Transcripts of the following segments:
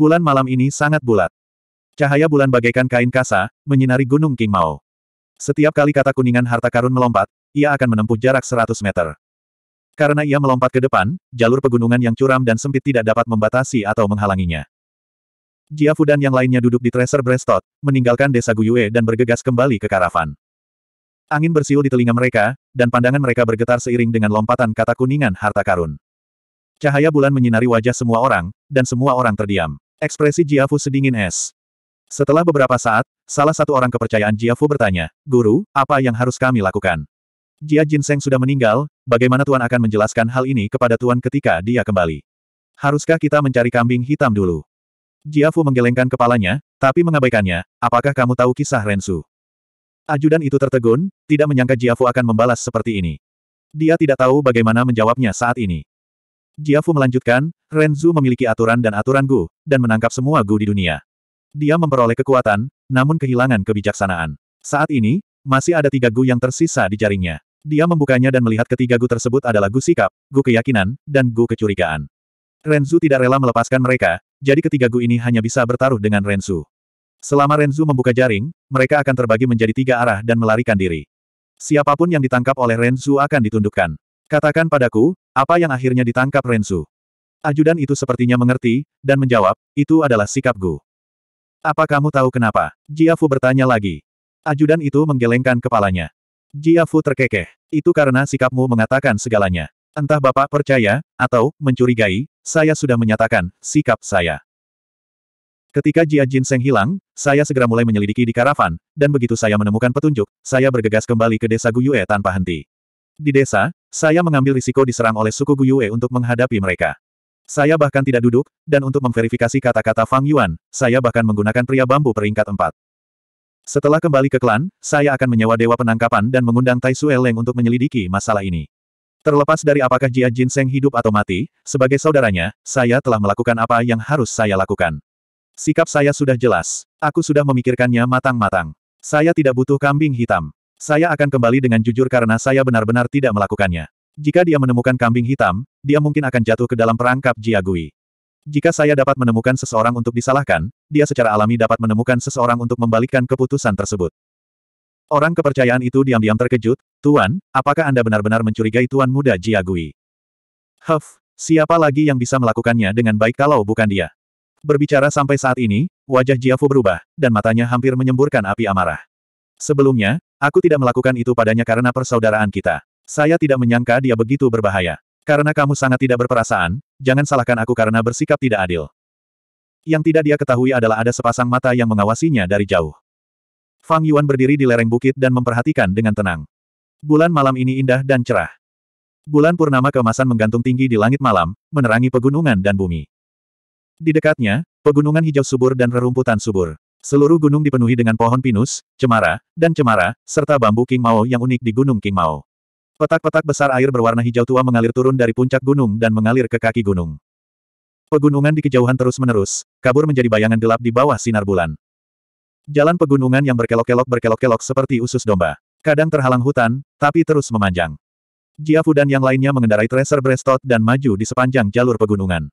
Bulan malam ini sangat bulat. Cahaya bulan bagaikan kain kasa, menyinari gunung King Mao. Setiap kali kata kuningan harta karun melompat, ia akan menempuh jarak 100 meter. Karena ia melompat ke depan, jalur pegunungan yang curam dan sempit tidak dapat membatasi atau menghalanginya. Fu dan yang lainnya duduk di tracer Brestot, meninggalkan desa Guyue dan bergegas kembali ke karavan. Angin bersiul di telinga mereka, dan pandangan mereka bergetar seiring dengan lompatan kata kuningan harta karun. Cahaya bulan menyinari wajah semua orang, dan semua orang terdiam. Ekspresi Jiafu sedingin es. Setelah beberapa saat, salah satu orang kepercayaan Jiafu bertanya, Guru, apa yang harus kami lakukan? Jia Jinseng sudah meninggal, bagaimana Tuan akan menjelaskan hal ini kepada Tuan ketika dia kembali? Haruskah kita mencari kambing hitam dulu? Jiafu menggelengkan kepalanya, tapi mengabaikannya, apakah kamu tahu kisah Rensu? Ajudan itu tertegun, tidak menyangka Jiafu akan membalas seperti ini. Dia tidak tahu bagaimana menjawabnya saat ini. Jiafu melanjutkan, Renzu memiliki aturan dan aturan Gu, dan menangkap semua Gu di dunia. Dia memperoleh kekuatan, namun kehilangan kebijaksanaan. Saat ini, masih ada tiga Gu yang tersisa di jaringnya. Dia membukanya dan melihat ketiga Gu tersebut adalah Gu sikap, Gu keyakinan, dan Gu kecurigaan. Renzu tidak rela melepaskan mereka, jadi ketiga Gu ini hanya bisa bertaruh dengan Renzu. Selama Renzu membuka jaring, mereka akan terbagi menjadi tiga arah dan melarikan diri. Siapapun yang ditangkap oleh Renzu akan ditundukkan. Katakan padaku, apa yang akhirnya ditangkap Rensu? Ajudan itu sepertinya mengerti, dan menjawab, itu adalah sikap Gu. Apa kamu tahu kenapa? Jiafu bertanya lagi. Ajudan itu menggelengkan kepalanya. Jiafu terkekeh. Itu karena sikapmu mengatakan segalanya. Entah bapak percaya, atau mencurigai, saya sudah menyatakan sikap saya. Ketika Jia Seng hilang, saya segera mulai menyelidiki di karavan, dan begitu saya menemukan petunjuk, saya bergegas kembali ke desa Guyue tanpa henti. Di desa, saya mengambil risiko diserang oleh suku Guyue untuk menghadapi mereka. Saya bahkan tidak duduk, dan untuk memverifikasi kata-kata Fang Yuan, saya bahkan menggunakan pria bambu peringkat empat. Setelah kembali ke klan, saya akan menyewa dewa penangkapan dan mengundang Tai Sue Leng untuk menyelidiki masalah ini. Terlepas dari apakah Jia Jin hidup atau mati, sebagai saudaranya, saya telah melakukan apa yang harus saya lakukan. Sikap saya sudah jelas. Aku sudah memikirkannya matang-matang. Saya tidak butuh kambing hitam. Saya akan kembali dengan jujur karena saya benar-benar tidak melakukannya. Jika dia menemukan kambing hitam, dia mungkin akan jatuh ke dalam perangkap Jiagui. Jika saya dapat menemukan seseorang untuk disalahkan, dia secara alami dapat menemukan seseorang untuk membalikkan keputusan tersebut. Orang kepercayaan itu diam-diam terkejut, Tuan, apakah Anda benar-benar mencurigai Tuan Muda Jiagui? Huff, siapa lagi yang bisa melakukannya dengan baik kalau bukan dia? Berbicara sampai saat ini, wajah Jiafu berubah, dan matanya hampir menyemburkan api amarah. Sebelumnya, Aku tidak melakukan itu padanya karena persaudaraan kita. Saya tidak menyangka dia begitu berbahaya. Karena kamu sangat tidak berperasaan, jangan salahkan aku karena bersikap tidak adil. Yang tidak dia ketahui adalah ada sepasang mata yang mengawasinya dari jauh. Fang Yuan berdiri di lereng bukit dan memperhatikan dengan tenang. Bulan malam ini indah dan cerah. Bulan purnama kemasan menggantung tinggi di langit malam, menerangi pegunungan dan bumi. Di dekatnya, pegunungan hijau subur dan rerumputan subur. Seluruh gunung dipenuhi dengan pohon pinus, cemara, dan cemara, serta bambu King Mao yang unik di Gunung King Mao. Petak-petak besar air berwarna hijau tua mengalir turun dari puncak gunung dan mengalir ke kaki gunung. Pegunungan di kejauhan terus-menerus, kabur menjadi bayangan gelap di bawah sinar bulan. Jalan pegunungan yang berkelok-kelok berkelok-kelok seperti usus domba. Kadang terhalang hutan, tapi terus memanjang. Jiafu dan yang lainnya mengendarai tracer Brestot dan maju di sepanjang jalur pegunungan.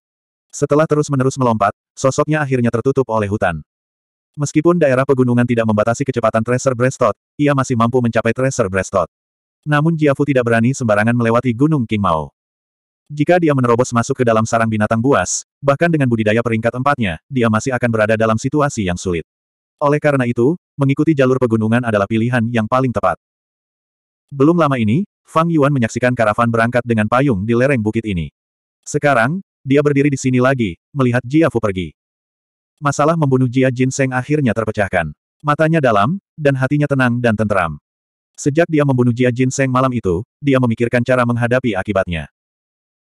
Setelah terus-menerus melompat, sosoknya akhirnya tertutup oleh hutan. Meskipun daerah pegunungan tidak membatasi kecepatan Tracer Brestot, ia masih mampu mencapai Tracer Brestot. Namun Jiafu tidak berani sembarangan melewati Gunung King Mao. Jika dia menerobos masuk ke dalam sarang binatang buas, bahkan dengan budidaya peringkat empatnya, dia masih akan berada dalam situasi yang sulit. Oleh karena itu, mengikuti jalur pegunungan adalah pilihan yang paling tepat. Belum lama ini, Fang Yuan menyaksikan karavan berangkat dengan payung di lereng bukit ini. Sekarang, dia berdiri di sini lagi, melihat Jiafu pergi. Masalah membunuh Jia Jin Seng akhirnya terpecahkan. Matanya dalam, dan hatinya tenang dan tenteram. Sejak dia membunuh Jia Jin Seng malam itu, dia memikirkan cara menghadapi akibatnya.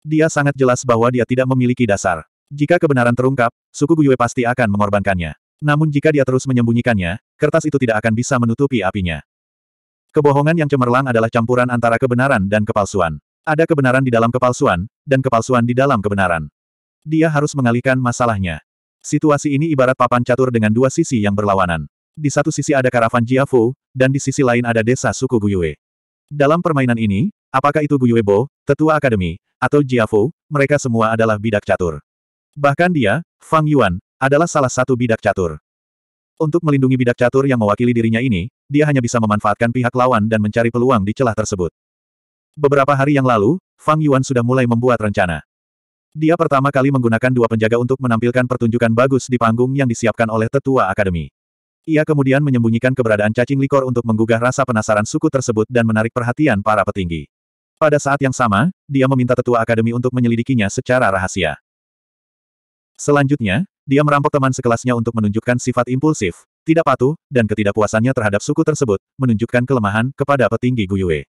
Dia sangat jelas bahwa dia tidak memiliki dasar. Jika kebenaran terungkap, suku Guyue pasti akan mengorbankannya. Namun jika dia terus menyembunyikannya, kertas itu tidak akan bisa menutupi apinya. Kebohongan yang cemerlang adalah campuran antara kebenaran dan kepalsuan. Ada kebenaran di dalam kepalsuan, dan kepalsuan di dalam kebenaran. Dia harus mengalihkan masalahnya. Situasi ini ibarat papan catur dengan dua sisi yang berlawanan. Di satu sisi ada karavan Jiafu, dan di sisi lain ada desa suku Buyue. Dalam permainan ini, apakah itu Guyuebo, tetua akademi, atau Jiafu, mereka semua adalah bidak catur. Bahkan dia, Fang Yuan, adalah salah satu bidak catur. Untuk melindungi bidak catur yang mewakili dirinya ini, dia hanya bisa memanfaatkan pihak lawan dan mencari peluang di celah tersebut. Beberapa hari yang lalu, Fang Yuan sudah mulai membuat rencana. Dia pertama kali menggunakan dua penjaga untuk menampilkan pertunjukan bagus di panggung yang disiapkan oleh tetua akademi. Ia kemudian menyembunyikan keberadaan cacing likor untuk menggugah rasa penasaran suku tersebut dan menarik perhatian para petinggi. Pada saat yang sama, dia meminta tetua akademi untuk menyelidikinya secara rahasia. Selanjutnya, dia merampok teman sekelasnya untuk menunjukkan sifat impulsif, tidak patuh, dan ketidakpuasannya terhadap suku tersebut, menunjukkan kelemahan kepada petinggi Guyue.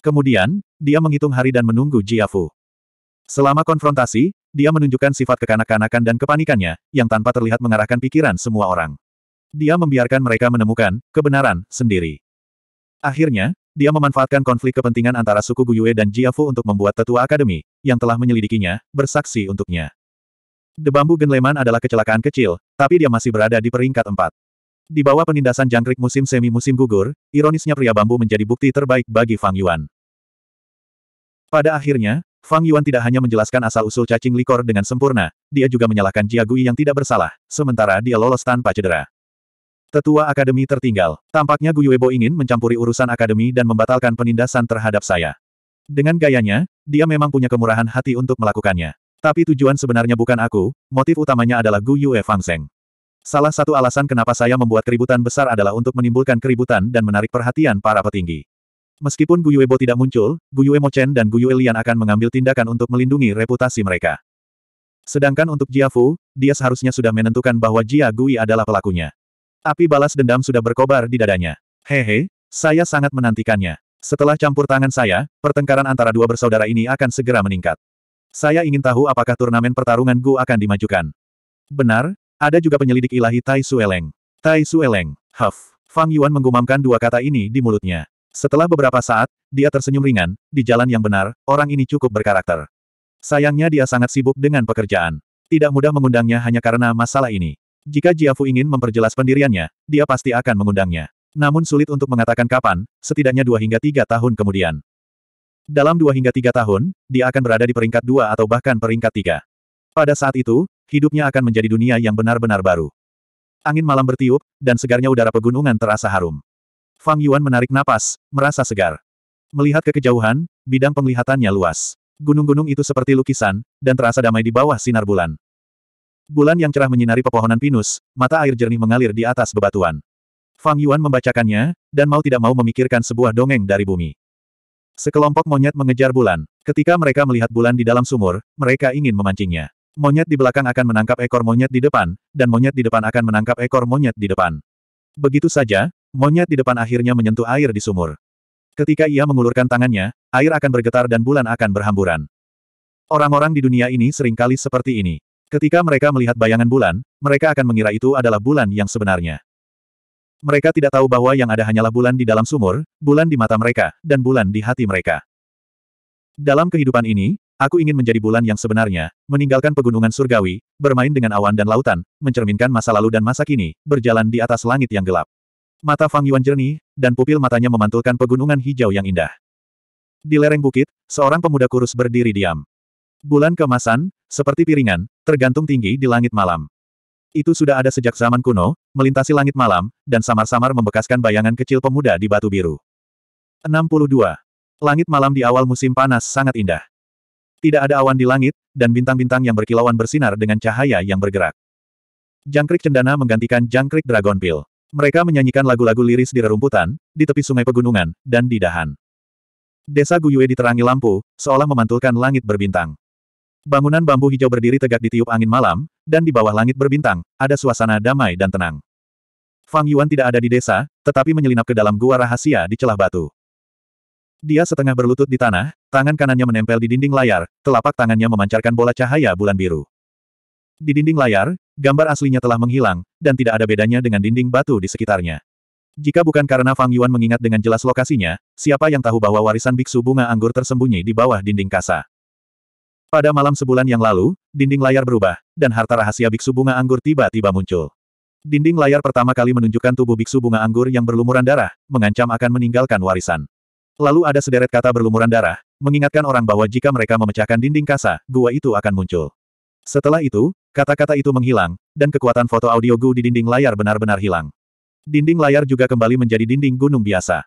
Kemudian, dia menghitung hari dan menunggu Jiafu. Selama konfrontasi, dia menunjukkan sifat kekanak-kanakan dan kepanikannya, yang tanpa terlihat mengarahkan pikiran semua orang. Dia membiarkan mereka menemukan kebenaran sendiri. Akhirnya, dia memanfaatkan konflik kepentingan antara suku Guyue dan Jiafu untuk membuat tetua akademi, yang telah menyelidikinya, bersaksi untuknya. The Bambu Genleman adalah kecelakaan kecil, tapi dia masih berada di peringkat empat. Di bawah penindasan jangkrik musim semi musim gugur, ironisnya pria bambu menjadi bukti terbaik bagi Fang Yuan. Pada akhirnya, Fang Yuan tidak hanya menjelaskan asal-usul cacing likor dengan sempurna, dia juga menyalahkan Jia Gui yang tidak bersalah, sementara dia lolos tanpa cedera. Tetua Akademi tertinggal. Tampaknya Gu Yuebo ingin mencampuri urusan Akademi dan membatalkan penindasan terhadap saya. Dengan gayanya, dia memang punya kemurahan hati untuk melakukannya. Tapi tujuan sebenarnya bukan aku, motif utamanya adalah Gu Yue Fang Seng. Salah satu alasan kenapa saya membuat keributan besar adalah untuk menimbulkan keributan dan menarik perhatian para petinggi. Meskipun Yuebo tidak muncul, Mo Chen dan Yue Lian akan mengambil tindakan untuk melindungi reputasi mereka. Sedangkan untuk Jia Fu, dia seharusnya sudah menentukan bahwa Jia Gui adalah pelakunya. Api balas dendam sudah berkobar di dadanya. Hehe, saya sangat menantikannya. Setelah campur tangan saya, pertengkaran antara dua bersaudara ini akan segera meningkat. Saya ingin tahu apakah turnamen pertarungan Gu akan dimajukan. Benar, ada juga penyelidik ilahi Tai Sueleng. Tai Sueleng, Huff. Fang Yuan menggumamkan dua kata ini di mulutnya. Setelah beberapa saat, dia tersenyum ringan, di jalan yang benar, orang ini cukup berkarakter. Sayangnya dia sangat sibuk dengan pekerjaan. Tidak mudah mengundangnya hanya karena masalah ini. Jika Jiafu ingin memperjelas pendiriannya, dia pasti akan mengundangnya. Namun sulit untuk mengatakan kapan, setidaknya dua hingga tiga tahun kemudian. Dalam dua hingga tiga tahun, dia akan berada di peringkat dua atau bahkan peringkat tiga. Pada saat itu, hidupnya akan menjadi dunia yang benar-benar baru. Angin malam bertiup, dan segarnya udara pegunungan terasa harum. Fang Yuan menarik napas, merasa segar. Melihat ke kejauhan, bidang penglihatannya luas. Gunung-gunung itu seperti lukisan, dan terasa damai di bawah sinar bulan. Bulan yang cerah menyinari pepohonan pinus, mata air jernih mengalir di atas bebatuan. Fang Yuan membacakannya, dan mau tidak mau memikirkan sebuah dongeng dari bumi. Sekelompok monyet mengejar bulan. Ketika mereka melihat bulan di dalam sumur, mereka ingin memancingnya. Monyet di belakang akan menangkap ekor monyet di depan, dan monyet di depan akan menangkap ekor monyet di depan. Begitu saja, Monyet di depan akhirnya menyentuh air di sumur. Ketika ia mengulurkan tangannya, air akan bergetar dan bulan akan berhamburan. Orang-orang di dunia ini seringkali seperti ini. Ketika mereka melihat bayangan bulan, mereka akan mengira itu adalah bulan yang sebenarnya. Mereka tidak tahu bahwa yang ada hanyalah bulan di dalam sumur, bulan di mata mereka, dan bulan di hati mereka. Dalam kehidupan ini, aku ingin menjadi bulan yang sebenarnya, meninggalkan pegunungan surgawi, bermain dengan awan dan lautan, mencerminkan masa lalu dan masa kini, berjalan di atas langit yang gelap. Mata Fang Yuan jernih, dan pupil matanya memantulkan pegunungan hijau yang indah. Di lereng bukit, seorang pemuda kurus berdiri diam. Bulan kemasan, seperti piringan, tergantung tinggi di langit malam. Itu sudah ada sejak zaman kuno, melintasi langit malam, dan samar-samar membekaskan bayangan kecil pemuda di batu biru. 62. Langit malam di awal musim panas sangat indah. Tidak ada awan di langit, dan bintang-bintang yang berkilauan bersinar dengan cahaya yang bergerak. Jangkrik cendana menggantikan jangkrik dragon pill. Mereka menyanyikan lagu-lagu liris di rerumputan, di tepi sungai pegunungan, dan di dahan. Desa Guyue diterangi lampu, seolah memantulkan langit berbintang. Bangunan bambu hijau berdiri tegak di tiup angin malam, dan di bawah langit berbintang, ada suasana damai dan tenang. Fang Yuan tidak ada di desa, tetapi menyelinap ke dalam gua rahasia di celah batu. Dia setengah berlutut di tanah, tangan kanannya menempel di dinding layar, telapak tangannya memancarkan bola cahaya bulan biru. Di dinding layar, gambar aslinya telah menghilang, dan tidak ada bedanya dengan dinding batu di sekitarnya. Jika bukan karena Fang Yuan mengingat dengan jelas lokasinya, siapa yang tahu bahwa warisan biksu bunga anggur tersembunyi di bawah dinding kasa. Pada malam sebulan yang lalu, dinding layar berubah, dan harta rahasia biksu bunga anggur tiba-tiba muncul. Dinding layar pertama kali menunjukkan tubuh biksu bunga anggur yang berlumuran darah, mengancam akan meninggalkan warisan. Lalu ada sederet kata berlumuran darah, mengingatkan orang bahwa jika mereka memecahkan dinding kasa, gua itu akan muncul. Setelah itu, Kata-kata itu menghilang, dan kekuatan foto audio Gu di dinding layar benar-benar hilang. Dinding layar juga kembali menjadi dinding gunung biasa.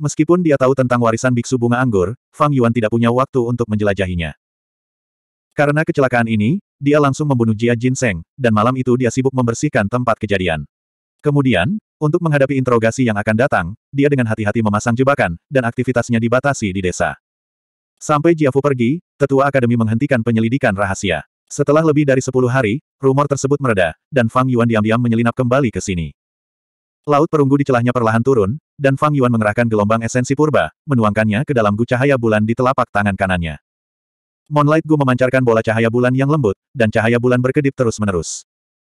Meskipun dia tahu tentang warisan biksu bunga anggur, Fang Yuan tidak punya waktu untuk menjelajahinya. Karena kecelakaan ini, dia langsung membunuh Jia Jinseng, dan malam itu dia sibuk membersihkan tempat kejadian. Kemudian, untuk menghadapi interogasi yang akan datang, dia dengan hati-hati memasang jebakan, dan aktivitasnya dibatasi di desa. Sampai Jia Fu pergi, tetua akademi menghentikan penyelidikan rahasia. Setelah lebih dari sepuluh hari, rumor tersebut mereda, dan Fang Yuan diam-diam menyelinap kembali ke sini. Laut perunggu di celahnya perlahan turun, dan Fang Yuan mengerahkan gelombang esensi purba, menuangkannya ke dalam gu cahaya bulan di telapak tangan kanannya. Monlight Gu memancarkan bola cahaya bulan yang lembut, dan cahaya bulan berkedip terus-menerus.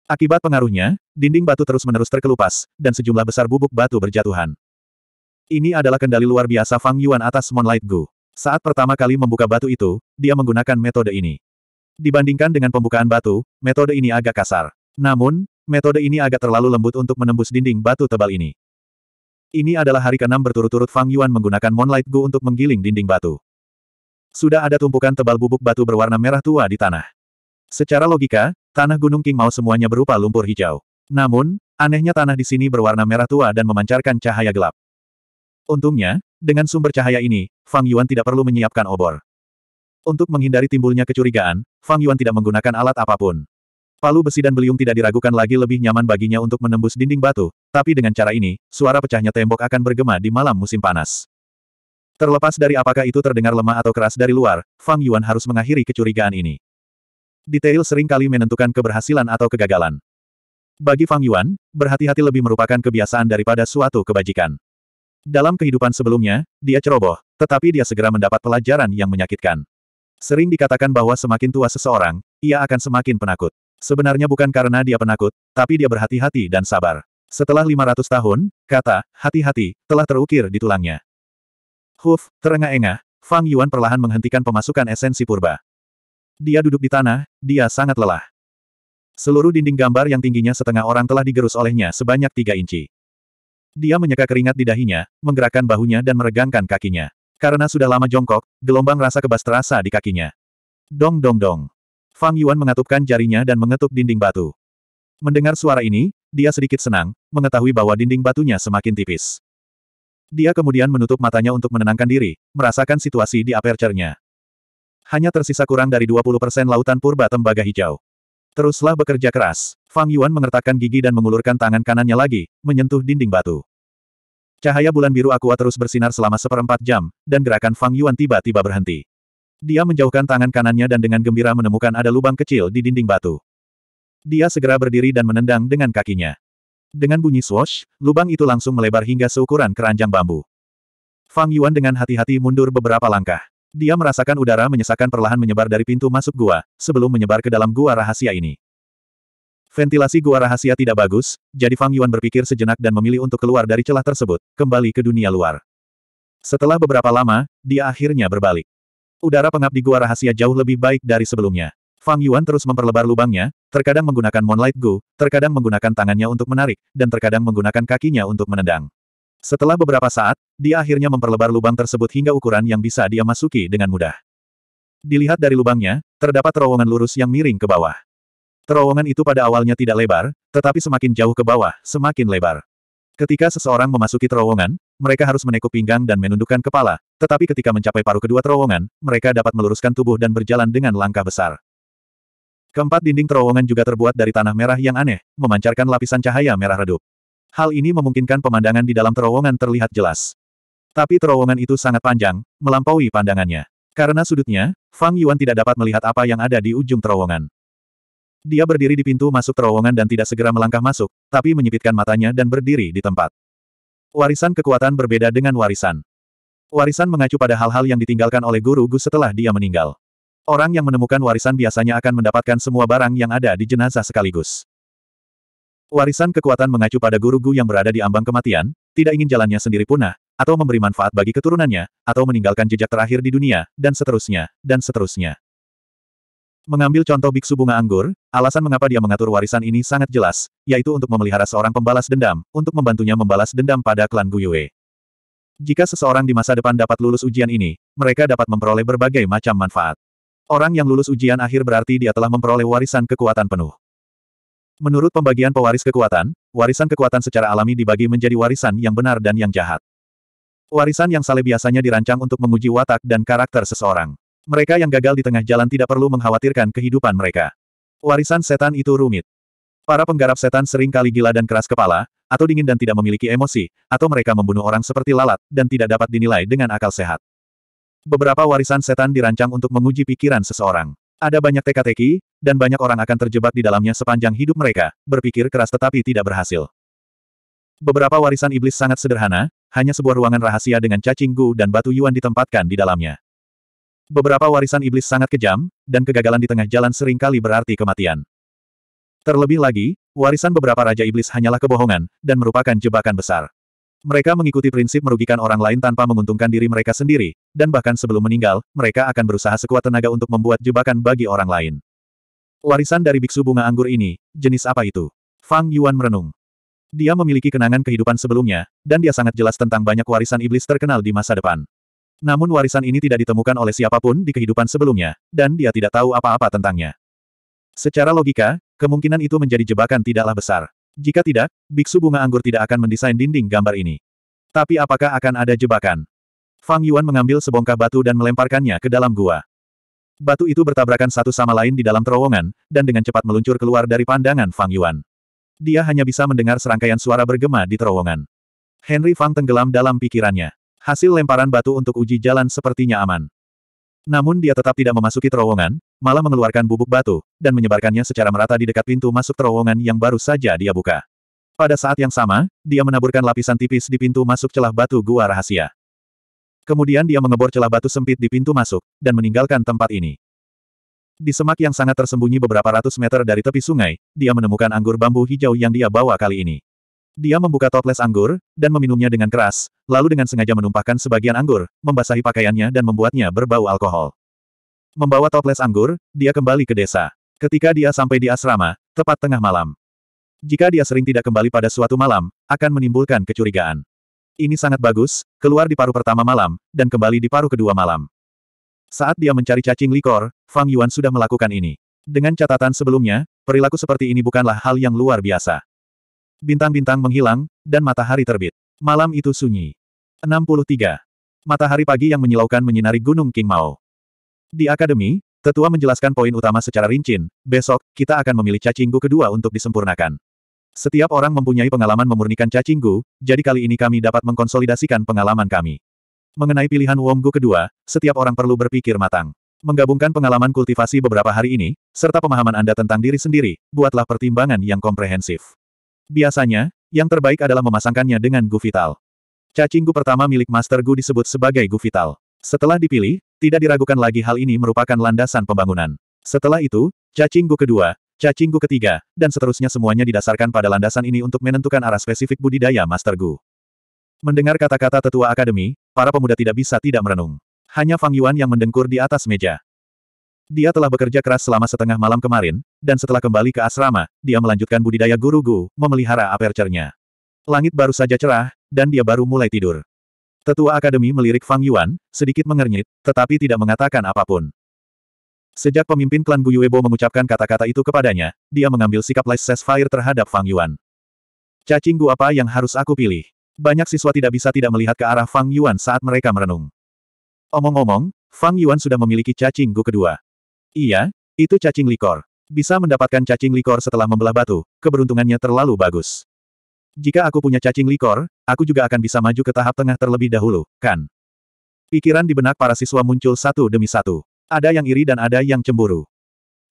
Akibat pengaruhnya, dinding batu terus-menerus terkelupas, dan sejumlah besar bubuk batu berjatuhan. Ini adalah kendali luar biasa Fang Yuan atas Monlight Gu. Saat pertama kali membuka batu itu, dia menggunakan metode ini. Dibandingkan dengan pembukaan batu, metode ini agak kasar. Namun, metode ini agak terlalu lembut untuk menembus dinding batu tebal ini. Ini adalah hari ke-6 berturut-turut Fang Yuan menggunakan Moonlight Gu untuk menggiling dinding batu. Sudah ada tumpukan tebal bubuk batu berwarna merah tua di tanah. Secara logika, tanah Gunung King mau semuanya berupa lumpur hijau. Namun, anehnya tanah di sini berwarna merah tua dan memancarkan cahaya gelap. Untungnya, dengan sumber cahaya ini, Fang Yuan tidak perlu menyiapkan obor. Untuk menghindari timbulnya kecurigaan, Fang Yuan tidak menggunakan alat apapun. Palu besi dan beliung tidak diragukan lagi lebih nyaman baginya untuk menembus dinding batu, tapi dengan cara ini, suara pecahnya tembok akan bergema di malam musim panas. Terlepas dari apakah itu terdengar lemah atau keras dari luar, Fang Yuan harus mengakhiri kecurigaan ini. Detail seringkali menentukan keberhasilan atau kegagalan. Bagi Fang Yuan, berhati-hati lebih merupakan kebiasaan daripada suatu kebajikan. Dalam kehidupan sebelumnya, dia ceroboh, tetapi dia segera mendapat pelajaran yang menyakitkan. Sering dikatakan bahwa semakin tua seseorang, ia akan semakin penakut. Sebenarnya bukan karena dia penakut, tapi dia berhati-hati dan sabar. Setelah 500 tahun, kata, hati-hati, telah terukir di tulangnya. Huf, terengah-engah, Fang Yuan perlahan menghentikan pemasukan esensi purba. Dia duduk di tanah, dia sangat lelah. Seluruh dinding gambar yang tingginya setengah orang telah digerus olehnya sebanyak tiga inci. Dia menyeka keringat di dahinya, menggerakkan bahunya dan meregangkan kakinya. Karena sudah lama jongkok, gelombang rasa kebas terasa di kakinya. Dong dong dong. Fang Yuan mengatupkan jarinya dan mengetuk dinding batu. Mendengar suara ini, dia sedikit senang, mengetahui bahwa dinding batunya semakin tipis. Dia kemudian menutup matanya untuk menenangkan diri, merasakan situasi di aperture-nya. Hanya tersisa kurang dari 20% lautan purba tembaga hijau. Teruslah bekerja keras. Fang Yuan mengertakkan gigi dan mengulurkan tangan kanannya lagi, menyentuh dinding batu. Cahaya bulan biru aqua terus bersinar selama seperempat jam, dan gerakan Fang Yuan tiba-tiba berhenti. Dia menjauhkan tangan kanannya dan dengan gembira menemukan ada lubang kecil di dinding batu. Dia segera berdiri dan menendang dengan kakinya. Dengan bunyi swash, lubang itu langsung melebar hingga seukuran keranjang bambu. Fang Yuan dengan hati-hati mundur beberapa langkah. Dia merasakan udara menyesakan perlahan menyebar dari pintu masuk gua, sebelum menyebar ke dalam gua rahasia ini. Ventilasi gua rahasia tidak bagus, jadi Fang Yuan berpikir sejenak dan memilih untuk keluar dari celah tersebut, kembali ke dunia luar. Setelah beberapa lama, dia akhirnya berbalik. Udara pengap di gua rahasia jauh lebih baik dari sebelumnya. Fang Yuan terus memperlebar lubangnya, terkadang menggunakan Moonlight Gu, terkadang menggunakan tangannya untuk menarik, dan terkadang menggunakan kakinya untuk menendang. Setelah beberapa saat, dia akhirnya memperlebar lubang tersebut hingga ukuran yang bisa dia masuki dengan mudah. Dilihat dari lubangnya, terdapat terowongan lurus yang miring ke bawah. Terowongan itu pada awalnya tidak lebar, tetapi semakin jauh ke bawah, semakin lebar. Ketika seseorang memasuki terowongan, mereka harus menekuk pinggang dan menundukkan kepala, tetapi ketika mencapai paruh kedua terowongan, mereka dapat meluruskan tubuh dan berjalan dengan langkah besar. Keempat dinding terowongan juga terbuat dari tanah merah yang aneh, memancarkan lapisan cahaya merah redup. Hal ini memungkinkan pemandangan di dalam terowongan terlihat jelas. Tapi terowongan itu sangat panjang, melampaui pandangannya. Karena sudutnya, Fang Yuan tidak dapat melihat apa yang ada di ujung terowongan. Dia berdiri di pintu masuk terowongan dan tidak segera melangkah masuk, tapi menyipitkan matanya dan berdiri di tempat. Warisan kekuatan berbeda dengan warisan. Warisan mengacu pada hal-hal yang ditinggalkan oleh guru Gu setelah dia meninggal. Orang yang menemukan warisan biasanya akan mendapatkan semua barang yang ada di jenazah sekaligus. Warisan kekuatan mengacu pada guru Gu yang berada di ambang kematian, tidak ingin jalannya sendiri punah, atau memberi manfaat bagi keturunannya, atau meninggalkan jejak terakhir di dunia, dan seterusnya, dan seterusnya. Mengambil contoh biksu bunga anggur, alasan mengapa dia mengatur warisan ini sangat jelas, yaitu untuk memelihara seorang pembalas dendam, untuk membantunya membalas dendam pada klan Guyue. Jika seseorang di masa depan dapat lulus ujian ini, mereka dapat memperoleh berbagai macam manfaat. Orang yang lulus ujian akhir berarti dia telah memperoleh warisan kekuatan penuh. Menurut pembagian pewaris kekuatan, warisan kekuatan secara alami dibagi menjadi warisan yang benar dan yang jahat. Warisan yang saleh biasanya dirancang untuk menguji watak dan karakter seseorang. Mereka yang gagal di tengah jalan tidak perlu mengkhawatirkan kehidupan mereka. Warisan setan itu rumit. Para penggarap setan sering kali gila dan keras kepala, atau dingin dan tidak memiliki emosi, atau mereka membunuh orang seperti lalat, dan tidak dapat dinilai dengan akal sehat. Beberapa warisan setan dirancang untuk menguji pikiran seseorang. Ada banyak teka-teki, dan banyak orang akan terjebak di dalamnya sepanjang hidup mereka, berpikir keras tetapi tidak berhasil. Beberapa warisan iblis sangat sederhana, hanya sebuah ruangan rahasia dengan cacing gu dan batu yuan ditempatkan di dalamnya. Beberapa warisan iblis sangat kejam, dan kegagalan di tengah jalan seringkali berarti kematian. Terlebih lagi, warisan beberapa raja iblis hanyalah kebohongan, dan merupakan jebakan besar. Mereka mengikuti prinsip merugikan orang lain tanpa menguntungkan diri mereka sendiri, dan bahkan sebelum meninggal, mereka akan berusaha sekuat tenaga untuk membuat jebakan bagi orang lain. Warisan dari biksu bunga anggur ini, jenis apa itu? Fang Yuan merenung. Dia memiliki kenangan kehidupan sebelumnya, dan dia sangat jelas tentang banyak warisan iblis terkenal di masa depan. Namun warisan ini tidak ditemukan oleh siapapun di kehidupan sebelumnya, dan dia tidak tahu apa-apa tentangnya. Secara logika, kemungkinan itu menjadi jebakan tidaklah besar. Jika tidak, Biksu Bunga Anggur tidak akan mendesain dinding gambar ini. Tapi apakah akan ada jebakan? Fang Yuan mengambil sebongkah batu dan melemparkannya ke dalam gua. Batu itu bertabrakan satu sama lain di dalam terowongan, dan dengan cepat meluncur keluar dari pandangan Fang Yuan. Dia hanya bisa mendengar serangkaian suara bergema di terowongan. Henry Fang tenggelam dalam pikirannya. Hasil lemparan batu untuk uji jalan sepertinya aman. Namun dia tetap tidak memasuki terowongan, malah mengeluarkan bubuk batu, dan menyebarkannya secara merata di dekat pintu masuk terowongan yang baru saja dia buka. Pada saat yang sama, dia menaburkan lapisan tipis di pintu masuk celah batu gua rahasia. Kemudian dia mengebor celah batu sempit di pintu masuk, dan meninggalkan tempat ini. Di semak yang sangat tersembunyi beberapa ratus meter dari tepi sungai, dia menemukan anggur bambu hijau yang dia bawa kali ini. Dia membuka toples anggur, dan meminumnya dengan keras, lalu dengan sengaja menumpahkan sebagian anggur, membasahi pakaiannya dan membuatnya berbau alkohol. Membawa toples anggur, dia kembali ke desa. Ketika dia sampai di asrama, tepat tengah malam. Jika dia sering tidak kembali pada suatu malam, akan menimbulkan kecurigaan. Ini sangat bagus, keluar di paruh pertama malam, dan kembali di paruh kedua malam. Saat dia mencari cacing likor, Fang Yuan sudah melakukan ini. Dengan catatan sebelumnya, perilaku seperti ini bukanlah hal yang luar biasa bintang-bintang menghilang, dan matahari terbit. Malam itu sunyi. 63. Matahari pagi yang menyilaukan menyinari Gunung King Mao. Di akademi, tetua menjelaskan poin utama secara rinci. besok, kita akan memilih cacinggu kedua untuk disempurnakan. Setiap orang mempunyai pengalaman memurnikan cacinggu, jadi kali ini kami dapat mengkonsolidasikan pengalaman kami. Mengenai pilihan Wonggu kedua, setiap orang perlu berpikir matang. Menggabungkan pengalaman kultivasi beberapa hari ini, serta pemahaman Anda tentang diri sendiri, buatlah pertimbangan yang komprehensif. Biasanya, yang terbaik adalah memasangkannya dengan Gu Vital. Cacing Gu pertama milik Master Gu disebut sebagai Gu Vital. Setelah dipilih, tidak diragukan lagi hal ini merupakan landasan pembangunan. Setelah itu, cacing Gu kedua, cacing Gu ketiga, dan seterusnya semuanya didasarkan pada landasan ini untuk menentukan arah spesifik budidaya Master Gu. Mendengar kata-kata tetua akademi, para pemuda tidak bisa tidak merenung. Hanya Fang Yuan yang mendengkur di atas meja. Dia telah bekerja keras selama setengah malam kemarin, dan setelah kembali ke asrama, dia melanjutkan budidaya guru Gu, memelihara apercernya. Langit baru saja cerah, dan dia baru mulai tidur. Tetua Akademi melirik Fang Yuan, sedikit mengernyit, tetapi tidak mengatakan apapun. Sejak pemimpin klan Guyuebo mengucapkan kata-kata itu kepadanya, dia mengambil sikap les fire terhadap Fang Yuan. Cacing gua apa yang harus aku pilih? Banyak siswa tidak bisa tidak melihat ke arah Fang Yuan saat mereka merenung. Omong-omong, Fang Yuan sudah memiliki cacing gua kedua. Iya, itu cacing likor. Bisa mendapatkan cacing likor setelah membelah batu, keberuntungannya terlalu bagus. Jika aku punya cacing likor, aku juga akan bisa maju ke tahap tengah terlebih dahulu, kan? Pikiran di benak para siswa muncul satu demi satu. Ada yang iri dan ada yang cemburu.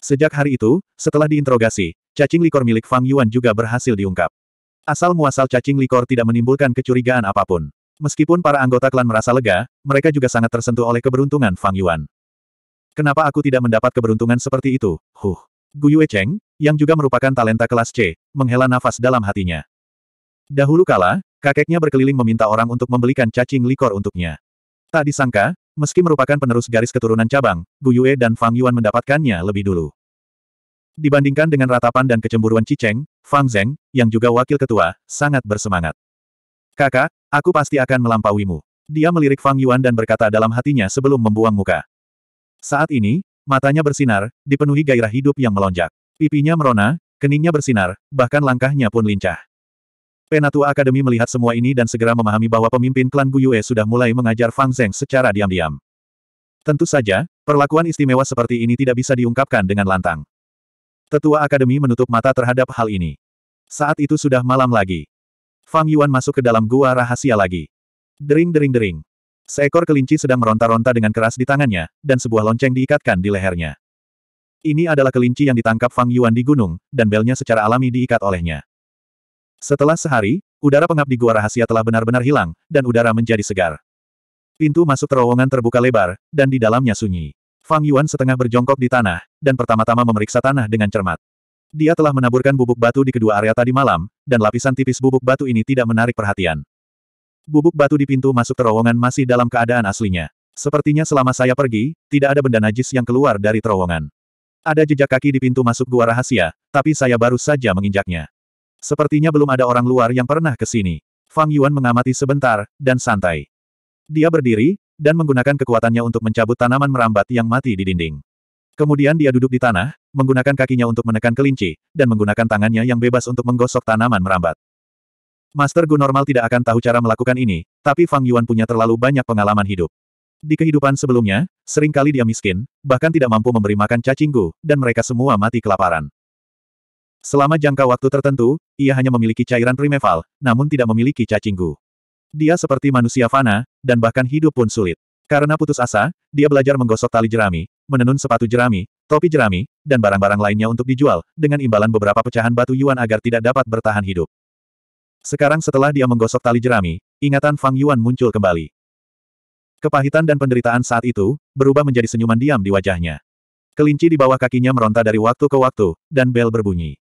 Sejak hari itu, setelah diinterogasi, cacing likor milik Fang Yuan juga berhasil diungkap. Asal-muasal cacing likor tidak menimbulkan kecurigaan apapun. Meskipun para anggota klan merasa lega, mereka juga sangat tersentuh oleh keberuntungan Fang Yuan. Kenapa aku tidak mendapat keberuntungan seperti itu? Huh. Yue Cheng, yang juga merupakan talenta kelas C, menghela nafas dalam hatinya. Dahulu kala, kakeknya berkeliling meminta orang untuk membelikan cacing likor untuknya. Tak disangka, meski merupakan penerus garis keturunan cabang, Yue dan Fang Yuan mendapatkannya lebih dulu. Dibandingkan dengan ratapan dan kecemburuan Cicheng, Fang Zeng, yang juga wakil ketua, sangat bersemangat. Kakak, aku pasti akan melampauimu. Dia melirik Fang Yuan dan berkata dalam hatinya sebelum membuang muka. Saat ini, matanya bersinar, dipenuhi gairah hidup yang melonjak. Pipinya merona, keningnya bersinar, bahkan langkahnya pun lincah. Penatua Akademi melihat semua ini dan segera memahami bahwa pemimpin klan Guyue sudah mulai mengajar Fang Zeng secara diam-diam. Tentu saja, perlakuan istimewa seperti ini tidak bisa diungkapkan dengan lantang. Tetua Akademi menutup mata terhadap hal ini. Saat itu sudah malam lagi. Fang Yuan masuk ke dalam gua rahasia lagi. Dering dering dering. Seekor kelinci sedang meronta-ronta dengan keras di tangannya, dan sebuah lonceng diikatkan di lehernya. Ini adalah kelinci yang ditangkap Fang Yuan di gunung, dan belnya secara alami diikat olehnya. Setelah sehari, udara pengap di gua rahasia telah benar-benar hilang, dan udara menjadi segar. Pintu masuk terowongan terbuka lebar, dan di dalamnya sunyi. Fang Yuan setengah berjongkok di tanah, dan pertama-tama memeriksa tanah dengan cermat. Dia telah menaburkan bubuk batu di kedua area tadi malam, dan lapisan tipis bubuk batu ini tidak menarik perhatian. Bubuk batu di pintu masuk terowongan masih dalam keadaan aslinya. Sepertinya selama saya pergi, tidak ada benda najis yang keluar dari terowongan. Ada jejak kaki di pintu masuk gua rahasia, tapi saya baru saja menginjaknya. Sepertinya belum ada orang luar yang pernah ke sini. Fang Yuan mengamati sebentar, dan santai. Dia berdiri, dan menggunakan kekuatannya untuk mencabut tanaman merambat yang mati di dinding. Kemudian dia duduk di tanah, menggunakan kakinya untuk menekan kelinci, dan menggunakan tangannya yang bebas untuk menggosok tanaman merambat. Master Gu normal tidak akan tahu cara melakukan ini, tapi Fang Yuan punya terlalu banyak pengalaman hidup. Di kehidupan sebelumnya, seringkali dia miskin, bahkan tidak mampu memberi makan cacing Gu, dan mereka semua mati kelaparan. Selama jangka waktu tertentu, ia hanya memiliki cairan primeval, namun tidak memiliki cacing Gu. Dia seperti manusia fana, dan bahkan hidup pun sulit. Karena putus asa, dia belajar menggosok tali jerami, menenun sepatu jerami, topi jerami, dan barang-barang lainnya untuk dijual, dengan imbalan beberapa pecahan batu yuan agar tidak dapat bertahan hidup. Sekarang setelah dia menggosok tali jerami, ingatan Fang Yuan muncul kembali. Kepahitan dan penderitaan saat itu, berubah menjadi senyuman diam di wajahnya. Kelinci di bawah kakinya meronta dari waktu ke waktu, dan bel berbunyi.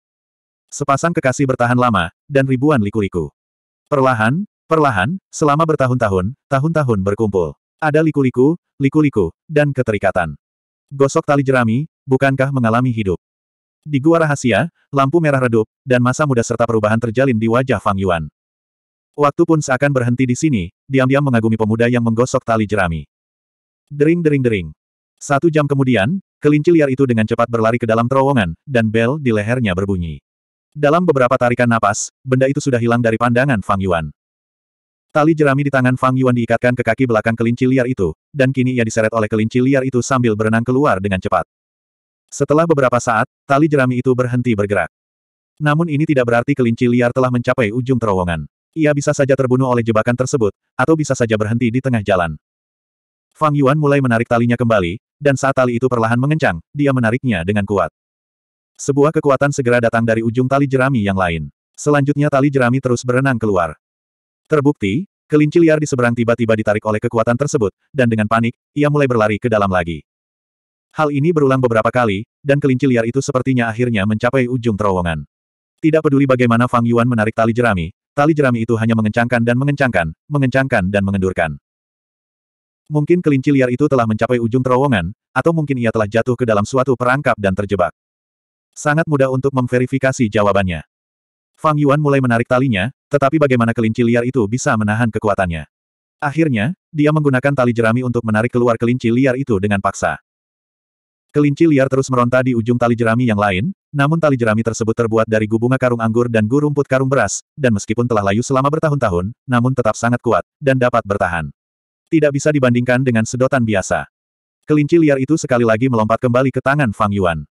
Sepasang kekasih bertahan lama, dan ribuan liku-liku. Perlahan, perlahan, selama bertahun-tahun, tahun-tahun berkumpul. Ada liku-liku, liku-liku, dan keterikatan. Gosok tali jerami, bukankah mengalami hidup? Di gua rahasia, lampu merah redup, dan masa muda serta perubahan terjalin di wajah Fang Yuan. Waktu pun seakan berhenti di sini, diam-diam mengagumi pemuda yang menggosok tali jerami. Dering-dering-dering. Satu jam kemudian, kelinci liar itu dengan cepat berlari ke dalam terowongan, dan bel di lehernya berbunyi. Dalam beberapa tarikan napas, benda itu sudah hilang dari pandangan Fang Yuan. Tali jerami di tangan Fang Yuan diikatkan ke kaki belakang kelinci liar itu, dan kini ia diseret oleh kelinci liar itu sambil berenang keluar dengan cepat. Setelah beberapa saat, tali jerami itu berhenti bergerak. Namun ini tidak berarti kelinci liar telah mencapai ujung terowongan. Ia bisa saja terbunuh oleh jebakan tersebut, atau bisa saja berhenti di tengah jalan. Fang Yuan mulai menarik talinya kembali, dan saat tali itu perlahan mengencang, dia menariknya dengan kuat. Sebuah kekuatan segera datang dari ujung tali jerami yang lain. Selanjutnya tali jerami terus berenang keluar. Terbukti, kelinci liar di seberang tiba-tiba ditarik oleh kekuatan tersebut, dan dengan panik, ia mulai berlari ke dalam lagi. Hal ini berulang beberapa kali, dan kelinci liar itu sepertinya akhirnya mencapai ujung terowongan. Tidak peduli bagaimana Fang Yuan menarik tali jerami, tali jerami itu hanya mengencangkan dan mengencangkan, mengencangkan dan mengendurkan. Mungkin kelinci liar itu telah mencapai ujung terowongan, atau mungkin ia telah jatuh ke dalam suatu perangkap dan terjebak. Sangat mudah untuk memverifikasi jawabannya. Fang Yuan mulai menarik talinya, tetapi bagaimana kelinci liar itu bisa menahan kekuatannya. Akhirnya, dia menggunakan tali jerami untuk menarik keluar kelinci liar itu dengan paksa. Kelinci liar terus meronta di ujung tali jerami yang lain, namun tali jerami tersebut terbuat dari gubunga karung anggur dan gu put karung beras, dan meskipun telah layu selama bertahun-tahun, namun tetap sangat kuat, dan dapat bertahan. Tidak bisa dibandingkan dengan sedotan biasa. Kelinci liar itu sekali lagi melompat kembali ke tangan Fang Yuan.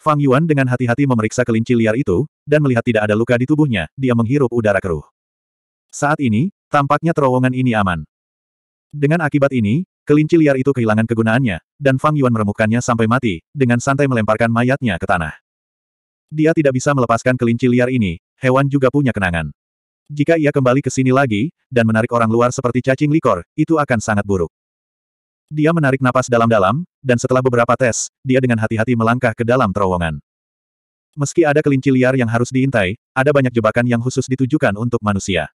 Fang Yuan dengan hati-hati memeriksa kelinci liar itu, dan melihat tidak ada luka di tubuhnya, dia menghirup udara keruh. Saat ini, tampaknya terowongan ini aman. Dengan akibat ini, Kelinci liar itu kehilangan kegunaannya, dan Fang Yuan meremukkannya sampai mati, dengan santai melemparkan mayatnya ke tanah. Dia tidak bisa melepaskan kelinci liar ini, hewan juga punya kenangan. Jika ia kembali ke sini lagi, dan menarik orang luar seperti cacing likor, itu akan sangat buruk. Dia menarik napas dalam-dalam, dan setelah beberapa tes, dia dengan hati-hati melangkah ke dalam terowongan. Meski ada kelinci liar yang harus diintai, ada banyak jebakan yang khusus ditujukan untuk manusia.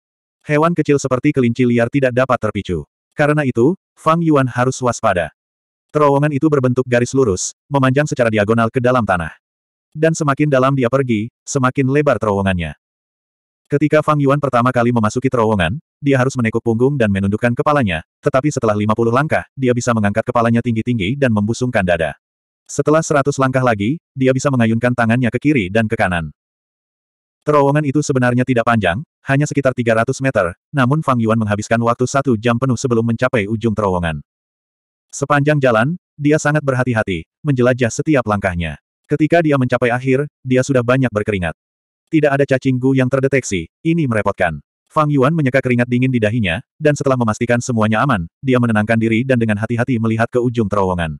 Hewan kecil seperti kelinci liar tidak dapat terpicu. Karena itu, Fang Yuan harus waspada. Terowongan itu berbentuk garis lurus, memanjang secara diagonal ke dalam tanah. Dan semakin dalam dia pergi, semakin lebar terowongannya. Ketika Fang Yuan pertama kali memasuki terowongan, dia harus menekuk punggung dan menundukkan kepalanya, tetapi setelah 50 langkah, dia bisa mengangkat kepalanya tinggi-tinggi dan membusungkan dada. Setelah 100 langkah lagi, dia bisa mengayunkan tangannya ke kiri dan ke kanan. Terowongan itu sebenarnya tidak panjang, hanya sekitar 300 meter, namun Fang Yuan menghabiskan waktu satu jam penuh sebelum mencapai ujung terowongan. Sepanjang jalan, dia sangat berhati-hati, menjelajah setiap langkahnya. Ketika dia mencapai akhir, dia sudah banyak berkeringat. Tidak ada cacing gu yang terdeteksi, ini merepotkan. Fang Yuan menyeka keringat dingin di dahinya, dan setelah memastikan semuanya aman, dia menenangkan diri dan dengan hati-hati melihat ke ujung terowongan.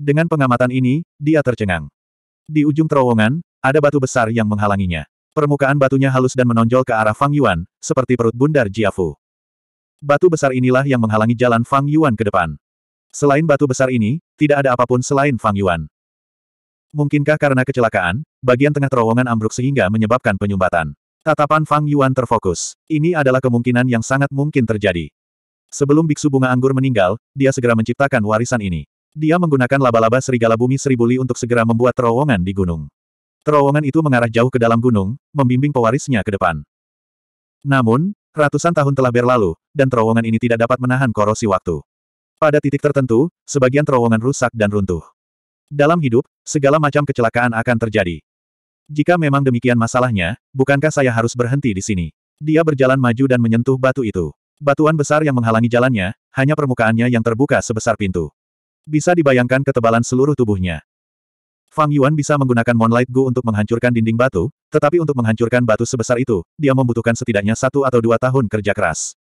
Dengan pengamatan ini, dia tercengang. Di ujung terowongan, ada batu besar yang menghalanginya. Permukaan batunya halus dan menonjol ke arah Fang Yuan, seperti perut bundar Jiafu. Batu besar inilah yang menghalangi jalan Fang Yuan ke depan. Selain batu besar ini, tidak ada apapun selain Fang Yuan. Mungkinkah karena kecelakaan, bagian tengah terowongan ambruk sehingga menyebabkan penyumbatan. Tatapan Fang Yuan terfokus. Ini adalah kemungkinan yang sangat mungkin terjadi. Sebelum Biksu Bunga Anggur meninggal, dia segera menciptakan warisan ini. Dia menggunakan laba-laba serigala bumi seribuli untuk segera membuat terowongan di gunung. Terowongan itu mengarah jauh ke dalam gunung, membimbing pewarisnya ke depan. Namun, ratusan tahun telah berlalu, dan terowongan ini tidak dapat menahan korosi waktu. Pada titik tertentu, sebagian terowongan rusak dan runtuh. Dalam hidup, segala macam kecelakaan akan terjadi. Jika memang demikian masalahnya, bukankah saya harus berhenti di sini? Dia berjalan maju dan menyentuh batu itu. Batuan besar yang menghalangi jalannya, hanya permukaannya yang terbuka sebesar pintu. Bisa dibayangkan ketebalan seluruh tubuhnya. Fang Yuan bisa menggunakan Moonlight Gu untuk menghancurkan dinding batu, tetapi untuk menghancurkan batu sebesar itu, dia membutuhkan setidaknya satu atau dua tahun kerja keras.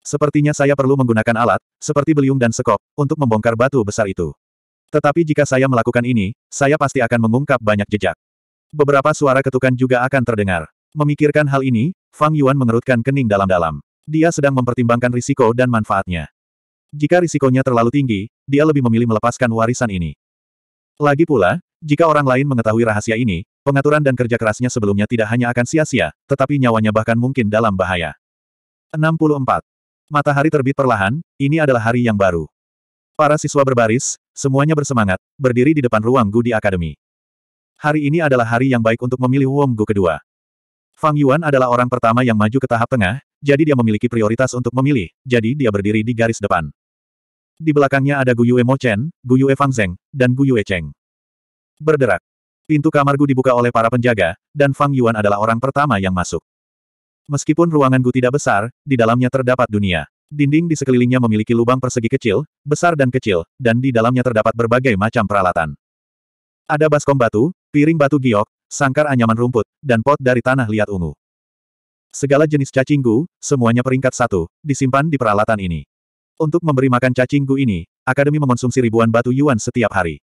Sepertinya saya perlu menggunakan alat, seperti beliung dan sekop, untuk membongkar batu besar itu. Tetapi jika saya melakukan ini, saya pasti akan mengungkap banyak jejak. Beberapa suara ketukan juga akan terdengar. Memikirkan hal ini, Fang Yuan mengerutkan kening dalam-dalam. Dia sedang mempertimbangkan risiko dan manfaatnya. Jika risikonya terlalu tinggi, dia lebih memilih melepaskan warisan ini. Lagi pula, jika orang lain mengetahui rahasia ini, pengaturan dan kerja kerasnya sebelumnya tidak hanya akan sia-sia, tetapi nyawanya bahkan mungkin dalam bahaya. 64. Matahari terbit perlahan, ini adalah hari yang baru. Para siswa berbaris, semuanya bersemangat, berdiri di depan ruang Gu di Akademi. Hari ini adalah hari yang baik untuk memilih Wong Gu kedua. Fang Yuan adalah orang pertama yang maju ke tahap tengah, jadi dia memiliki prioritas untuk memilih, jadi dia berdiri di garis depan. Di belakangnya ada Gu Yue Mo Chen, Gu Yue Fang Zeng, dan Gu Yue Cheng berderak. Pintu kamarku dibuka oleh para penjaga, dan Fang Yuan adalah orang pertama yang masuk. Meskipun ruangan Gu tidak besar, di dalamnya terdapat dunia. Dinding di sekelilingnya memiliki lubang persegi kecil, besar dan kecil, dan di dalamnya terdapat berbagai macam peralatan. Ada baskom batu, piring batu giok, sangkar anyaman rumput, dan pot dari tanah liat ungu. Segala jenis cacing gu, semuanya peringkat satu, disimpan di peralatan ini. Untuk memberi makan cacing gu ini, Akademi mengonsumsi ribuan batu yuan setiap hari.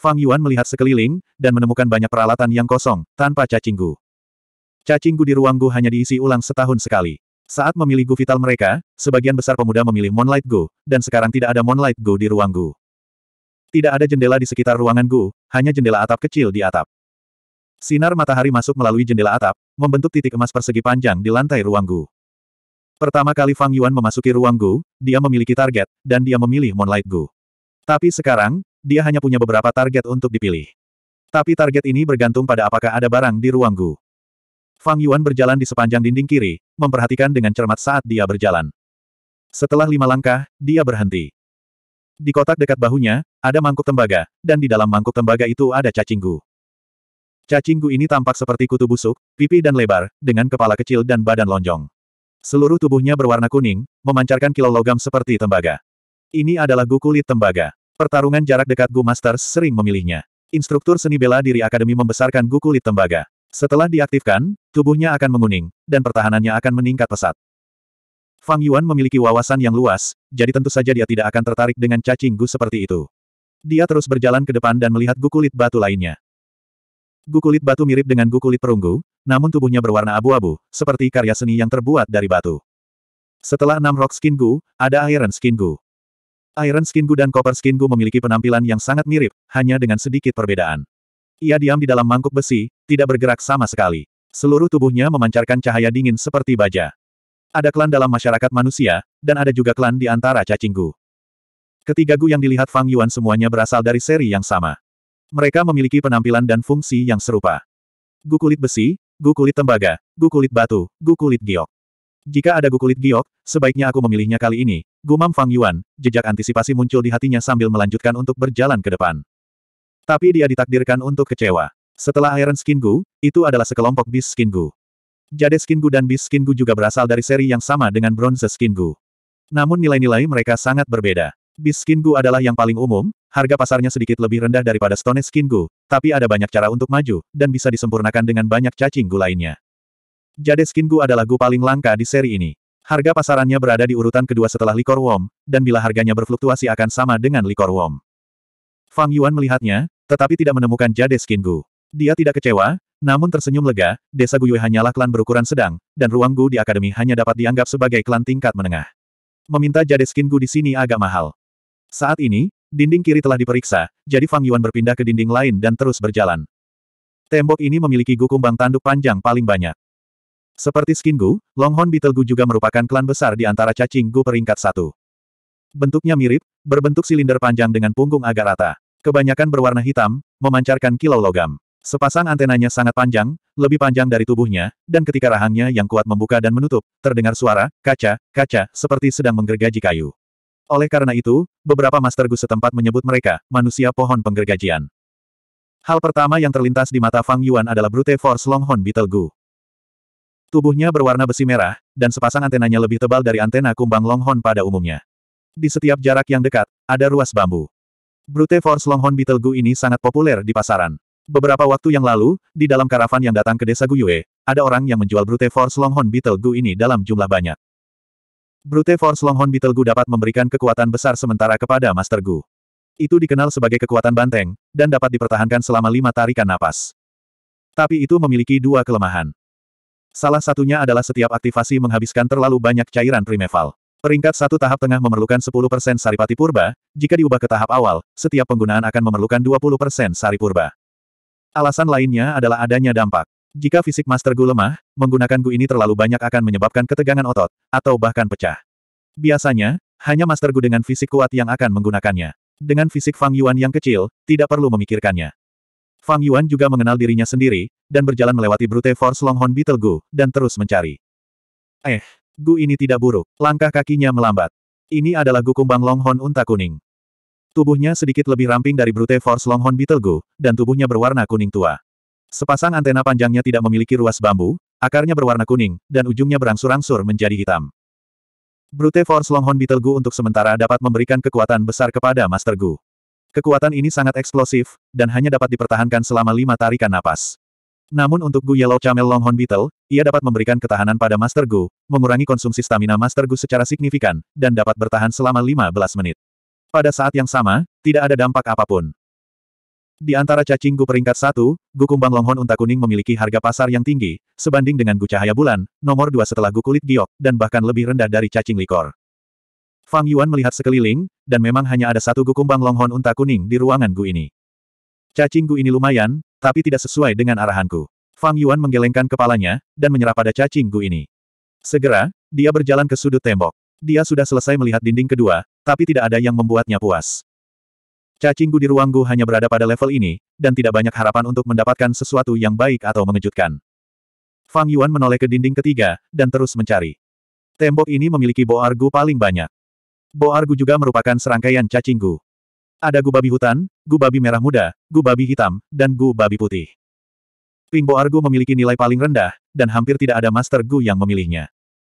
Fang Yuan melihat sekeliling, dan menemukan banyak peralatan yang kosong, tanpa cacinggu. Cacinggu di ruang Gu hanya diisi ulang setahun sekali. Saat memilih Gu vital mereka, sebagian besar pemuda memilih Moonlight Gu, dan sekarang tidak ada Moonlight Gu di ruang Gu. Tidak ada jendela di sekitar ruangan Gu, hanya jendela atap kecil di atap. Sinar matahari masuk melalui jendela atap, membentuk titik emas persegi panjang di lantai ruang Gu. Pertama kali Fang Yuan memasuki ruang Gu, dia memiliki target, dan dia memilih Moonlight Gu. Tapi sekarang, dia hanya punya beberapa target untuk dipilih. Tapi target ini bergantung pada apakah ada barang di ruang Gu. Fang Yuan berjalan di sepanjang dinding kiri, memperhatikan dengan cermat saat dia berjalan. Setelah lima langkah, dia berhenti. Di kotak dekat bahunya, ada mangkuk tembaga, dan di dalam mangkuk tembaga itu ada cacing Gu. Cacing Gu ini tampak seperti kutu busuk, pipi dan lebar, dengan kepala kecil dan badan lonjong. Seluruh tubuhnya berwarna kuning, memancarkan logam seperti tembaga. Ini adalah gu kulit tembaga. Pertarungan jarak dekat Gu Masters sering memilihnya. Instruktur seni bela diri akademi membesarkan Gu kulit tembaga. Setelah diaktifkan, tubuhnya akan menguning, dan pertahanannya akan meningkat pesat. Fang Yuan memiliki wawasan yang luas, jadi tentu saja dia tidak akan tertarik dengan cacing Gu seperti itu. Dia terus berjalan ke depan dan melihat Gu kulit batu lainnya. Gu kulit batu mirip dengan Gu kulit perunggu, namun tubuhnya berwarna abu-abu, seperti karya seni yang terbuat dari batu. Setelah enam rock skin Gu, ada Iron skin Gu. Iron Skin Gu dan Copper Skin Gu memiliki penampilan yang sangat mirip, hanya dengan sedikit perbedaan. Ia diam di dalam mangkuk besi, tidak bergerak sama sekali. Seluruh tubuhnya memancarkan cahaya dingin seperti baja. Ada klan dalam masyarakat manusia, dan ada juga klan di antara cacing gu. Ketiga gu yang dilihat Fang Yuan semuanya berasal dari seri yang sama. Mereka memiliki penampilan dan fungsi yang serupa. Gu kulit besi, gu kulit tembaga, gu kulit batu, gu kulit giok. Jika ada gu kulit giok, sebaiknya aku memilihnya kali ini, gumam Fang Yuan, jejak antisipasi muncul di hatinya sambil melanjutkan untuk berjalan ke depan. Tapi dia ditakdirkan untuk kecewa. Setelah Iron Skin Gu, itu adalah sekelompok Beast Skin Gu. Jade Skin Gu dan Beast Skin Gu juga berasal dari seri yang sama dengan Bronze Skin Gu. Namun nilai-nilai mereka sangat berbeda. Beast Skin Gu adalah yang paling umum, harga pasarnya sedikit lebih rendah daripada Stone Skin Gu, tapi ada banyak cara untuk maju, dan bisa disempurnakan dengan banyak cacing gu lainnya. Jade Skin Gu adalah gu paling langka di seri ini. Harga pasarannya berada di urutan kedua setelah likor Worm, dan bila harganya berfluktuasi akan sama dengan likor Worm. Fang Yuan melihatnya, tetapi tidak menemukan Jade Skin Gu. Dia tidak kecewa, namun tersenyum lega, desa Guyue hanyalah klan berukuran sedang, dan ruang Gu di akademi hanya dapat dianggap sebagai klan tingkat menengah. Meminta Jade Skin Gu di sini agak mahal. Saat ini, dinding kiri telah diperiksa, jadi Fang Yuan berpindah ke dinding lain dan terus berjalan. Tembok ini memiliki gu kumbang tanduk panjang paling banyak. Seperti skin Skingu, Longhorn gu juga merupakan klan besar di antara cacing gu peringkat satu. Bentuknya mirip, berbentuk silinder panjang dengan punggung agak rata. Kebanyakan berwarna hitam, memancarkan kilau logam. Sepasang antenanya sangat panjang, lebih panjang dari tubuhnya, dan ketika rahangnya yang kuat membuka dan menutup, terdengar suara, kaca, kaca, seperti sedang menggergaji kayu. Oleh karena itu, beberapa Master Gu setempat menyebut mereka, manusia pohon penggergajian. Hal pertama yang terlintas di mata Fang Yuan adalah Brute Force Longhorn Beetle Gu. Tubuhnya berwarna besi merah, dan sepasang antenanya lebih tebal dari antena kumbang Longhorn pada umumnya. Di setiap jarak yang dekat, ada ruas bambu. Brute Force Longhorn Gu ini sangat populer di pasaran. Beberapa waktu yang lalu, di dalam karavan yang datang ke desa Guyue, ada orang yang menjual Brute Force Longhorn Gu ini dalam jumlah banyak. Brute Force Longhorn Gu dapat memberikan kekuatan besar sementara kepada Master Gu. Itu dikenal sebagai kekuatan banteng, dan dapat dipertahankan selama lima tarikan napas. Tapi itu memiliki dua kelemahan. Salah satunya adalah setiap aktivasi menghabiskan terlalu banyak cairan primeval. Peringkat satu tahap tengah memerlukan 10% saripati purba, jika diubah ke tahap awal, setiap penggunaan akan memerlukan 20% sari purba. Alasan lainnya adalah adanya dampak. Jika fisik Master Gu lemah, menggunakan Gu ini terlalu banyak akan menyebabkan ketegangan otot, atau bahkan pecah. Biasanya, hanya Master Gu dengan fisik kuat yang akan menggunakannya. Dengan fisik Fang Yuan yang kecil, tidak perlu memikirkannya. Fang Yuan juga mengenal dirinya sendiri, dan berjalan melewati Brute Force Longhorn Beetle Gu, dan terus mencari. Eh, Gu ini tidak buruk. Langkah kakinya melambat. Ini adalah Gu Kumbang Longhorn Unta Kuning. Tubuhnya sedikit lebih ramping dari Brute Force Longhorn Beetle Gu, dan tubuhnya berwarna kuning tua. Sepasang antena panjangnya tidak memiliki ruas bambu, akarnya berwarna kuning, dan ujungnya berangsur-angsur menjadi hitam. Brute Force Longhorn Beetle Gu untuk sementara dapat memberikan kekuatan besar kepada Master Gu. Kekuatan ini sangat eksplosif, dan hanya dapat dipertahankan selama lima tarikan napas. Namun untuk Gu Yellow Camel Longhorn Beetle, ia dapat memberikan ketahanan pada Master Gu, mengurangi konsumsi stamina Master Gu secara signifikan, dan dapat bertahan selama 15 menit. Pada saat yang sama, tidak ada dampak apapun. Di antara cacing Gu peringkat 1, Gu Kumbang Longhorn Unta Kuning memiliki harga pasar yang tinggi, sebanding dengan Gu Cahaya Bulan, nomor 2 setelah Gu Kulit Giok, dan bahkan lebih rendah dari cacing likor. Fang Yuan melihat sekeliling, dan memang hanya ada satu gu kumbang longhorn unta kuning di ruangan gu ini. Cacing gu ini lumayan, tapi tidak sesuai dengan arahanku. Fang Yuan menggelengkan kepalanya, dan menyerah pada cacing gu ini. Segera, dia berjalan ke sudut tembok. Dia sudah selesai melihat dinding kedua, tapi tidak ada yang membuatnya puas. Cacing gu di ruang gu hanya berada pada level ini, dan tidak banyak harapan untuk mendapatkan sesuatu yang baik atau mengejutkan. Fang Yuan menoleh ke dinding ketiga, dan terus mencari. Tembok ini memiliki boar gu paling banyak. Boargu juga merupakan serangkaian cacinggu. Ada gu babi hutan, gu babi merah muda, gu babi hitam, dan gu babi putih. Ping Boargu memiliki nilai paling rendah, dan hampir tidak ada Master Gu yang memilihnya.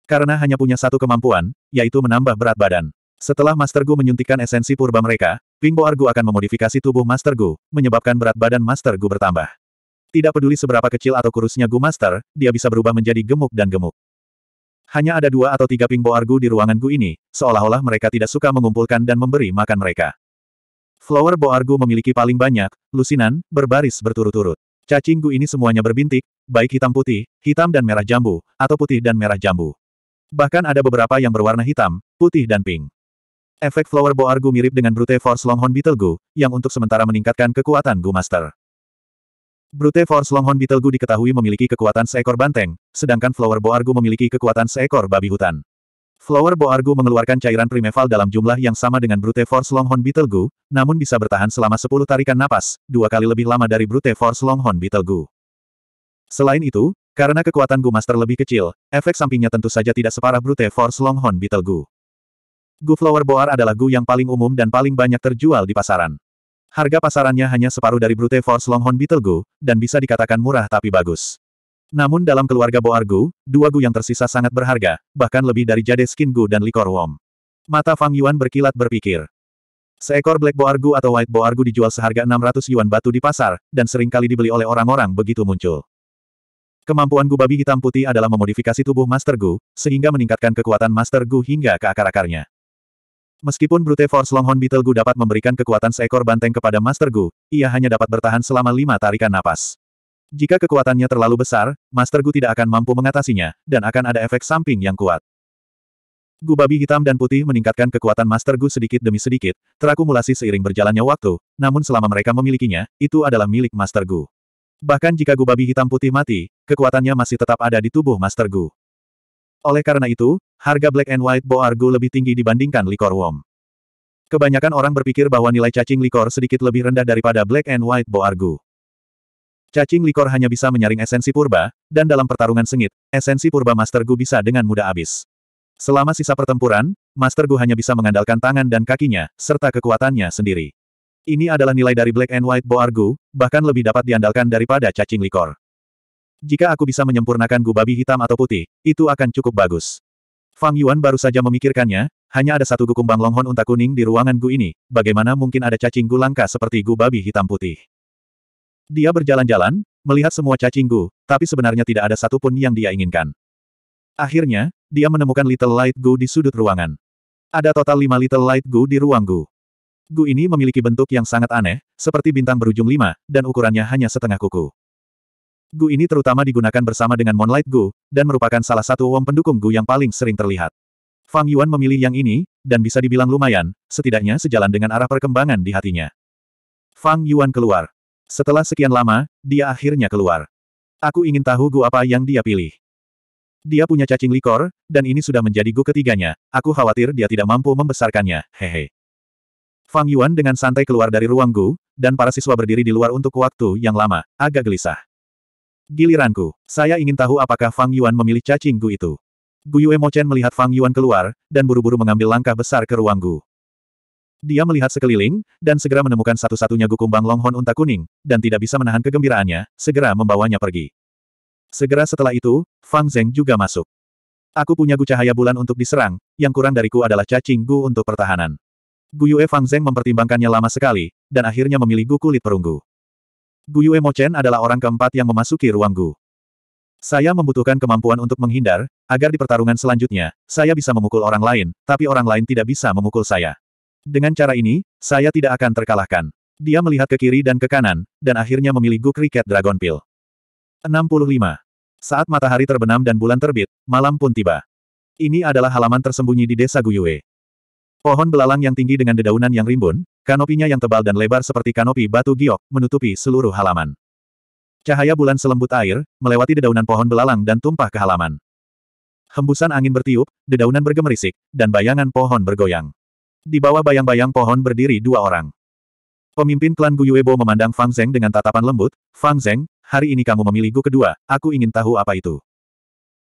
Karena hanya punya satu kemampuan, yaitu menambah berat badan. Setelah Master Gu menyuntikkan esensi purba mereka, Ping Boargu akan memodifikasi tubuh Master Gu, menyebabkan berat badan Master Gu bertambah. Tidak peduli seberapa kecil atau kurusnya Gu Master, dia bisa berubah menjadi gemuk dan gemuk. Hanya ada dua atau tiga pingbo argu di ruangan Gu ini, seolah-olah mereka tidak suka mengumpulkan dan memberi makan mereka. Flower bo argu memiliki paling banyak, lusinan, berbaris berturut-turut. Cacing Gu ini semuanya berbintik, baik hitam putih, hitam dan merah jambu, atau putih dan merah jambu. Bahkan ada beberapa yang berwarna hitam, putih dan pink. Efek Flower bo argu mirip dengan Brute Force Longhorn Beetle Gu, yang untuk sementara meningkatkan kekuatan Gu Master. Brute Force Longhorn Beetlegu diketahui memiliki kekuatan seekor banteng, sedangkan Flower Boargu memiliki kekuatan seekor babi hutan. Flower Boargu mengeluarkan cairan primeval dalam jumlah yang sama dengan Brute Force Longhorn Beetlegu, namun bisa bertahan selama 10 tarikan napas, dua kali lebih lama dari Brute Force Longhorn Beetlegu. Selain itu, karena kekuatan Gu Master lebih kecil, efek sampingnya tentu saja tidak separah Brute Force Longhorn Beetlegu. Gu Flower Boar adalah Gu yang paling umum dan paling banyak terjual di pasaran. Harga pasarannya hanya separuh dari Brute Force Longhorn Beetle Gu dan bisa dikatakan murah tapi bagus. Namun dalam keluarga Boargu, dua gu yang tersisa sangat berharga, bahkan lebih dari Jade Skin Gu dan Likor Worm. Mata Fang Yuan berkilat berpikir. Seekor Black Boargu atau White Boargu dijual seharga 600 yuan batu di pasar, dan seringkali dibeli oleh orang-orang begitu muncul. Kemampuan Gu Babi Hitam Putih adalah memodifikasi tubuh Master Gu, sehingga meningkatkan kekuatan Master Gu hingga ke akar-akarnya. Meskipun Brute Force Longhorn Beetle Gu dapat memberikan kekuatan seekor banteng kepada Master Gu, ia hanya dapat bertahan selama lima tarikan napas. Jika kekuatannya terlalu besar, Master Gu tidak akan mampu mengatasinya, dan akan ada efek samping yang kuat. Gu babi hitam dan putih meningkatkan kekuatan Master Gu sedikit demi sedikit, terakumulasi seiring berjalannya waktu, namun selama mereka memilikinya, itu adalah milik Master Gu. Bahkan jika Gu babi hitam putih mati, kekuatannya masih tetap ada di tubuh Master Gu. Oleh karena itu, harga Black and White Bo argu lebih tinggi dibandingkan likor Wom. Kebanyakan orang berpikir bahwa nilai cacing likor sedikit lebih rendah daripada Black and White Bo argu. Cacing likor hanya bisa menyaring esensi purba, dan dalam pertarungan sengit, esensi purba Master Gu bisa dengan mudah habis. Selama sisa pertempuran, Master Gu hanya bisa mengandalkan tangan dan kakinya, serta kekuatannya sendiri. Ini adalah nilai dari Black and White Bo argu, bahkan lebih dapat diandalkan daripada cacing likor. Jika aku bisa menyempurnakan gu babi hitam atau putih, itu akan cukup bagus. Fang Yuan baru saja memikirkannya, hanya ada satu gu kumbang longhorn unta kuning di ruangan gu ini, bagaimana mungkin ada cacing gu langka seperti gu babi hitam putih. Dia berjalan-jalan, melihat semua cacing gu, tapi sebenarnya tidak ada satupun yang dia inginkan. Akhirnya, dia menemukan Little Light Gu di sudut ruangan. Ada total lima Little Light Gu di ruang Gu. Gu ini memiliki bentuk yang sangat aneh, seperti bintang berujung lima, dan ukurannya hanya setengah kuku. Gu ini terutama digunakan bersama dengan Moonlight Gu, dan merupakan salah satu wom pendukung Gu yang paling sering terlihat. Fang Yuan memilih yang ini, dan bisa dibilang lumayan, setidaknya sejalan dengan arah perkembangan di hatinya. Fang Yuan keluar. Setelah sekian lama, dia akhirnya keluar. Aku ingin tahu Gu apa yang dia pilih. Dia punya cacing likor, dan ini sudah menjadi Gu ketiganya. Aku khawatir dia tidak mampu membesarkannya, hehe. Fang Yuan dengan santai keluar dari ruang Gu, dan para siswa berdiri di luar untuk waktu yang lama, agak gelisah. Giliranku. Saya ingin tahu apakah Fang Yuan memilih cacing gu itu. Guyue Mochen melihat Fang Yuan keluar, dan buru-buru mengambil langkah besar ke ruang gu. Dia melihat sekeliling, dan segera menemukan satu-satunya gu kumbang Longhorn unta kuning, dan tidak bisa menahan kegembiraannya, segera membawanya pergi. Segera setelah itu, Fang Zeng juga masuk. Aku punya gu cahaya bulan untuk diserang, yang kurang dariku adalah cacing gu untuk pertahanan. Gu Yue Fang Zeng mempertimbangkannya lama sekali, dan akhirnya memilih gu kulit perunggu. Guyue Mochen adalah orang keempat yang memasuki ruang Gu. Saya membutuhkan kemampuan untuk menghindar, agar di pertarungan selanjutnya, saya bisa memukul orang lain, tapi orang lain tidak bisa memukul saya. Dengan cara ini, saya tidak akan terkalahkan. Dia melihat ke kiri dan ke kanan, dan akhirnya memilih Gu Cricket Dragon Pill. 65. Saat matahari terbenam dan bulan terbit, malam pun tiba. Ini adalah halaman tersembunyi di desa Guyue. Pohon belalang yang tinggi dengan dedaunan yang rimbun, Kanopinya yang tebal dan lebar seperti kanopi batu giok, menutupi seluruh halaman. Cahaya bulan selembut air, melewati dedaunan pohon belalang dan tumpah ke halaman. Hembusan angin bertiup, dedaunan bergemerisik, dan bayangan pohon bergoyang. Di bawah bayang-bayang pohon berdiri dua orang. Pemimpin klan Guyuebo memandang Fang Zeng dengan tatapan lembut, Fang Zeng, hari ini kamu memilih Gu kedua, aku ingin tahu apa itu.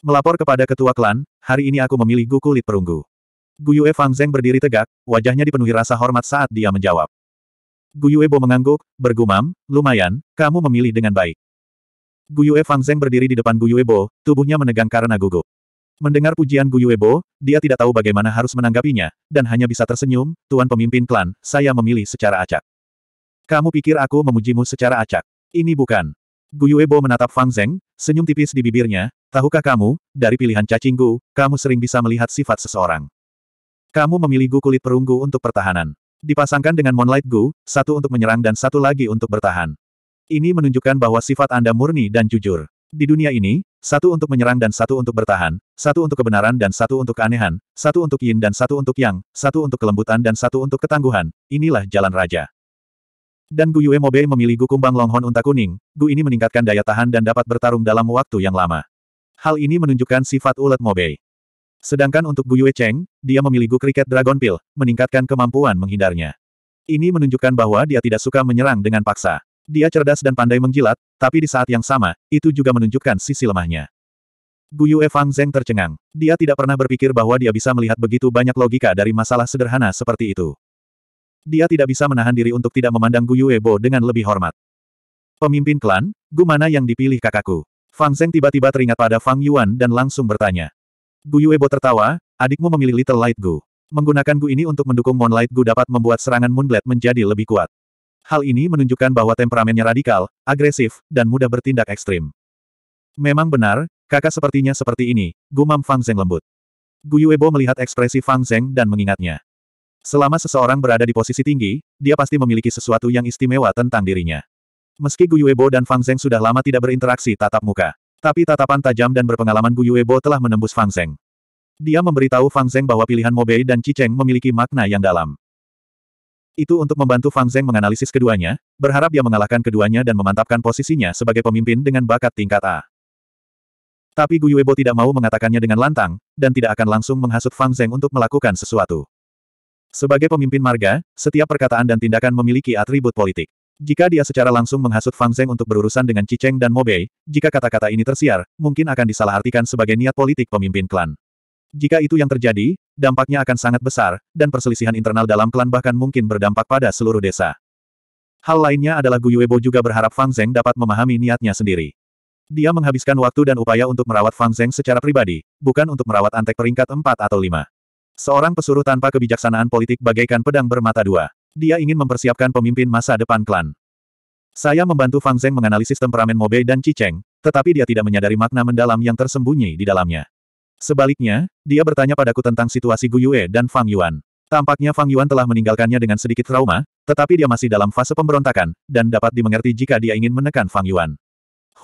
Melapor kepada ketua klan, hari ini aku memilih Gu kulit perunggu. Guyue Fang Zeng berdiri tegak, wajahnya dipenuhi rasa hormat saat dia menjawab. Guyue Bo mengangguk, bergumam, lumayan, kamu memilih dengan baik. Guyue Fang Zeng berdiri di depan Guyue Bo, tubuhnya menegang karena gugup. Mendengar pujian Guyue Bo, dia tidak tahu bagaimana harus menanggapinya, dan hanya bisa tersenyum, Tuan Pemimpin Klan, saya memilih secara acak. Kamu pikir aku memujimu secara acak? Ini bukan. Guyue Bo menatap Fang Zeng, senyum tipis di bibirnya, tahukah kamu, dari pilihan cacingku, kamu sering bisa melihat sifat seseorang. Kamu memilih Gu kulit perunggu untuk pertahanan. Dipasangkan dengan Moonlight Gu, satu untuk menyerang dan satu lagi untuk bertahan. Ini menunjukkan bahwa sifat Anda murni dan jujur. Di dunia ini, satu untuk menyerang dan satu untuk bertahan, satu untuk kebenaran dan satu untuk keanehan, satu untuk yin dan satu untuk yang, satu untuk kelembutan dan satu untuk ketangguhan, inilah jalan raja. Dan Gu Yue Mobe memilih Gu Kumbang Longhorn Unta Kuning, Gu ini meningkatkan daya tahan dan dapat bertarung dalam waktu yang lama. Hal ini menunjukkan sifat ulet Mobe. Sedangkan untuk Gu Yue Cheng, dia memilih Gu Cricket Dragon Pill, meningkatkan kemampuan menghindarnya. Ini menunjukkan bahwa dia tidak suka menyerang dengan paksa. Dia cerdas dan pandai menjilat, tapi di saat yang sama, itu juga menunjukkan sisi lemahnya. Gu Yue Fang Zeng tercengang. Dia tidak pernah berpikir bahwa dia bisa melihat begitu banyak logika dari masalah sederhana seperti itu. Dia tidak bisa menahan diri untuk tidak memandang Gu Yue Bo dengan lebih hormat. Pemimpin klan, Gu mana yang dipilih kakakku? Fang Zeng tiba-tiba teringat pada Fang Yuan dan langsung bertanya. Gu Yuebo tertawa, adikmu memilih Little Light Gu. Menggunakan Gu ini untuk mendukung Moonlight Gu dapat membuat serangan Moonblade menjadi lebih kuat. Hal ini menunjukkan bahwa temperamennya radikal, agresif, dan mudah bertindak ekstrim. Memang benar, kakak sepertinya seperti ini, gumam Fang Zeng lembut. Gu Yuebo melihat ekspresi Fang Zeng dan mengingatnya. Selama seseorang berada di posisi tinggi, dia pasti memiliki sesuatu yang istimewa tentang dirinya. Meski Gu Yuebo dan Fang Zeng sudah lama tidak berinteraksi tatap muka. Tapi tatapan tajam dan berpengalaman Gu Yuebo telah menembus Fang Zeng. Dia memberitahu Fang Zeng bahwa pilihan Mobei dan Cheng memiliki makna yang dalam. Itu untuk membantu Fang Zeng menganalisis keduanya, berharap dia mengalahkan keduanya dan memantapkan posisinya sebagai pemimpin dengan bakat tingkat A. Tapi Gu Yuebo tidak mau mengatakannya dengan lantang, dan tidak akan langsung menghasut Fang Zeng untuk melakukan sesuatu. Sebagai pemimpin marga, setiap perkataan dan tindakan memiliki atribut politik. Jika dia secara langsung menghasut Fang Zeng untuk berurusan dengan Cicheng dan Mobei, jika kata-kata ini tersiar, mungkin akan disalahartikan sebagai niat politik pemimpin klan. Jika itu yang terjadi, dampaknya akan sangat besar, dan perselisihan internal dalam klan bahkan mungkin berdampak pada seluruh desa. Hal lainnya adalah Gu Yuebo juga berharap Fang Zeng dapat memahami niatnya sendiri. Dia menghabiskan waktu dan upaya untuk merawat Fang Zeng secara pribadi, bukan untuk merawat antek peringkat 4 atau 5. Seorang pesuruh tanpa kebijaksanaan politik bagaikan pedang bermata dua. Dia ingin mempersiapkan pemimpin masa depan klan. Saya membantu Fang Zeng menganalisis temperamen Mobe dan Cicheng, tetapi dia tidak menyadari makna mendalam yang tersembunyi di dalamnya. Sebaliknya, dia bertanya padaku tentang situasi Gu Yue dan Fang Yuan. Tampaknya Fang Yuan telah meninggalkannya dengan sedikit trauma, tetapi dia masih dalam fase pemberontakan, dan dapat dimengerti jika dia ingin menekan Fang Yuan.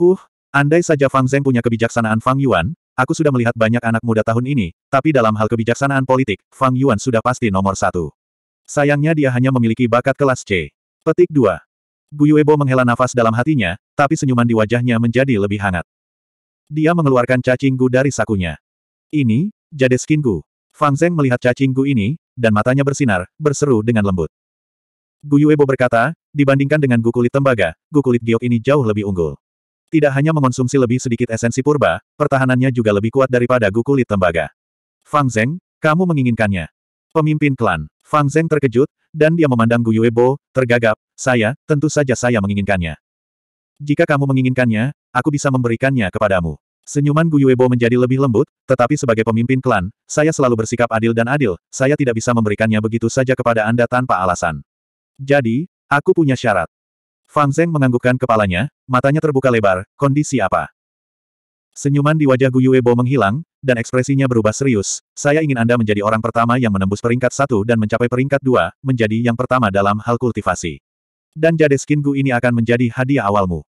Huh, andai saja Fang Zeng punya kebijaksanaan Fang Yuan, aku sudah melihat banyak anak muda tahun ini, tapi dalam hal kebijaksanaan politik, Fang Yuan sudah pasti nomor satu. Sayangnya dia hanya memiliki bakat kelas C. Petik 2. Guyuebo menghela nafas dalam hatinya, tapi senyuman di wajahnya menjadi lebih hangat. Dia mengeluarkan cacinggu dari sakunya. Ini, gu. Fang Zeng melihat cacinggu ini, dan matanya bersinar, berseru dengan lembut. Guyuebo berkata, dibandingkan dengan gu kulit tembaga, gu kulit giok ini jauh lebih unggul. Tidak hanya mengonsumsi lebih sedikit esensi purba, pertahanannya juga lebih kuat daripada gu kulit tembaga. Fang Zeng, kamu menginginkannya. Pemimpin klan, Fang Zeng terkejut, dan dia memandang Gu Yuebo, tergagap, saya, tentu saja saya menginginkannya. Jika kamu menginginkannya, aku bisa memberikannya kepadamu. Senyuman Gu Yuebo menjadi lebih lembut, tetapi sebagai pemimpin klan, saya selalu bersikap adil dan adil, saya tidak bisa memberikannya begitu saja kepada Anda tanpa alasan. Jadi, aku punya syarat. Fang Zeng menganggukkan kepalanya, matanya terbuka lebar, kondisi apa? Senyuman di wajah Gu Yuebo menghilang, dan ekspresinya berubah serius. Saya ingin Anda menjadi orang pertama yang menembus peringkat satu dan mencapai peringkat dua, menjadi yang pertama dalam hal kultivasi. Dan jade skin Gu ini akan menjadi hadiah awalmu.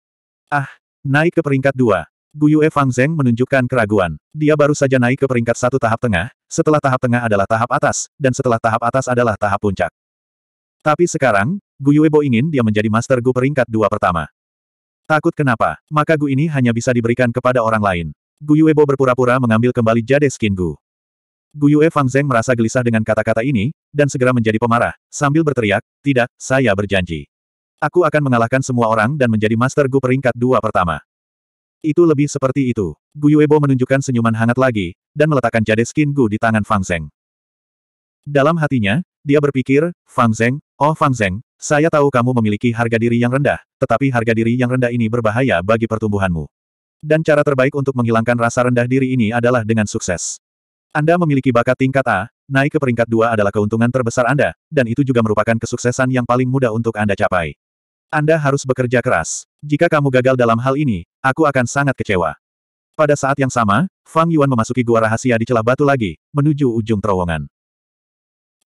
Ah, naik ke peringkat dua. Gu Yue Fang Zeng menunjukkan keraguan. Dia baru saja naik ke peringkat satu tahap tengah, setelah tahap tengah adalah tahap atas, dan setelah tahap atas adalah tahap puncak. Tapi sekarang, Gu Yuebo ingin dia menjadi Master Gu peringkat dua pertama. Takut kenapa? Maka Gu ini hanya bisa diberikan kepada orang lain. Gu Yuebo berpura-pura mengambil kembali jade skin Gu. Gu Yue Fang Zeng merasa gelisah dengan kata-kata ini, dan segera menjadi pemarah, sambil berteriak, tidak, saya berjanji. Aku akan mengalahkan semua orang dan menjadi Master Gu peringkat dua pertama. Itu lebih seperti itu. Gu Yuebo menunjukkan senyuman hangat lagi, dan meletakkan jade skin Gu di tangan Fang Zeng. Dalam hatinya, dia berpikir, Fang Zeng, oh Fang Zeng, saya tahu kamu memiliki harga diri yang rendah, tetapi harga diri yang rendah ini berbahaya bagi pertumbuhanmu. Dan cara terbaik untuk menghilangkan rasa rendah diri ini adalah dengan sukses. Anda memiliki bakat tingkat A, naik ke peringkat 2 adalah keuntungan terbesar Anda, dan itu juga merupakan kesuksesan yang paling mudah untuk Anda capai. Anda harus bekerja keras. Jika kamu gagal dalam hal ini, aku akan sangat kecewa. Pada saat yang sama, Fang Yuan memasuki gua rahasia di celah batu lagi, menuju ujung terowongan.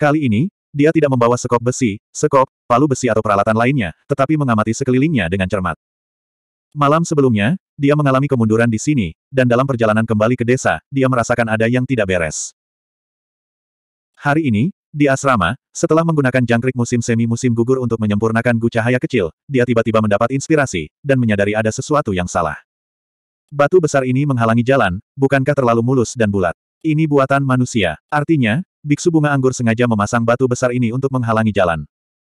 Kali ini, dia tidak membawa sekop besi, sekop, palu besi atau peralatan lainnya, tetapi mengamati sekelilingnya dengan cermat. Malam sebelumnya, dia mengalami kemunduran di sini, dan dalam perjalanan kembali ke desa, dia merasakan ada yang tidak beres. Hari ini, di asrama, setelah menggunakan jangkrik musim semi-musim gugur untuk menyempurnakan gu cahaya kecil, dia tiba-tiba mendapat inspirasi, dan menyadari ada sesuatu yang salah. Batu besar ini menghalangi jalan, bukankah terlalu mulus dan bulat? Ini buatan manusia, artinya, Biksu bunga anggur sengaja memasang batu besar ini untuk menghalangi jalan.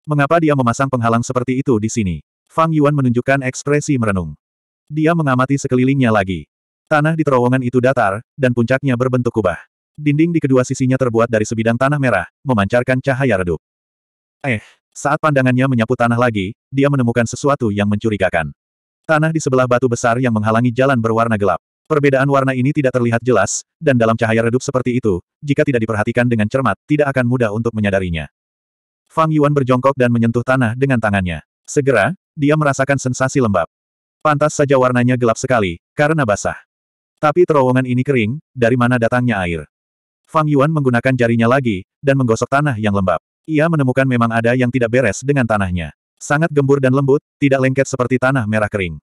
Mengapa dia memasang penghalang seperti itu di sini? Fang Yuan menunjukkan ekspresi merenung. Dia mengamati sekelilingnya lagi. Tanah di terowongan itu datar, dan puncaknya berbentuk kubah. Dinding di kedua sisinya terbuat dari sebidang tanah merah, memancarkan cahaya redup. Eh, saat pandangannya menyapu tanah lagi, dia menemukan sesuatu yang mencurigakan. Tanah di sebelah batu besar yang menghalangi jalan berwarna gelap. Perbedaan warna ini tidak terlihat jelas, dan dalam cahaya redup seperti itu, jika tidak diperhatikan dengan cermat, tidak akan mudah untuk menyadarinya. Fang Yuan berjongkok dan menyentuh tanah dengan tangannya. Segera, dia merasakan sensasi lembab. Pantas saja warnanya gelap sekali, karena basah. Tapi terowongan ini kering, dari mana datangnya air? Fang Yuan menggunakan jarinya lagi, dan menggosok tanah yang lembab. Ia menemukan memang ada yang tidak beres dengan tanahnya. Sangat gembur dan lembut, tidak lengket seperti tanah merah kering.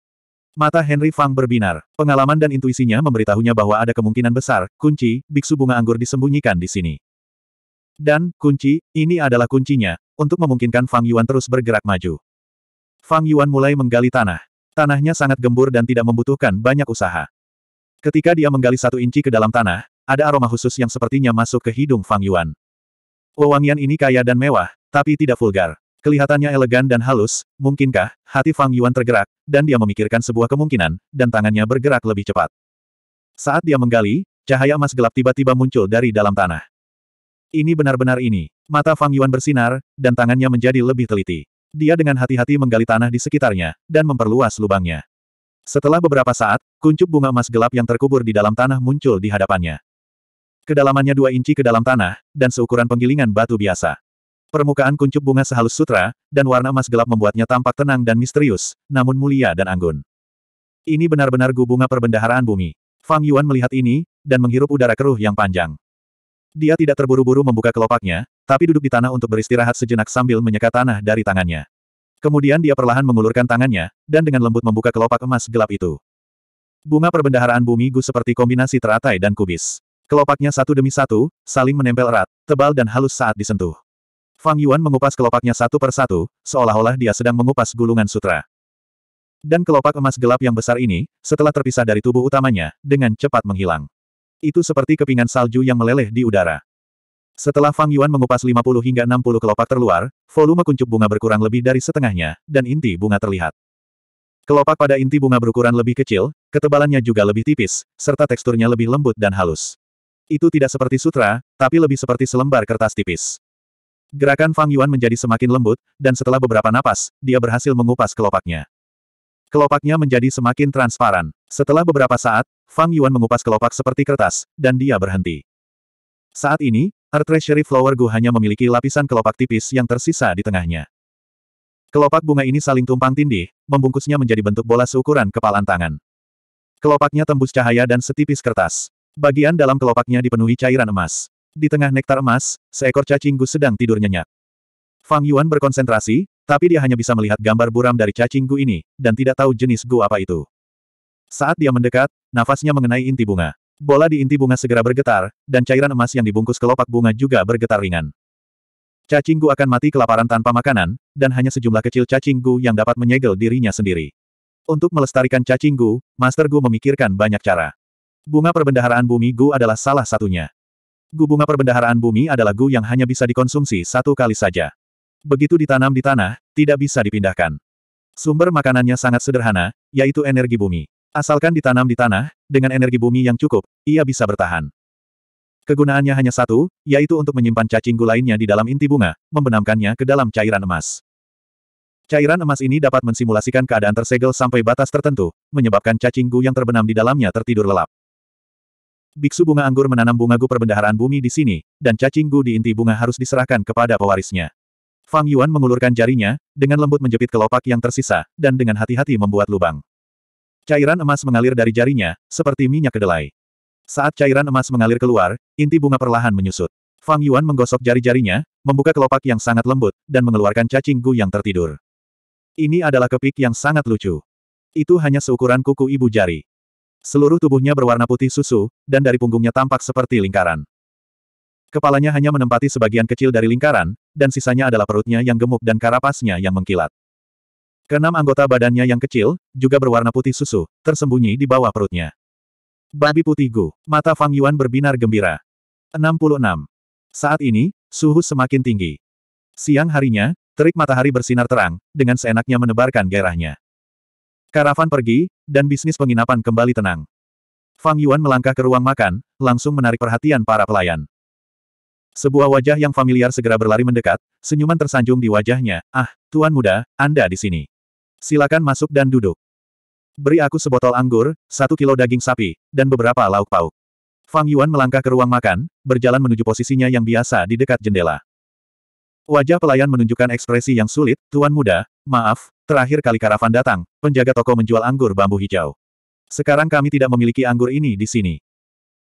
Mata Henry Fang berbinar. Pengalaman dan intuisinya memberitahunya bahwa ada kemungkinan besar, kunci, biksu bunga anggur disembunyikan di sini. Dan, kunci, ini adalah kuncinya, untuk memungkinkan Fang Yuan terus bergerak maju. Fang Yuan mulai menggali tanah. Tanahnya sangat gembur dan tidak membutuhkan banyak usaha. Ketika dia menggali satu inci ke dalam tanah, ada aroma khusus yang sepertinya masuk ke hidung Fang Yuan. Wewangian ini kaya dan mewah, tapi tidak vulgar. Kelihatannya elegan dan halus, mungkinkah, hati Fang Yuan tergerak, dan dia memikirkan sebuah kemungkinan, dan tangannya bergerak lebih cepat. Saat dia menggali, cahaya emas gelap tiba-tiba muncul dari dalam tanah. Ini benar-benar ini. Mata Fang Yuan bersinar, dan tangannya menjadi lebih teliti. Dia dengan hati-hati menggali tanah di sekitarnya, dan memperluas lubangnya. Setelah beberapa saat, kuncup bunga emas gelap yang terkubur di dalam tanah muncul di hadapannya. Kedalamannya dua inci ke dalam tanah, dan seukuran penggilingan batu biasa. Permukaan kuncup bunga sehalus sutra, dan warna emas gelap membuatnya tampak tenang dan misterius, namun mulia dan anggun. Ini benar-benar gu bunga perbendaharaan bumi. Fang Yuan melihat ini, dan menghirup udara keruh yang panjang. Dia tidak terburu-buru membuka kelopaknya, tapi duduk di tanah untuk beristirahat sejenak sambil menyeka tanah dari tangannya. Kemudian dia perlahan mengulurkan tangannya, dan dengan lembut membuka kelopak emas gelap itu. Bunga perbendaharaan bumi gu seperti kombinasi teratai dan kubis. Kelopaknya satu demi satu, saling menempel erat, tebal dan halus saat disentuh. Fang Yuan mengupas kelopaknya satu per satu, seolah-olah dia sedang mengupas gulungan sutra. Dan kelopak emas gelap yang besar ini, setelah terpisah dari tubuh utamanya, dengan cepat menghilang. Itu seperti kepingan salju yang meleleh di udara. Setelah Fang Yuan mengupas 50 hingga 60 kelopak terluar, volume kuncup bunga berkurang lebih dari setengahnya, dan inti bunga terlihat. Kelopak pada inti bunga berukuran lebih kecil, ketebalannya juga lebih tipis, serta teksturnya lebih lembut dan halus. Itu tidak seperti sutra, tapi lebih seperti selembar kertas tipis. Gerakan Fang Yuan menjadi semakin lembut, dan setelah beberapa napas, dia berhasil mengupas kelopaknya. Kelopaknya menjadi semakin transparan. Setelah beberapa saat, Fang Yuan mengupas kelopak seperti kertas, dan dia berhenti. Saat ini, Art Treasury Flower Gu hanya memiliki lapisan kelopak tipis yang tersisa di tengahnya. Kelopak bunga ini saling tumpang tindih, membungkusnya menjadi bentuk bola seukuran kepalan tangan. Kelopaknya tembus cahaya dan setipis kertas. Bagian dalam kelopaknya dipenuhi cairan emas. Di tengah nektar emas, seekor cacing gu sedang tidur nyenyak. Fang Yuan berkonsentrasi, tapi dia hanya bisa melihat gambar buram dari cacing gu ini, dan tidak tahu jenis gu apa itu. Saat dia mendekat, nafasnya mengenai inti bunga. Bola di inti bunga segera bergetar, dan cairan emas yang dibungkus kelopak bunga juga bergetar ringan. Cacing gu akan mati kelaparan tanpa makanan, dan hanya sejumlah kecil cacing gu yang dapat menyegel dirinya sendiri. Untuk melestarikan cacing gu, Master Gu memikirkan banyak cara. Bunga perbendaharaan bumi Gu adalah salah satunya. Gu bunga perbendaharaan bumi adalah gu yang hanya bisa dikonsumsi satu kali saja. Begitu ditanam di tanah, tidak bisa dipindahkan. Sumber makanannya sangat sederhana, yaitu energi bumi. Asalkan ditanam di tanah, dengan energi bumi yang cukup, ia bisa bertahan. Kegunaannya hanya satu, yaitu untuk menyimpan cacing gu lainnya di dalam inti bunga, membenamkannya ke dalam cairan emas. Cairan emas ini dapat mensimulasikan keadaan tersegel sampai batas tertentu, menyebabkan cacing gu yang terbenam di dalamnya tertidur lelap. Biksu bunga anggur menanam bunga gu perbendaharaan bumi di sini, dan cacing gu di inti bunga harus diserahkan kepada pewarisnya. Fang Yuan mengulurkan jarinya, dengan lembut menjepit kelopak yang tersisa, dan dengan hati-hati membuat lubang. Cairan emas mengalir dari jarinya, seperti minyak kedelai. Saat cairan emas mengalir keluar, inti bunga perlahan menyusut. Fang Yuan menggosok jari-jarinya, membuka kelopak yang sangat lembut, dan mengeluarkan cacing gu yang tertidur. Ini adalah kepik yang sangat lucu. Itu hanya seukuran kuku ibu jari. Seluruh tubuhnya berwarna putih susu, dan dari punggungnya tampak seperti lingkaran. Kepalanya hanya menempati sebagian kecil dari lingkaran, dan sisanya adalah perutnya yang gemuk dan karapasnya yang mengkilat. Keenam anggota badannya yang kecil, juga berwarna putih susu, tersembunyi di bawah perutnya. Babi putih Gu. Mata Fang Yuan berbinar gembira. 66. Saat ini, suhu semakin tinggi. Siang harinya, terik matahari bersinar terang, dengan seenaknya menebarkan gairahnya. Karavan pergi, dan bisnis penginapan kembali tenang. Fang Yuan melangkah ke ruang makan, langsung menarik perhatian para pelayan. Sebuah wajah yang familiar segera berlari mendekat, senyuman tersanjung di wajahnya, ah, tuan muda, Anda di sini. Silakan masuk dan duduk. Beri aku sebotol anggur, satu kilo daging sapi, dan beberapa lauk pauk. Fang Yuan melangkah ke ruang makan, berjalan menuju posisinya yang biasa di dekat jendela. Wajah pelayan menunjukkan ekspresi yang sulit, Tuan Muda, maaf, Terakhir kali karavan datang, penjaga toko menjual anggur bambu hijau. Sekarang kami tidak memiliki anggur ini di sini.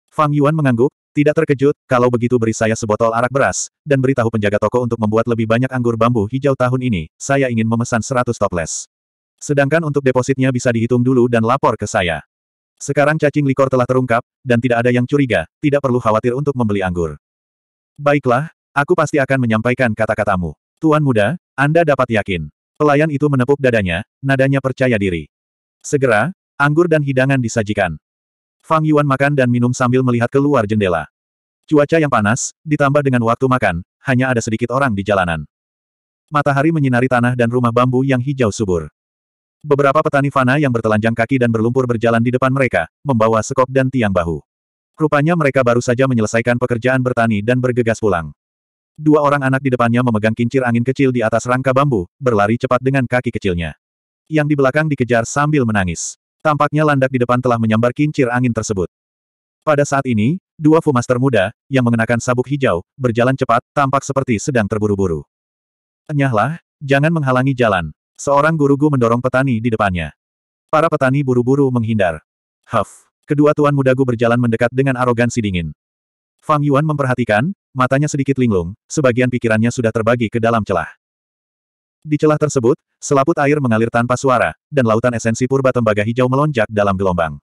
Fang Yuan mengangguk, tidak terkejut, kalau begitu beri saya sebotol arak beras, dan beritahu penjaga toko untuk membuat lebih banyak anggur bambu hijau tahun ini, saya ingin memesan 100 toples. Sedangkan untuk depositnya bisa dihitung dulu dan lapor ke saya. Sekarang cacing likor telah terungkap, dan tidak ada yang curiga, tidak perlu khawatir untuk membeli anggur. Baiklah, aku pasti akan menyampaikan kata-katamu. Tuan muda, Anda dapat yakin. Pelayan itu menepuk dadanya, nadanya percaya diri. Segera, anggur dan hidangan disajikan. Fang Yuan makan dan minum sambil melihat keluar jendela. Cuaca yang panas, ditambah dengan waktu makan, hanya ada sedikit orang di jalanan. Matahari menyinari tanah dan rumah bambu yang hijau subur. Beberapa petani fana yang bertelanjang kaki dan berlumpur berjalan di depan mereka, membawa sekop dan tiang bahu. Rupanya mereka baru saja menyelesaikan pekerjaan bertani dan bergegas pulang. Dua orang anak di depannya memegang kincir angin kecil di atas rangka bambu, berlari cepat dengan kaki kecilnya. Yang di belakang dikejar sambil menangis. Tampaknya landak di depan telah menyambar kincir angin tersebut. Pada saat ini, dua Fumaster muda, yang mengenakan sabuk hijau, berjalan cepat, tampak seperti sedang terburu-buru. Nyahlah, jangan menghalangi jalan. Seorang guru gurugu mendorong petani di depannya. Para petani buru-buru menghindar. Huff. Kedua tuan mudagu berjalan mendekat dengan arogansi dingin. Fang Yuan memperhatikan, matanya sedikit linglung, sebagian pikirannya sudah terbagi ke dalam celah. Di celah tersebut, selaput air mengalir tanpa suara, dan lautan esensi purba tembaga hijau melonjak dalam gelombang.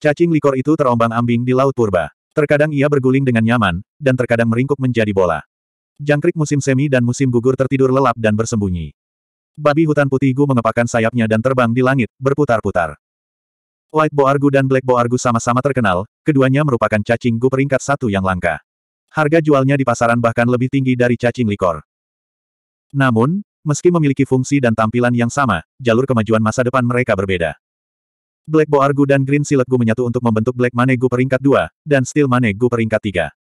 Cacing likor itu terombang-ambing di laut purba. Terkadang ia berguling dengan nyaman, dan terkadang meringkuk menjadi bola. Jangkrik musim semi dan musim gugur tertidur lelap dan bersembunyi. Babi hutan putih Gu mengepakkan sayapnya dan terbang di langit, berputar-putar. White Boargu dan Black Boargu sama-sama terkenal, keduanya merupakan cacing gu peringkat satu yang langka. Harga jualnya di pasaran bahkan lebih tinggi dari cacing likor. Namun, meski memiliki fungsi dan tampilan yang sama, jalur kemajuan masa depan mereka berbeda. Black Boargu dan Green Silek Gu menyatu untuk membentuk Black Manegu peringkat 2, dan Steel Manegu peringkat 3.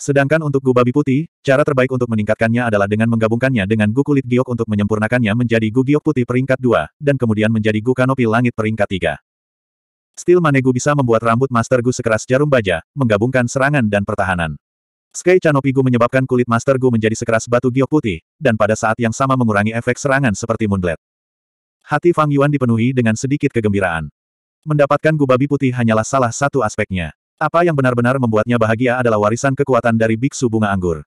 Sedangkan untuk gu babi putih, cara terbaik untuk meningkatkannya adalah dengan menggabungkannya dengan gu kulit giok untuk menyempurnakannya menjadi gu giok putih peringkat 2, dan kemudian menjadi gu kanopi langit peringkat 3. Steel Manegu bisa membuat rambut Master Gu sekeras jarum baja, menggabungkan serangan dan pertahanan. Sky Canopy Gu menyebabkan kulit Master Gu menjadi sekeras batu giok putih, dan pada saat yang sama mengurangi efek serangan seperti Moonblade. Hati Fang Yuan dipenuhi dengan sedikit kegembiraan. Mendapatkan Gu Babi Putih hanyalah salah satu aspeknya. Apa yang benar-benar membuatnya bahagia adalah warisan kekuatan dari biksu bunga anggur.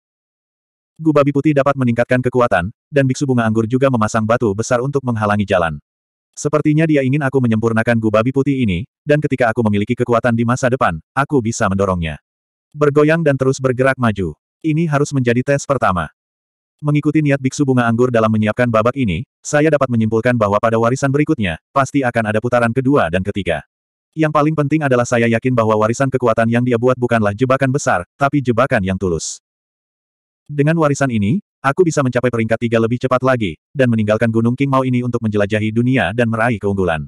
Gubabi putih dapat meningkatkan kekuatan, dan biksu bunga anggur juga memasang batu besar untuk menghalangi jalan. Sepertinya dia ingin aku menyempurnakan gubabi putih ini, dan ketika aku memiliki kekuatan di masa depan, aku bisa mendorongnya. Bergoyang dan terus bergerak maju. Ini harus menjadi tes pertama. Mengikuti niat biksu bunga anggur dalam menyiapkan babak ini, saya dapat menyimpulkan bahwa pada warisan berikutnya, pasti akan ada putaran kedua dan ketiga. Yang paling penting adalah saya yakin bahwa warisan kekuatan yang dia buat bukanlah jebakan besar, tapi jebakan yang tulus. Dengan warisan ini, aku bisa mencapai peringkat tiga lebih cepat lagi, dan meninggalkan Gunung King Mao ini untuk menjelajahi dunia dan meraih keunggulan.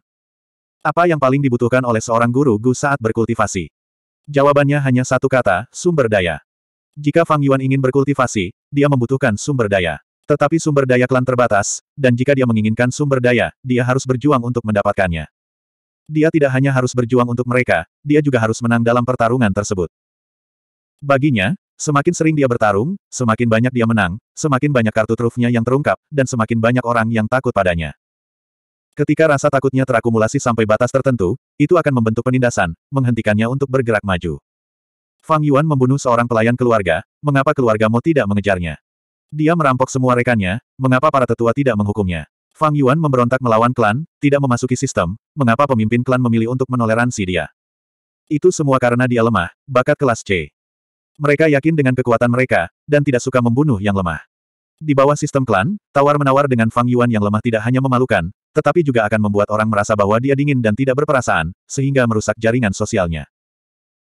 Apa yang paling dibutuhkan oleh seorang guru Gu saat berkultivasi? Jawabannya hanya satu kata, sumber daya. Jika Fang Yuan ingin berkultivasi, dia membutuhkan sumber daya. Tetapi sumber daya klan terbatas, dan jika dia menginginkan sumber daya, dia harus berjuang untuk mendapatkannya. Dia tidak hanya harus berjuang untuk mereka, dia juga harus menang dalam pertarungan tersebut. Baginya, semakin sering dia bertarung, semakin banyak dia menang, semakin banyak kartu trufnya yang terungkap, dan semakin banyak orang yang takut padanya. Ketika rasa takutnya terakumulasi sampai batas tertentu, itu akan membentuk penindasan, menghentikannya untuk bergerak maju. Fang Yuan membunuh seorang pelayan keluarga, mengapa keluarga Mo tidak mengejarnya? Dia merampok semua rekannya, mengapa para tetua tidak menghukumnya? Fang Yuan memberontak melawan klan, tidak memasuki sistem, mengapa pemimpin klan memilih untuk menoleransi dia. Itu semua karena dia lemah, bakat kelas C. Mereka yakin dengan kekuatan mereka, dan tidak suka membunuh yang lemah. Di bawah sistem klan, tawar-menawar dengan Fang Yuan yang lemah tidak hanya memalukan, tetapi juga akan membuat orang merasa bahwa dia dingin dan tidak berperasaan, sehingga merusak jaringan sosialnya.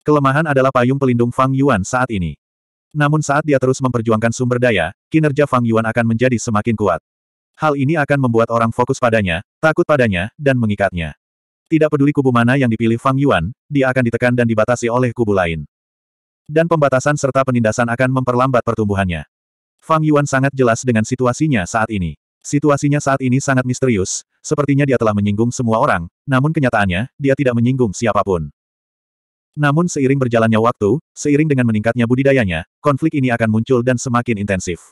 Kelemahan adalah payung pelindung Fang Yuan saat ini. Namun saat dia terus memperjuangkan sumber daya, kinerja Fang Yuan akan menjadi semakin kuat hal ini akan membuat orang fokus padanya, takut padanya, dan mengikatnya. Tidak peduli kubu mana yang dipilih Fang Yuan, dia akan ditekan dan dibatasi oleh kubu lain. Dan pembatasan serta penindasan akan memperlambat pertumbuhannya. Fang Yuan sangat jelas dengan situasinya saat ini. Situasinya saat ini sangat misterius, sepertinya dia telah menyinggung semua orang, namun kenyataannya, dia tidak menyinggung siapapun. Namun seiring berjalannya waktu, seiring dengan meningkatnya budidayanya, konflik ini akan muncul dan semakin intensif.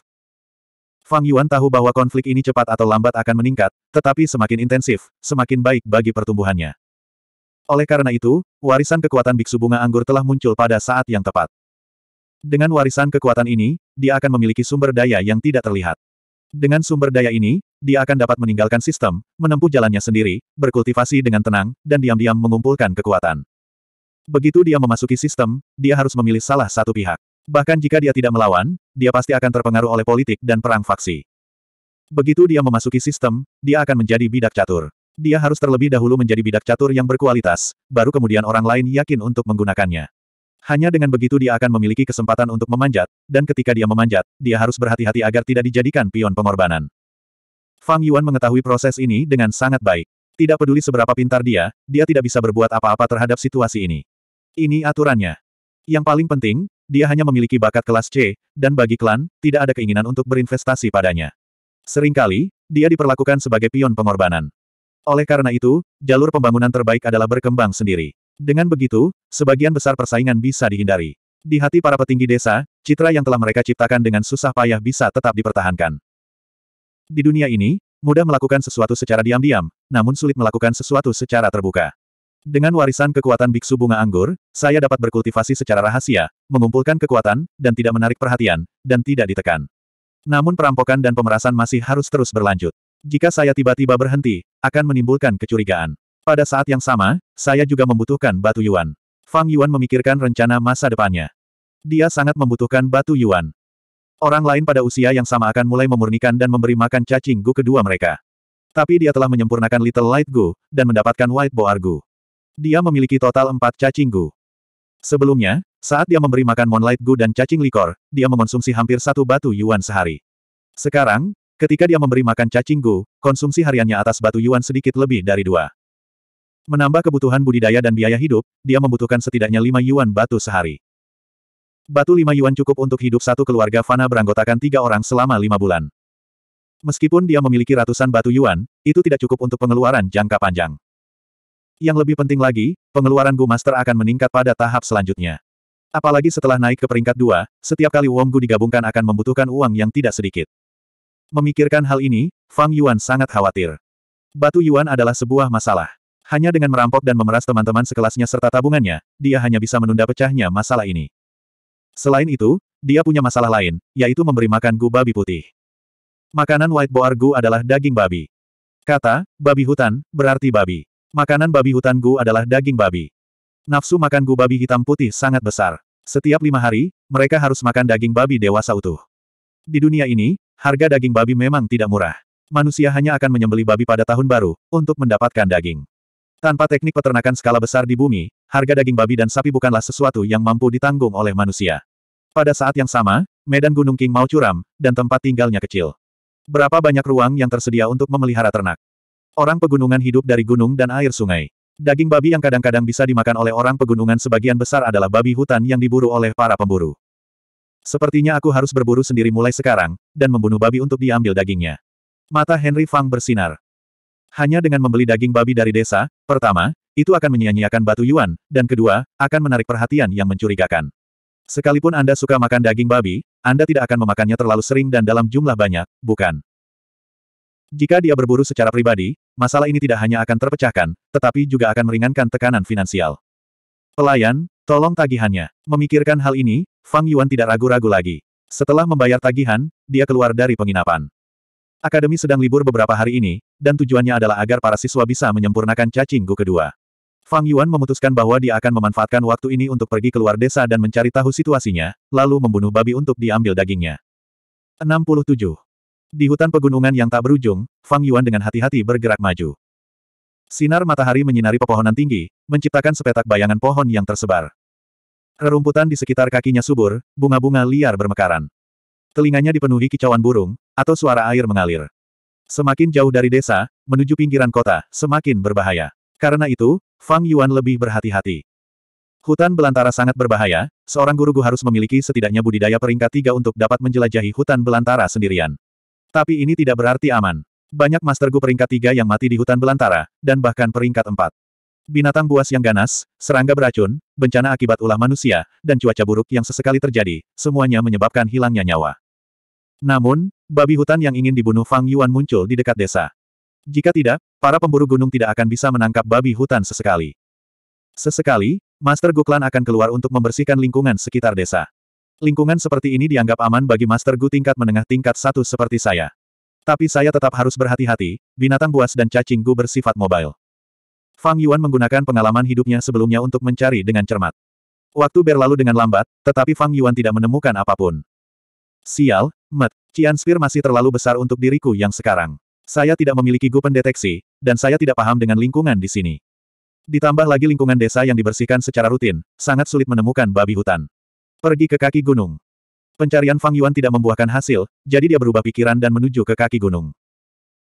Fang Yuan tahu bahwa konflik ini cepat atau lambat akan meningkat, tetapi semakin intensif, semakin baik bagi pertumbuhannya. Oleh karena itu, warisan kekuatan biksu bunga anggur telah muncul pada saat yang tepat. Dengan warisan kekuatan ini, dia akan memiliki sumber daya yang tidak terlihat. Dengan sumber daya ini, dia akan dapat meninggalkan sistem, menempuh jalannya sendiri, berkultivasi dengan tenang, dan diam-diam mengumpulkan kekuatan. Begitu dia memasuki sistem, dia harus memilih salah satu pihak. Bahkan jika dia tidak melawan, dia pasti akan terpengaruh oleh politik dan perang faksi. Begitu dia memasuki sistem, dia akan menjadi bidak catur. Dia harus terlebih dahulu menjadi bidak catur yang berkualitas, baru kemudian orang lain yakin untuk menggunakannya. Hanya dengan begitu dia akan memiliki kesempatan untuk memanjat, dan ketika dia memanjat, dia harus berhati-hati agar tidak dijadikan pion pengorbanan. Fang Yuan mengetahui proses ini dengan sangat baik. Tidak peduli seberapa pintar dia, dia tidak bisa berbuat apa-apa terhadap situasi ini. Ini aturannya. Yang paling penting, dia hanya memiliki bakat kelas C, dan bagi klan, tidak ada keinginan untuk berinvestasi padanya. Seringkali, dia diperlakukan sebagai pion pengorbanan. Oleh karena itu, jalur pembangunan terbaik adalah berkembang sendiri. Dengan begitu, sebagian besar persaingan bisa dihindari. Di hati para petinggi desa, citra yang telah mereka ciptakan dengan susah payah bisa tetap dipertahankan. Di dunia ini, mudah melakukan sesuatu secara diam-diam, namun sulit melakukan sesuatu secara terbuka. Dengan warisan kekuatan biksu bunga anggur, saya dapat berkultivasi secara rahasia, mengumpulkan kekuatan, dan tidak menarik perhatian, dan tidak ditekan. Namun perampokan dan pemerasan masih harus terus berlanjut. Jika saya tiba-tiba berhenti, akan menimbulkan kecurigaan. Pada saat yang sama, saya juga membutuhkan batu yuan. Fang Yuan memikirkan rencana masa depannya. Dia sangat membutuhkan batu yuan. Orang lain pada usia yang sama akan mulai memurnikan dan memberi makan cacing gu kedua mereka. Tapi dia telah menyempurnakan Little Light Gu, dan mendapatkan White Boar Gu dia memiliki total empat cacing gu. Sebelumnya, saat dia memberi makan Moonlight Gu dan cacing likor, dia mengonsumsi hampir satu batu yuan sehari. Sekarang, ketika dia memberi makan cacing gu, konsumsi hariannya atas batu yuan sedikit lebih dari dua. Menambah kebutuhan budidaya dan biaya hidup, dia membutuhkan setidaknya lima yuan batu sehari. Batu lima yuan cukup untuk hidup satu keluarga Fana beranggotakan tiga orang selama lima bulan. Meskipun dia memiliki ratusan batu yuan, itu tidak cukup untuk pengeluaran jangka panjang. Yang lebih penting lagi, pengeluaran Gu Master akan meningkat pada tahap selanjutnya. Apalagi setelah naik ke peringkat dua, setiap kali Wong Gu digabungkan akan membutuhkan uang yang tidak sedikit. Memikirkan hal ini, Fang Yuan sangat khawatir. Batu Yuan adalah sebuah masalah. Hanya dengan merampok dan memeras teman-teman sekelasnya serta tabungannya, dia hanya bisa menunda pecahnya masalah ini. Selain itu, dia punya masalah lain, yaitu memberi makan Gu babi putih. Makanan White Boar Gu adalah daging babi. Kata, babi hutan, berarti babi. Makanan babi hutan Gu adalah daging babi. Nafsu makan Gu babi hitam putih sangat besar. Setiap lima hari, mereka harus makan daging babi dewasa utuh. Di dunia ini, harga daging babi memang tidak murah. Manusia hanya akan menyembeli babi pada tahun baru, untuk mendapatkan daging. Tanpa teknik peternakan skala besar di bumi, harga daging babi dan sapi bukanlah sesuatu yang mampu ditanggung oleh manusia. Pada saat yang sama, medan Gunung King mau curam, dan tempat tinggalnya kecil. Berapa banyak ruang yang tersedia untuk memelihara ternak? Orang pegunungan hidup dari gunung dan air sungai. Daging babi yang kadang-kadang bisa dimakan oleh orang pegunungan sebagian besar adalah babi hutan yang diburu oleh para pemburu. Sepertinya aku harus berburu sendiri mulai sekarang, dan membunuh babi untuk diambil dagingnya. Mata Henry Fang bersinar. Hanya dengan membeli daging babi dari desa, pertama, itu akan menyia-nyiakan batu yuan, dan kedua, akan menarik perhatian yang mencurigakan. Sekalipun Anda suka makan daging babi, Anda tidak akan memakannya terlalu sering dan dalam jumlah banyak, bukan? Jika dia berburu secara pribadi, masalah ini tidak hanya akan terpecahkan, tetapi juga akan meringankan tekanan finansial. Pelayan, tolong tagihannya. Memikirkan hal ini, Fang Yuan tidak ragu-ragu lagi. Setelah membayar tagihan, dia keluar dari penginapan. Akademi sedang libur beberapa hari ini, dan tujuannya adalah agar para siswa bisa menyempurnakan cacinggu kedua. Fang Yuan memutuskan bahwa dia akan memanfaatkan waktu ini untuk pergi keluar desa dan mencari tahu situasinya, lalu membunuh babi untuk diambil dagingnya. 67. Di hutan pegunungan yang tak berujung, Fang Yuan dengan hati-hati bergerak maju. Sinar matahari menyinari pepohonan tinggi, menciptakan sepetak bayangan pohon yang tersebar. Rerumputan di sekitar kakinya subur, bunga-bunga liar bermekaran. Telinganya dipenuhi kicauan burung, atau suara air mengalir. Semakin jauh dari desa, menuju pinggiran kota, semakin berbahaya. Karena itu, Fang Yuan lebih berhati-hati. Hutan belantara sangat berbahaya, seorang guru-guru harus memiliki setidaknya budidaya peringkat tiga untuk dapat menjelajahi hutan belantara sendirian. Tapi ini tidak berarti aman. Banyak Master Gu peringkat tiga yang mati di hutan belantara, dan bahkan peringkat empat. Binatang buas yang ganas, serangga beracun, bencana akibat ulah manusia, dan cuaca buruk yang sesekali terjadi, semuanya menyebabkan hilangnya nyawa. Namun, babi hutan yang ingin dibunuh Fang Yuan muncul di dekat desa. Jika tidak, para pemburu gunung tidak akan bisa menangkap babi hutan sesekali. Sesekali, Master Guklan akan keluar untuk membersihkan lingkungan sekitar desa. Lingkungan seperti ini dianggap aman bagi Master Gu tingkat menengah tingkat satu seperti saya. Tapi saya tetap harus berhati-hati, binatang buas dan cacing Gu bersifat mobile. Fang Yuan menggunakan pengalaman hidupnya sebelumnya untuk mencari dengan cermat. Waktu berlalu dengan lambat, tetapi Fang Yuan tidak menemukan apapun. Sial, Met, Cian Spear masih terlalu besar untuk diriku yang sekarang. Saya tidak memiliki gu pendeteksi, dan saya tidak paham dengan lingkungan di sini. Ditambah lagi lingkungan desa yang dibersihkan secara rutin, sangat sulit menemukan babi hutan. Pergi ke kaki gunung. Pencarian Fang Yuan tidak membuahkan hasil, jadi dia berubah pikiran dan menuju ke kaki gunung.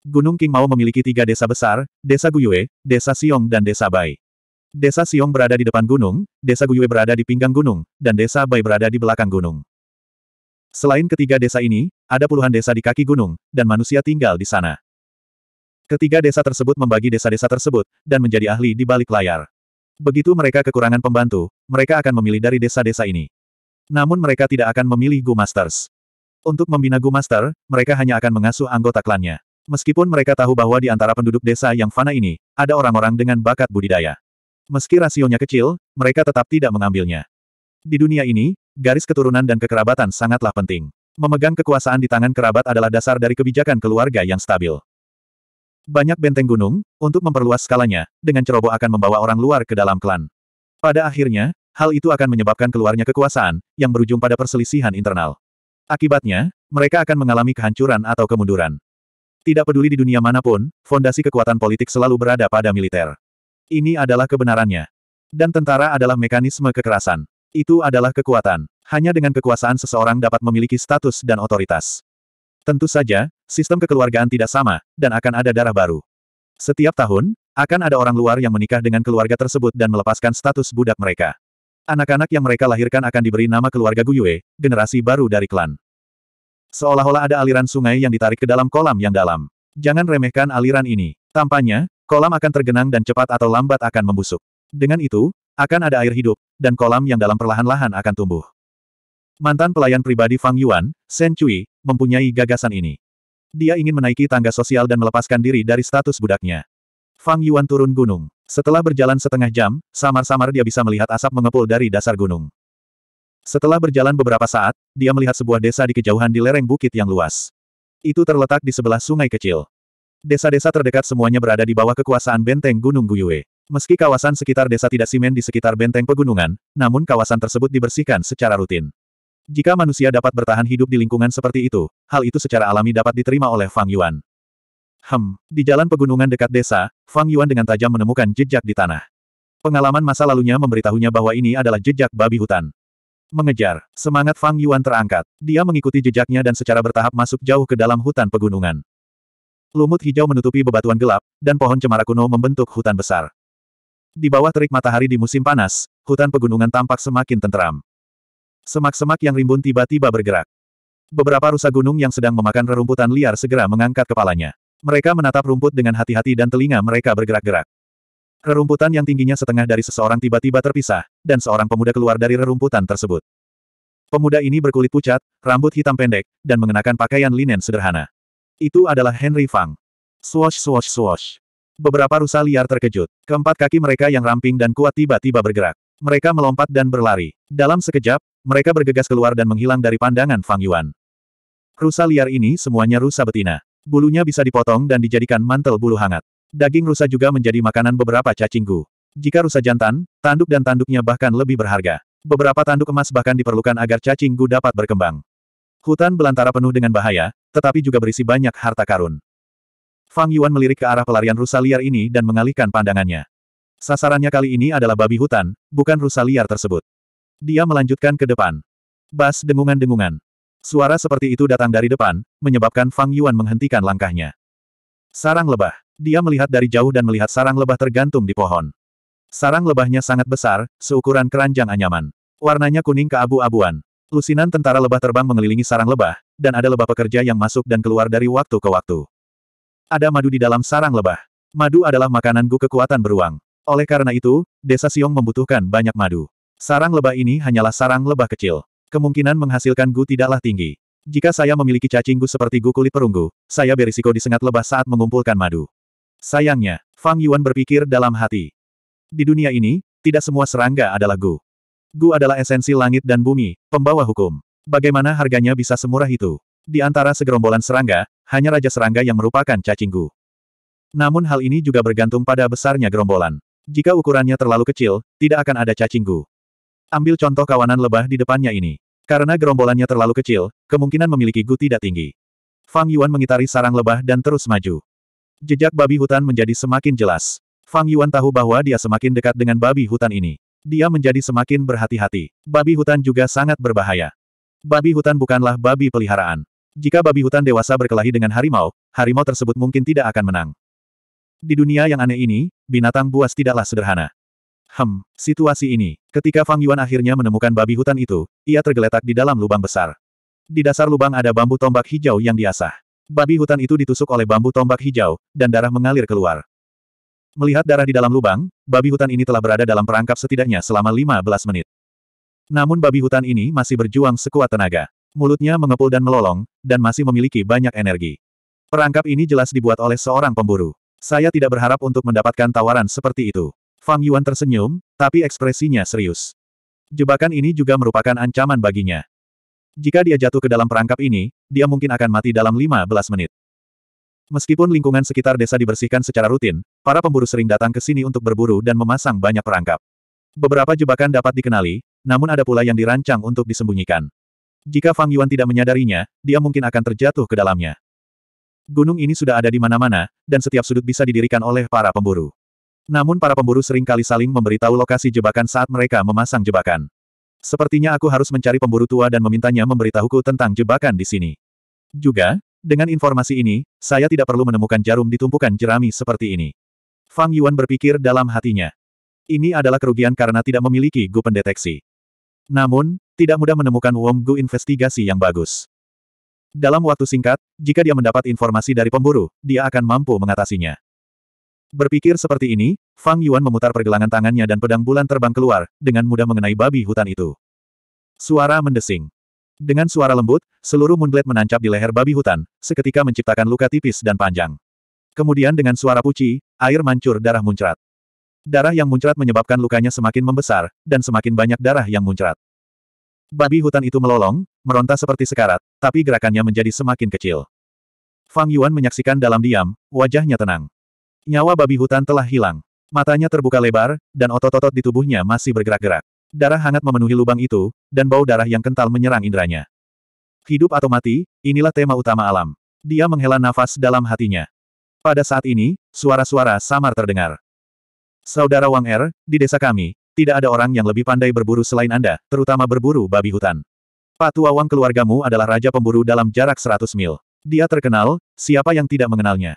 Gunung King Mao memiliki tiga desa besar, Desa Guyue, Desa Siong dan Desa Bai. Desa Siong berada di depan gunung, Desa Guyue berada di pinggang gunung, dan Desa Bai berada di belakang gunung. Selain ketiga desa ini, ada puluhan desa di kaki gunung, dan manusia tinggal di sana. Ketiga desa tersebut membagi desa-desa tersebut, dan menjadi ahli di balik layar. Begitu mereka kekurangan pembantu, mereka akan memilih dari desa-desa ini. Namun mereka tidak akan memilih Gu Masters. Untuk membina Gu Master, mereka hanya akan mengasuh anggota klannya. Meskipun mereka tahu bahwa di antara penduduk desa yang fana ini, ada orang-orang dengan bakat budidaya. Meski rasionya kecil, mereka tetap tidak mengambilnya. Di dunia ini, garis keturunan dan kekerabatan sangatlah penting. Memegang kekuasaan di tangan kerabat adalah dasar dari kebijakan keluarga yang stabil. Banyak benteng gunung, untuk memperluas skalanya, dengan ceroboh akan membawa orang luar ke dalam klan. Pada akhirnya, hal itu akan menyebabkan keluarnya kekuasaan, yang berujung pada perselisihan internal. Akibatnya, mereka akan mengalami kehancuran atau kemunduran. Tidak peduli di dunia manapun, fondasi kekuatan politik selalu berada pada militer. Ini adalah kebenarannya. Dan tentara adalah mekanisme kekerasan. Itu adalah kekuatan. Hanya dengan kekuasaan seseorang dapat memiliki status dan otoritas. Tentu saja, sistem kekeluargaan tidak sama, dan akan ada darah baru. Setiap tahun, akan ada orang luar yang menikah dengan keluarga tersebut dan melepaskan status budak mereka. Anak-anak yang mereka lahirkan akan diberi nama keluarga Guyue, generasi baru dari klan. Seolah-olah ada aliran sungai yang ditarik ke dalam kolam yang dalam. Jangan remehkan aliran ini. Tampaknya, kolam akan tergenang dan cepat atau lambat akan membusuk. Dengan itu, akan ada air hidup, dan kolam yang dalam perlahan-lahan akan tumbuh. Mantan pelayan pribadi Fang Yuan, Shen Cui, mempunyai gagasan ini. Dia ingin menaiki tangga sosial dan melepaskan diri dari status budaknya. Fang Yuan turun gunung. Setelah berjalan setengah jam, samar-samar dia bisa melihat asap mengepul dari dasar gunung. Setelah berjalan beberapa saat, dia melihat sebuah desa di kejauhan di lereng bukit yang luas. Itu terletak di sebelah sungai kecil. Desa-desa terdekat semuanya berada di bawah kekuasaan benteng Gunung Guyue. Meski kawasan sekitar desa tidak simen di sekitar benteng pegunungan, namun kawasan tersebut dibersihkan secara rutin. Jika manusia dapat bertahan hidup di lingkungan seperti itu, hal itu secara alami dapat diterima oleh Fang Yuan. Hem, di jalan pegunungan dekat desa, Fang Yuan dengan tajam menemukan jejak di tanah. Pengalaman masa lalunya memberitahunya bahwa ini adalah jejak babi hutan. Mengejar, semangat Fang Yuan terangkat. Dia mengikuti jejaknya dan secara bertahap masuk jauh ke dalam hutan pegunungan. Lumut hijau menutupi bebatuan gelap, dan pohon cemara kuno membentuk hutan besar. Di bawah terik matahari di musim panas, hutan pegunungan tampak semakin tenteram. Semak-semak yang rimbun tiba-tiba bergerak. Beberapa rusa gunung yang sedang memakan rerumputan liar segera mengangkat kepalanya. Mereka menatap rumput dengan hati-hati dan telinga mereka bergerak-gerak. Rerumputan yang tingginya setengah dari seseorang tiba-tiba terpisah, dan seorang pemuda keluar dari rerumputan tersebut. Pemuda ini berkulit pucat, rambut hitam pendek, dan mengenakan pakaian linen sederhana. Itu adalah Henry Fang. Swash swash swash. Beberapa rusa liar terkejut. Keempat kaki mereka yang ramping dan kuat tiba-tiba bergerak. Mereka melompat dan berlari. Dalam sekejap, mereka bergegas keluar dan menghilang dari pandangan Fang Yuan. Rusa liar ini semuanya rusa betina. Bulunya bisa dipotong dan dijadikan mantel bulu hangat. Daging rusa juga menjadi makanan beberapa cacing Jika rusa jantan, tanduk dan tanduknya bahkan lebih berharga. Beberapa tanduk emas bahkan diperlukan agar cacing dapat berkembang. Hutan belantara penuh dengan bahaya, tetapi juga berisi banyak harta karun. Fang Yuan melirik ke arah pelarian rusa liar ini dan mengalihkan pandangannya. Sasarannya kali ini adalah babi hutan, bukan rusa liar tersebut. Dia melanjutkan ke depan. Bas dengungan-dengungan. Suara seperti itu datang dari depan, menyebabkan Fang Yuan menghentikan langkahnya. Sarang lebah. Dia melihat dari jauh dan melihat sarang lebah tergantung di pohon. Sarang lebahnya sangat besar, seukuran keranjang anyaman. Warnanya kuning ke abu abuan Lusinan tentara lebah terbang mengelilingi sarang lebah, dan ada lebah pekerja yang masuk dan keluar dari waktu ke waktu. Ada madu di dalam sarang lebah. Madu adalah makanan gu kekuatan beruang. Oleh karena itu, desa Siong membutuhkan banyak madu. Sarang lebah ini hanyalah sarang lebah kecil. Kemungkinan menghasilkan Gu tidaklah tinggi. Jika saya memiliki cacing Gu seperti Gu kulit perunggu, saya berisiko disengat lebah saat mengumpulkan madu. Sayangnya, Fang Yuan berpikir dalam hati. Di dunia ini, tidak semua serangga adalah Gu. Gu adalah esensi langit dan bumi, pembawa hukum. Bagaimana harganya bisa semurah itu? Di antara segerombolan serangga, hanya Raja Serangga yang merupakan cacing Gu. Namun hal ini juga bergantung pada besarnya gerombolan. Jika ukurannya terlalu kecil, tidak akan ada cacing Gu. Ambil contoh kawanan lebah di depannya ini. Karena gerombolannya terlalu kecil, kemungkinan memiliki gu tidak tinggi. Fang Yuan mengitari sarang lebah dan terus maju. Jejak babi hutan menjadi semakin jelas. Fang Yuan tahu bahwa dia semakin dekat dengan babi hutan ini. Dia menjadi semakin berhati-hati. Babi hutan juga sangat berbahaya. Babi hutan bukanlah babi peliharaan. Jika babi hutan dewasa berkelahi dengan harimau, harimau tersebut mungkin tidak akan menang. Di dunia yang aneh ini, binatang buas tidaklah sederhana. Hem, situasi ini. Ketika Fang Yuan akhirnya menemukan babi hutan itu, ia tergeletak di dalam lubang besar. Di dasar lubang ada bambu tombak hijau yang diasah. Babi hutan itu ditusuk oleh bambu tombak hijau, dan darah mengalir keluar. Melihat darah di dalam lubang, babi hutan ini telah berada dalam perangkap setidaknya selama 15 menit. Namun babi hutan ini masih berjuang sekuat tenaga. Mulutnya mengepul dan melolong, dan masih memiliki banyak energi. Perangkap ini jelas dibuat oleh seorang pemburu. Saya tidak berharap untuk mendapatkan tawaran seperti itu. Fang Yuan tersenyum, tapi ekspresinya serius. Jebakan ini juga merupakan ancaman baginya. Jika dia jatuh ke dalam perangkap ini, dia mungkin akan mati dalam 15 menit. Meskipun lingkungan sekitar desa dibersihkan secara rutin, para pemburu sering datang ke sini untuk berburu dan memasang banyak perangkap. Beberapa jebakan dapat dikenali, namun ada pula yang dirancang untuk disembunyikan. Jika Fang Yuan tidak menyadarinya, dia mungkin akan terjatuh ke dalamnya. Gunung ini sudah ada di mana-mana, dan setiap sudut bisa didirikan oleh para pemburu. Namun para pemburu sering kali saling memberitahu lokasi jebakan saat mereka memasang jebakan. Sepertinya aku harus mencari pemburu tua dan memintanya memberitahuku tentang jebakan di sini. Juga, dengan informasi ini, saya tidak perlu menemukan jarum di tumpukan jerami seperti ini. Fang Yuan berpikir dalam hatinya. Ini adalah kerugian karena tidak memiliki gu pendeteksi. Namun, tidak mudah menemukan Wong Gu investigasi yang bagus. Dalam waktu singkat, jika dia mendapat informasi dari pemburu, dia akan mampu mengatasinya. Berpikir seperti ini, Fang Yuan memutar pergelangan tangannya dan pedang bulan terbang keluar, dengan mudah mengenai babi hutan itu. Suara mendesing. Dengan suara lembut, seluruh moonblade menancap di leher babi hutan, seketika menciptakan luka tipis dan panjang. Kemudian dengan suara puci, air mancur darah muncrat. Darah yang muncrat menyebabkan lukanya semakin membesar, dan semakin banyak darah yang muncrat. Babi hutan itu melolong, meronta seperti sekarat, tapi gerakannya menjadi semakin kecil. Fang Yuan menyaksikan dalam diam, wajahnya tenang. Nyawa babi hutan telah hilang. Matanya terbuka lebar, dan otot-otot di tubuhnya masih bergerak-gerak. Darah hangat memenuhi lubang itu, dan bau darah yang kental menyerang inderanya. Hidup atau mati, inilah tema utama alam. Dia menghela nafas dalam hatinya. Pada saat ini, suara-suara samar terdengar. Saudara Wang Er, di desa kami, tidak ada orang yang lebih pandai berburu selain Anda, terutama berburu babi hutan. Patua Wang keluargamu adalah raja pemburu dalam jarak 100 mil. Dia terkenal, siapa yang tidak mengenalnya.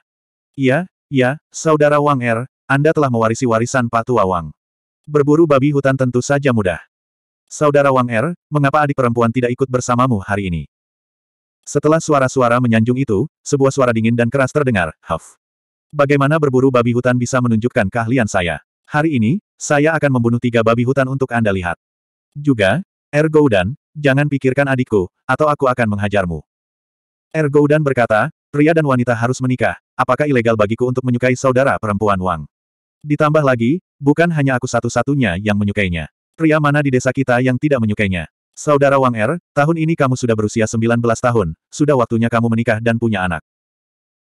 Iya. Ya, Saudara Wang Er, Anda telah mewarisi warisan Patua Wang. Berburu babi hutan tentu saja mudah. Saudara Wang Er, mengapa adik perempuan tidak ikut bersamamu hari ini? Setelah suara-suara menyanjung itu, sebuah suara dingin dan keras terdengar, Huff. Bagaimana berburu babi hutan bisa menunjukkan keahlian saya? Hari ini, saya akan membunuh tiga babi hutan untuk Anda lihat. Juga, Ergo dan, jangan pikirkan adikku, atau aku akan menghajarmu. Ergo dan berkata, pria dan wanita harus menikah, apakah ilegal bagiku untuk menyukai saudara perempuan Wang? Ditambah lagi, bukan hanya aku satu-satunya yang menyukainya. Pria mana di desa kita yang tidak menyukainya? Saudara Wang Er, tahun ini kamu sudah berusia 19 tahun, sudah waktunya kamu menikah dan punya anak.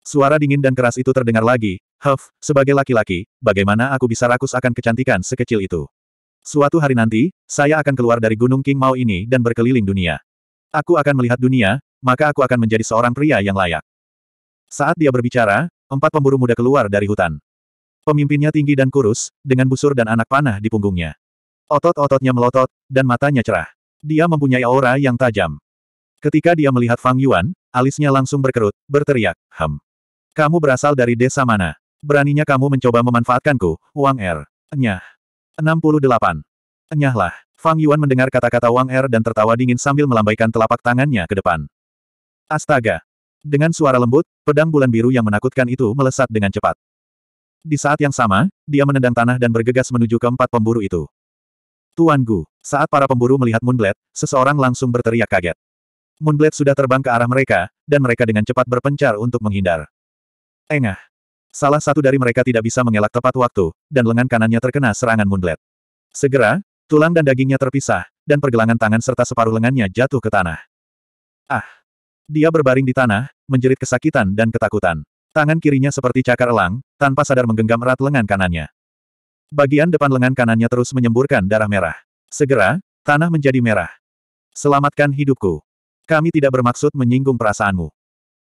Suara dingin dan keras itu terdengar lagi, Huff, sebagai laki-laki, bagaimana aku bisa rakus akan kecantikan sekecil itu? Suatu hari nanti, saya akan keluar dari Gunung King Mao ini dan berkeliling dunia. Aku akan melihat dunia, maka aku akan menjadi seorang pria yang layak. Saat dia berbicara, empat pemburu muda keluar dari hutan. Pemimpinnya tinggi dan kurus, dengan busur dan anak panah di punggungnya. Otot-ototnya melotot, dan matanya cerah. Dia mempunyai aura yang tajam. Ketika dia melihat Fang Yuan, alisnya langsung berkerut, berteriak, Hem. Kamu berasal dari desa mana? Beraninya kamu mencoba memanfaatkanku, Wang Er. Enyah. 68. Enyahlah. Fang Yuan mendengar kata-kata Wang Er dan tertawa dingin sambil melambaikan telapak tangannya ke depan. Astaga, dengan suara lembut, pedang bulan biru yang menakutkan itu melesat dengan cepat. Di saat yang sama, dia menendang tanah dan bergegas menuju keempat pemburu itu. Tuan Gu, saat para pemburu melihat Moonblade, seseorang langsung berteriak kaget. Moonblade sudah terbang ke arah mereka, dan mereka dengan cepat berpencar untuk menghindar. Engah. Salah satu dari mereka tidak bisa mengelak tepat waktu, dan lengan kanannya terkena serangan Moonblade. Segera, tulang dan dagingnya terpisah, dan pergelangan tangan serta separuh lengannya jatuh ke tanah. Ah! Dia berbaring di tanah, menjerit kesakitan dan ketakutan. Tangan kirinya seperti cakar elang, tanpa sadar menggenggam erat lengan kanannya. Bagian depan lengan kanannya terus menyemburkan darah merah. Segera, tanah menjadi merah. Selamatkan hidupku. Kami tidak bermaksud menyinggung perasaanmu.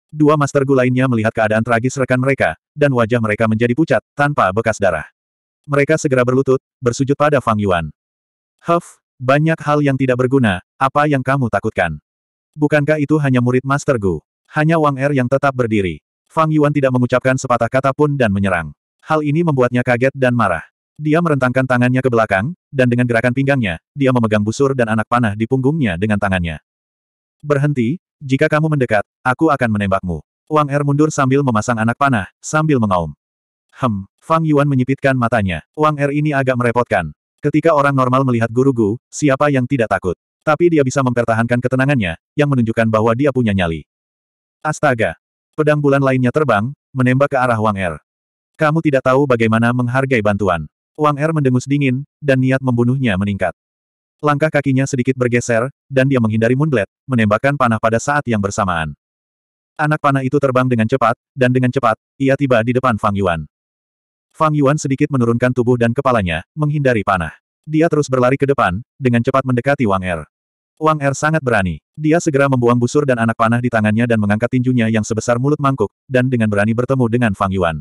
Dua master gu lainnya melihat keadaan tragis rekan mereka, dan wajah mereka menjadi pucat, tanpa bekas darah. Mereka segera berlutut, bersujud pada Fang Yuan. Huff, banyak hal yang tidak berguna, apa yang kamu takutkan? Bukankah itu hanya murid Master Gu? Hanya Wang Er yang tetap berdiri. Fang Yuan tidak mengucapkan sepatah kata pun dan menyerang. Hal ini membuatnya kaget dan marah. Dia merentangkan tangannya ke belakang, dan dengan gerakan pinggangnya, dia memegang busur dan anak panah di punggungnya dengan tangannya. Berhenti, jika kamu mendekat, aku akan menembakmu. Wang Er mundur sambil memasang anak panah, sambil mengaum. Hem, Fang Yuan menyipitkan matanya. Wang Er ini agak merepotkan. Ketika orang normal melihat guru Gu, siapa yang tidak takut? Tapi dia bisa mempertahankan ketenangannya, yang menunjukkan bahwa dia punya nyali. Astaga! Pedang bulan lainnya terbang, menembak ke arah Wang Er. Kamu tidak tahu bagaimana menghargai bantuan. Wang Er mendengus dingin, dan niat membunuhnya meningkat. Langkah kakinya sedikit bergeser, dan dia menghindari Moonblade, menembakkan panah pada saat yang bersamaan. Anak panah itu terbang dengan cepat, dan dengan cepat, ia tiba di depan Fang Yuan. Fang Yuan sedikit menurunkan tubuh dan kepalanya, menghindari panah. Dia terus berlari ke depan, dengan cepat mendekati Wang Er. Wang Er sangat berani. Dia segera membuang busur dan anak panah di tangannya dan mengangkat tinjunya yang sebesar mulut mangkuk, dan dengan berani bertemu dengan Fang Yuan.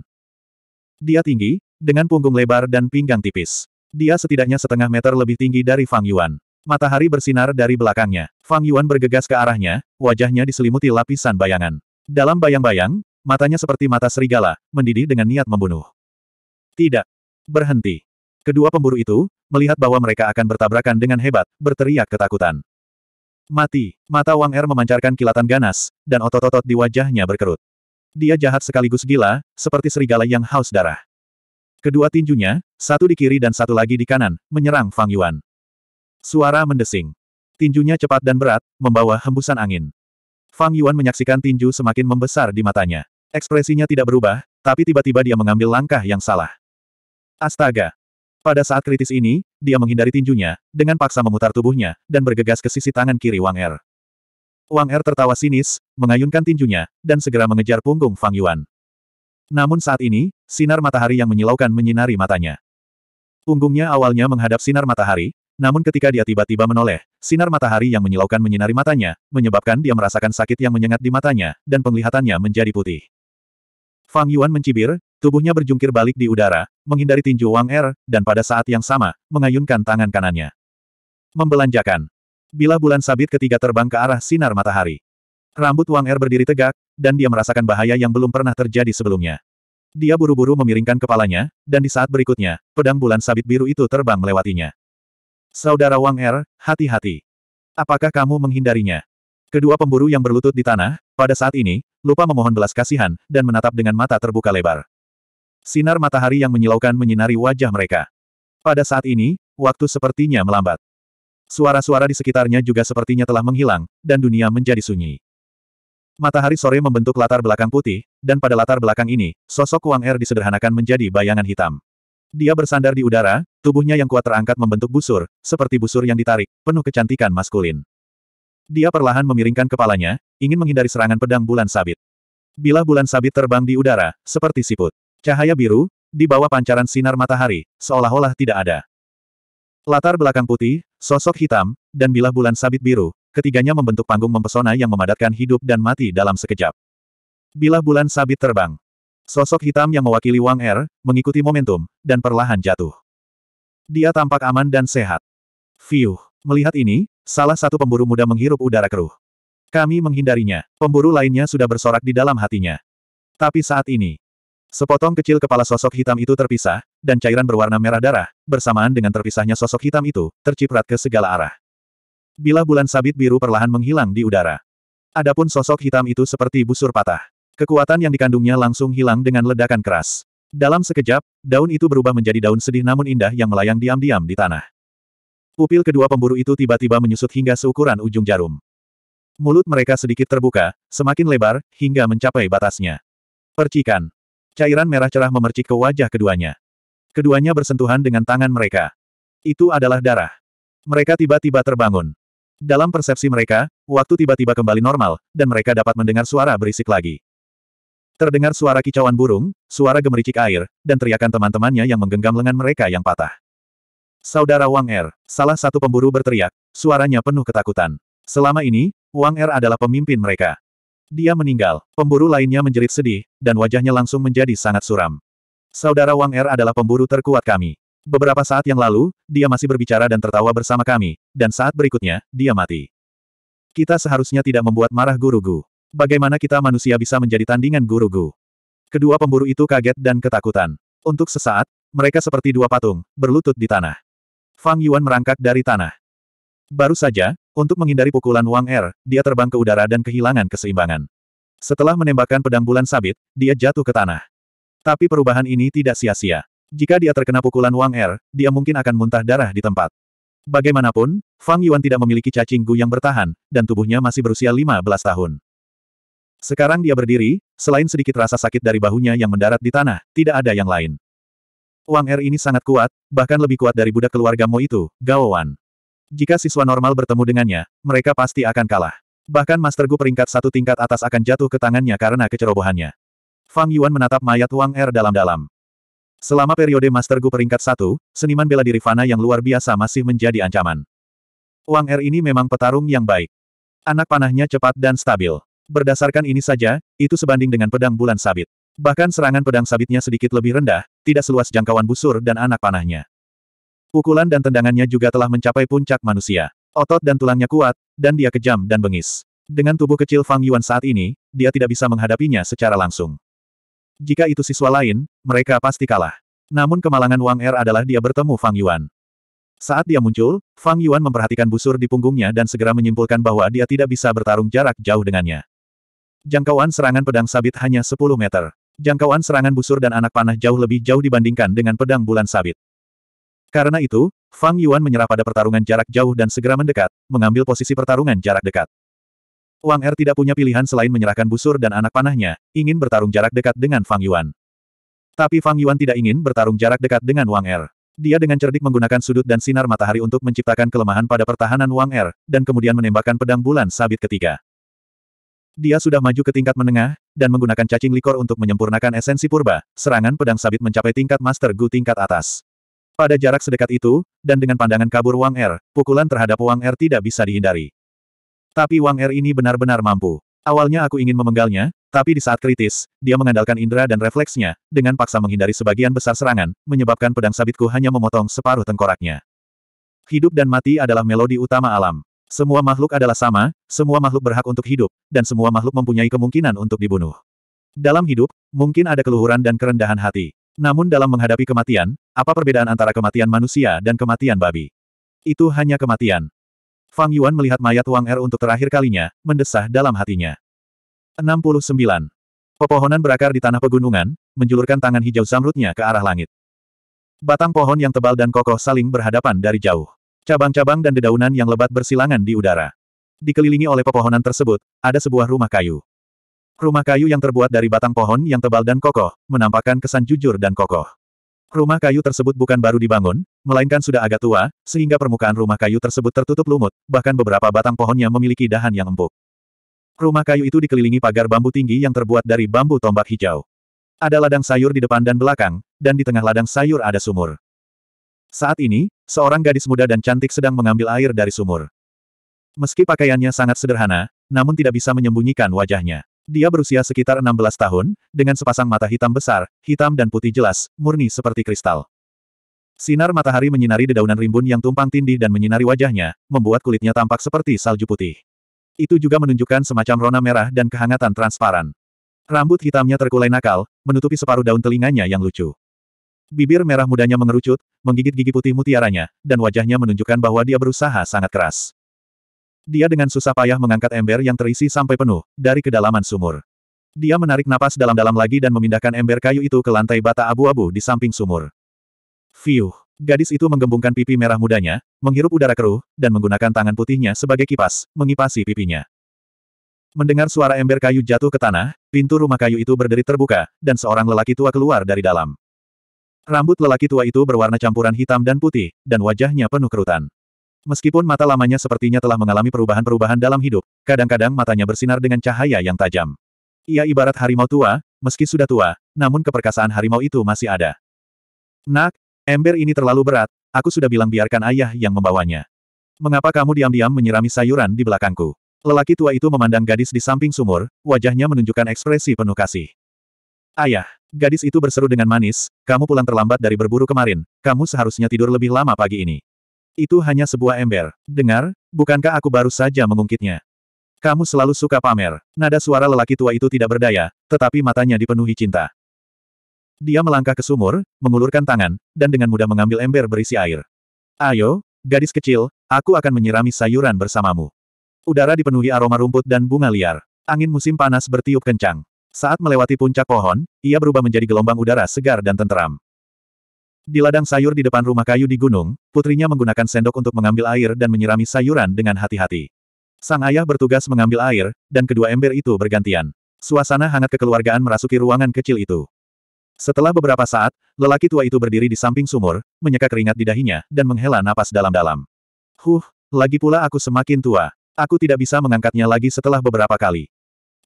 Dia tinggi, dengan punggung lebar dan pinggang tipis. Dia setidaknya setengah meter lebih tinggi dari Fang Yuan. Matahari bersinar dari belakangnya. Fang Yuan bergegas ke arahnya, wajahnya diselimuti lapisan bayangan. Dalam bayang-bayang, matanya seperti mata serigala, mendidih dengan niat membunuh. Tidak. Berhenti. Kedua pemburu itu, melihat bahwa mereka akan bertabrakan dengan hebat, berteriak ketakutan. Mati. Mata Wang Er memancarkan kilatan ganas, dan otot-otot di wajahnya berkerut. Dia jahat sekaligus gila, seperti serigala yang haus darah. Kedua tinjunya, satu di kiri dan satu lagi di kanan, menyerang Fang Yuan. Suara mendesing. Tinjunya cepat dan berat, membawa hembusan angin. Fang Yuan menyaksikan tinju semakin membesar di matanya. Ekspresinya tidak berubah, tapi tiba-tiba dia mengambil langkah yang salah. Astaga! Pada saat kritis ini, dia menghindari tinjunya, dengan paksa memutar tubuhnya, dan bergegas ke sisi tangan kiri Wang Er. Wang Er tertawa sinis, mengayunkan tinjunya, dan segera mengejar punggung Fang Yuan. Namun saat ini, sinar matahari yang menyilaukan menyinari matanya. Punggungnya awalnya menghadap sinar matahari, namun ketika dia tiba-tiba menoleh, sinar matahari yang menyilaukan menyinari matanya, menyebabkan dia merasakan sakit yang menyengat di matanya, dan penglihatannya menjadi putih. Fang Yuan mencibir, Tubuhnya berjungkir balik di udara, menghindari tinju Wang Er, dan pada saat yang sama, mengayunkan tangan kanannya. Membelanjakan. Bila bulan sabit ketiga terbang ke arah sinar matahari. Rambut Wang Er berdiri tegak, dan dia merasakan bahaya yang belum pernah terjadi sebelumnya. Dia buru-buru memiringkan kepalanya, dan di saat berikutnya, pedang bulan sabit biru itu terbang melewatinya. Saudara Wang Er, hati-hati. Apakah kamu menghindarinya? Kedua pemburu yang berlutut di tanah, pada saat ini, lupa memohon belas kasihan, dan menatap dengan mata terbuka lebar. Sinar matahari yang menyilaukan menyinari wajah mereka. Pada saat ini, waktu sepertinya melambat. Suara-suara di sekitarnya juga sepertinya telah menghilang, dan dunia menjadi sunyi. Matahari sore membentuk latar belakang putih, dan pada latar belakang ini, sosok Wang Er disederhanakan menjadi bayangan hitam. Dia bersandar di udara, tubuhnya yang kuat terangkat membentuk busur, seperti busur yang ditarik, penuh kecantikan maskulin. Dia perlahan memiringkan kepalanya, ingin menghindari serangan pedang bulan sabit. Bila bulan sabit terbang di udara, seperti siput. Cahaya biru, di bawah pancaran sinar matahari, seolah-olah tidak ada. Latar belakang putih, sosok hitam, dan bilah bulan sabit biru, ketiganya membentuk panggung mempesona yang memadatkan hidup dan mati dalam sekejap. Bilah bulan sabit terbang. Sosok hitam yang mewakili Wang Er, mengikuti momentum, dan perlahan jatuh. Dia tampak aman dan sehat. Fiuh. Melihat ini, salah satu pemburu muda menghirup udara keruh. Kami menghindarinya. Pemburu lainnya sudah bersorak di dalam hatinya. Tapi saat ini, Sepotong kecil kepala sosok hitam itu terpisah, dan cairan berwarna merah darah, bersamaan dengan terpisahnya sosok hitam itu, terciprat ke segala arah. Bila bulan sabit biru perlahan menghilang di udara. Adapun sosok hitam itu seperti busur patah. Kekuatan yang dikandungnya langsung hilang dengan ledakan keras. Dalam sekejap, daun itu berubah menjadi daun sedih namun indah yang melayang diam-diam di tanah. Pupil kedua pemburu itu tiba-tiba menyusut hingga seukuran ujung jarum. Mulut mereka sedikit terbuka, semakin lebar, hingga mencapai batasnya. Percikan. Cairan merah cerah memercik ke wajah keduanya. Keduanya bersentuhan dengan tangan mereka. Itu adalah darah. Mereka tiba-tiba terbangun. Dalam persepsi mereka, waktu tiba-tiba kembali normal, dan mereka dapat mendengar suara berisik lagi. Terdengar suara kicauan burung, suara gemericik air, dan teriakan teman-temannya yang menggenggam lengan mereka yang patah. Saudara Wang Er, salah satu pemburu berteriak, suaranya penuh ketakutan. Selama ini, Wang Er adalah pemimpin mereka. Dia meninggal. Pemburu lainnya menjerit sedih, dan wajahnya langsung menjadi sangat suram. Saudara Wang Er adalah pemburu terkuat kami. Beberapa saat yang lalu, dia masih berbicara dan tertawa bersama kami, dan saat berikutnya, dia mati. Kita seharusnya tidak membuat marah Guru Gu. Bagaimana kita manusia bisa menjadi tandingan Guru Gu? Kedua pemburu itu kaget dan ketakutan. Untuk sesaat, mereka seperti dua patung, berlutut di tanah. Fang Yuan merangkak dari tanah. Baru saja, untuk menghindari pukulan Wang Er, dia terbang ke udara dan kehilangan keseimbangan. Setelah menembakkan pedang bulan sabit, dia jatuh ke tanah. Tapi perubahan ini tidak sia-sia. Jika dia terkena pukulan Wang Er, dia mungkin akan muntah darah di tempat. Bagaimanapun, Fang Yuan tidak memiliki cacing gu yang bertahan, dan tubuhnya masih berusia 15 tahun. Sekarang dia berdiri, selain sedikit rasa sakit dari bahunya yang mendarat di tanah, tidak ada yang lain. Wang Er ini sangat kuat, bahkan lebih kuat dari budak keluarga Mo itu, Gao Wan. Jika siswa normal bertemu dengannya, mereka pasti akan kalah. Bahkan Master Gu peringkat satu tingkat atas akan jatuh ke tangannya karena kecerobohannya. Fang Yuan menatap mayat Wang Er dalam-dalam. Selama periode Master Gu peringkat satu, seniman bela diri Fana yang luar biasa masih menjadi ancaman. Wang Er ini memang petarung yang baik. Anak panahnya cepat dan stabil. Berdasarkan ini saja, itu sebanding dengan pedang bulan sabit. Bahkan serangan pedang sabitnya sedikit lebih rendah, tidak seluas jangkauan busur dan anak panahnya. Pukulan dan tendangannya juga telah mencapai puncak manusia. Otot dan tulangnya kuat, dan dia kejam dan bengis. Dengan tubuh kecil Fang Yuan saat ini, dia tidak bisa menghadapinya secara langsung. Jika itu siswa lain, mereka pasti kalah. Namun kemalangan Wang Er adalah dia bertemu Fang Yuan. Saat dia muncul, Fang Yuan memperhatikan busur di punggungnya dan segera menyimpulkan bahwa dia tidak bisa bertarung jarak jauh dengannya. Jangkauan serangan pedang sabit hanya 10 meter. Jangkauan serangan busur dan anak panah jauh lebih jauh dibandingkan dengan pedang bulan sabit. Karena itu, Fang Yuan menyerah pada pertarungan jarak jauh dan segera mendekat, mengambil posisi pertarungan jarak dekat. Wang Er tidak punya pilihan selain menyerahkan busur dan anak panahnya, ingin bertarung jarak dekat dengan Fang Yuan. Tapi Fang Yuan tidak ingin bertarung jarak dekat dengan Wang Er. Dia dengan cerdik menggunakan sudut dan sinar matahari untuk menciptakan kelemahan pada pertahanan Wang Er, dan kemudian menembakkan pedang bulan sabit ketiga. Dia sudah maju ke tingkat menengah, dan menggunakan cacing likor untuk menyempurnakan esensi purba, serangan pedang sabit mencapai tingkat Master Gu tingkat atas. Pada jarak sedekat itu, dan dengan pandangan kabur Wang Er, pukulan terhadap Wang Er tidak bisa dihindari. Tapi Wang Er ini benar-benar mampu. Awalnya aku ingin memenggalnya, tapi di saat kritis, dia mengandalkan indera dan refleksnya, dengan paksa menghindari sebagian besar serangan, menyebabkan pedang sabitku hanya memotong separuh tengkoraknya. Hidup dan mati adalah melodi utama alam. Semua makhluk adalah sama, semua makhluk berhak untuk hidup, dan semua makhluk mempunyai kemungkinan untuk dibunuh. Dalam hidup, mungkin ada keluhuran dan kerendahan hati. Namun dalam menghadapi kematian, apa perbedaan antara kematian manusia dan kematian babi? Itu hanya kematian. Fang Yuan melihat mayat Wang Er untuk terakhir kalinya, mendesah dalam hatinya. 69. Pepohonan berakar di tanah pegunungan, menjulurkan tangan hijau zamrudnya ke arah langit. Batang pohon yang tebal dan kokoh saling berhadapan dari jauh. Cabang-cabang dan dedaunan yang lebat bersilangan di udara. Dikelilingi oleh pepohonan tersebut, ada sebuah rumah kayu. Rumah kayu yang terbuat dari batang pohon yang tebal dan kokoh, menampakkan kesan jujur dan kokoh. Rumah kayu tersebut bukan baru dibangun, melainkan sudah agak tua, sehingga permukaan rumah kayu tersebut tertutup lumut, bahkan beberapa batang pohonnya memiliki dahan yang empuk. Rumah kayu itu dikelilingi pagar bambu tinggi yang terbuat dari bambu tombak hijau. Ada ladang sayur di depan dan belakang, dan di tengah ladang sayur ada sumur. Saat ini, seorang gadis muda dan cantik sedang mengambil air dari sumur. Meski pakaiannya sangat sederhana, namun tidak bisa menyembunyikan wajahnya. Dia berusia sekitar 16 tahun, dengan sepasang mata hitam besar, hitam dan putih jelas, murni seperti kristal. Sinar matahari menyinari dedaunan rimbun yang tumpang tindih dan menyinari wajahnya, membuat kulitnya tampak seperti salju putih. Itu juga menunjukkan semacam rona merah dan kehangatan transparan. Rambut hitamnya terkulai nakal, menutupi separuh daun telinganya yang lucu. Bibir merah mudanya mengerucut, menggigit gigi putih mutiaranya, dan wajahnya menunjukkan bahwa dia berusaha sangat keras. Dia dengan susah payah mengangkat ember yang terisi sampai penuh, dari kedalaman sumur. Dia menarik napas dalam-dalam lagi dan memindahkan ember kayu itu ke lantai bata abu-abu di samping sumur. Fiuh! Gadis itu menggembungkan pipi merah mudanya, menghirup udara keruh, dan menggunakan tangan putihnya sebagai kipas, mengipasi pipinya. Mendengar suara ember kayu jatuh ke tanah, pintu rumah kayu itu berderit terbuka, dan seorang lelaki tua keluar dari dalam. Rambut lelaki tua itu berwarna campuran hitam dan putih, dan wajahnya penuh kerutan. Meskipun mata lamanya sepertinya telah mengalami perubahan-perubahan dalam hidup, kadang-kadang matanya bersinar dengan cahaya yang tajam. Ia ibarat harimau tua, meski sudah tua, namun keperkasaan harimau itu masih ada. Nak, ember ini terlalu berat, aku sudah bilang biarkan ayah yang membawanya. Mengapa kamu diam-diam menyirami sayuran di belakangku? Lelaki tua itu memandang gadis di samping sumur, wajahnya menunjukkan ekspresi penuh kasih. Ayah, gadis itu berseru dengan manis, kamu pulang terlambat dari berburu kemarin, kamu seharusnya tidur lebih lama pagi ini. Itu hanya sebuah ember. Dengar, bukankah aku baru saja mengungkitnya? Kamu selalu suka pamer. Nada suara lelaki tua itu tidak berdaya, tetapi matanya dipenuhi cinta. Dia melangkah ke sumur, mengulurkan tangan, dan dengan mudah mengambil ember berisi air. Ayo, gadis kecil, aku akan menyirami sayuran bersamamu. Udara dipenuhi aroma rumput dan bunga liar. Angin musim panas bertiup kencang. Saat melewati puncak pohon, ia berubah menjadi gelombang udara segar dan tenteram. Di ladang sayur di depan rumah kayu di gunung, putrinya menggunakan sendok untuk mengambil air dan menyirami sayuran dengan hati-hati. Sang ayah bertugas mengambil air, dan kedua ember itu bergantian. Suasana hangat kekeluargaan merasuki ruangan kecil itu. Setelah beberapa saat, lelaki tua itu berdiri di samping sumur, menyeka keringat di dahinya, dan menghela napas dalam-dalam. Huh, lagi pula aku semakin tua. Aku tidak bisa mengangkatnya lagi setelah beberapa kali.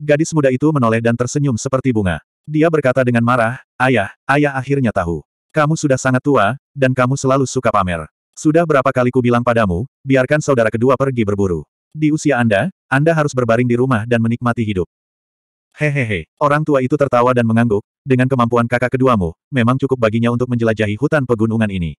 Gadis muda itu menoleh dan tersenyum seperti bunga. Dia berkata dengan marah, Ayah, ayah akhirnya tahu. Kamu sudah sangat tua, dan kamu selalu suka pamer. Sudah berapa kali ku bilang padamu, biarkan saudara kedua pergi berburu. Di usia Anda, Anda harus berbaring di rumah dan menikmati hidup. Hehehe, orang tua itu tertawa dan mengangguk, dengan kemampuan kakak keduamu, memang cukup baginya untuk menjelajahi hutan pegunungan ini.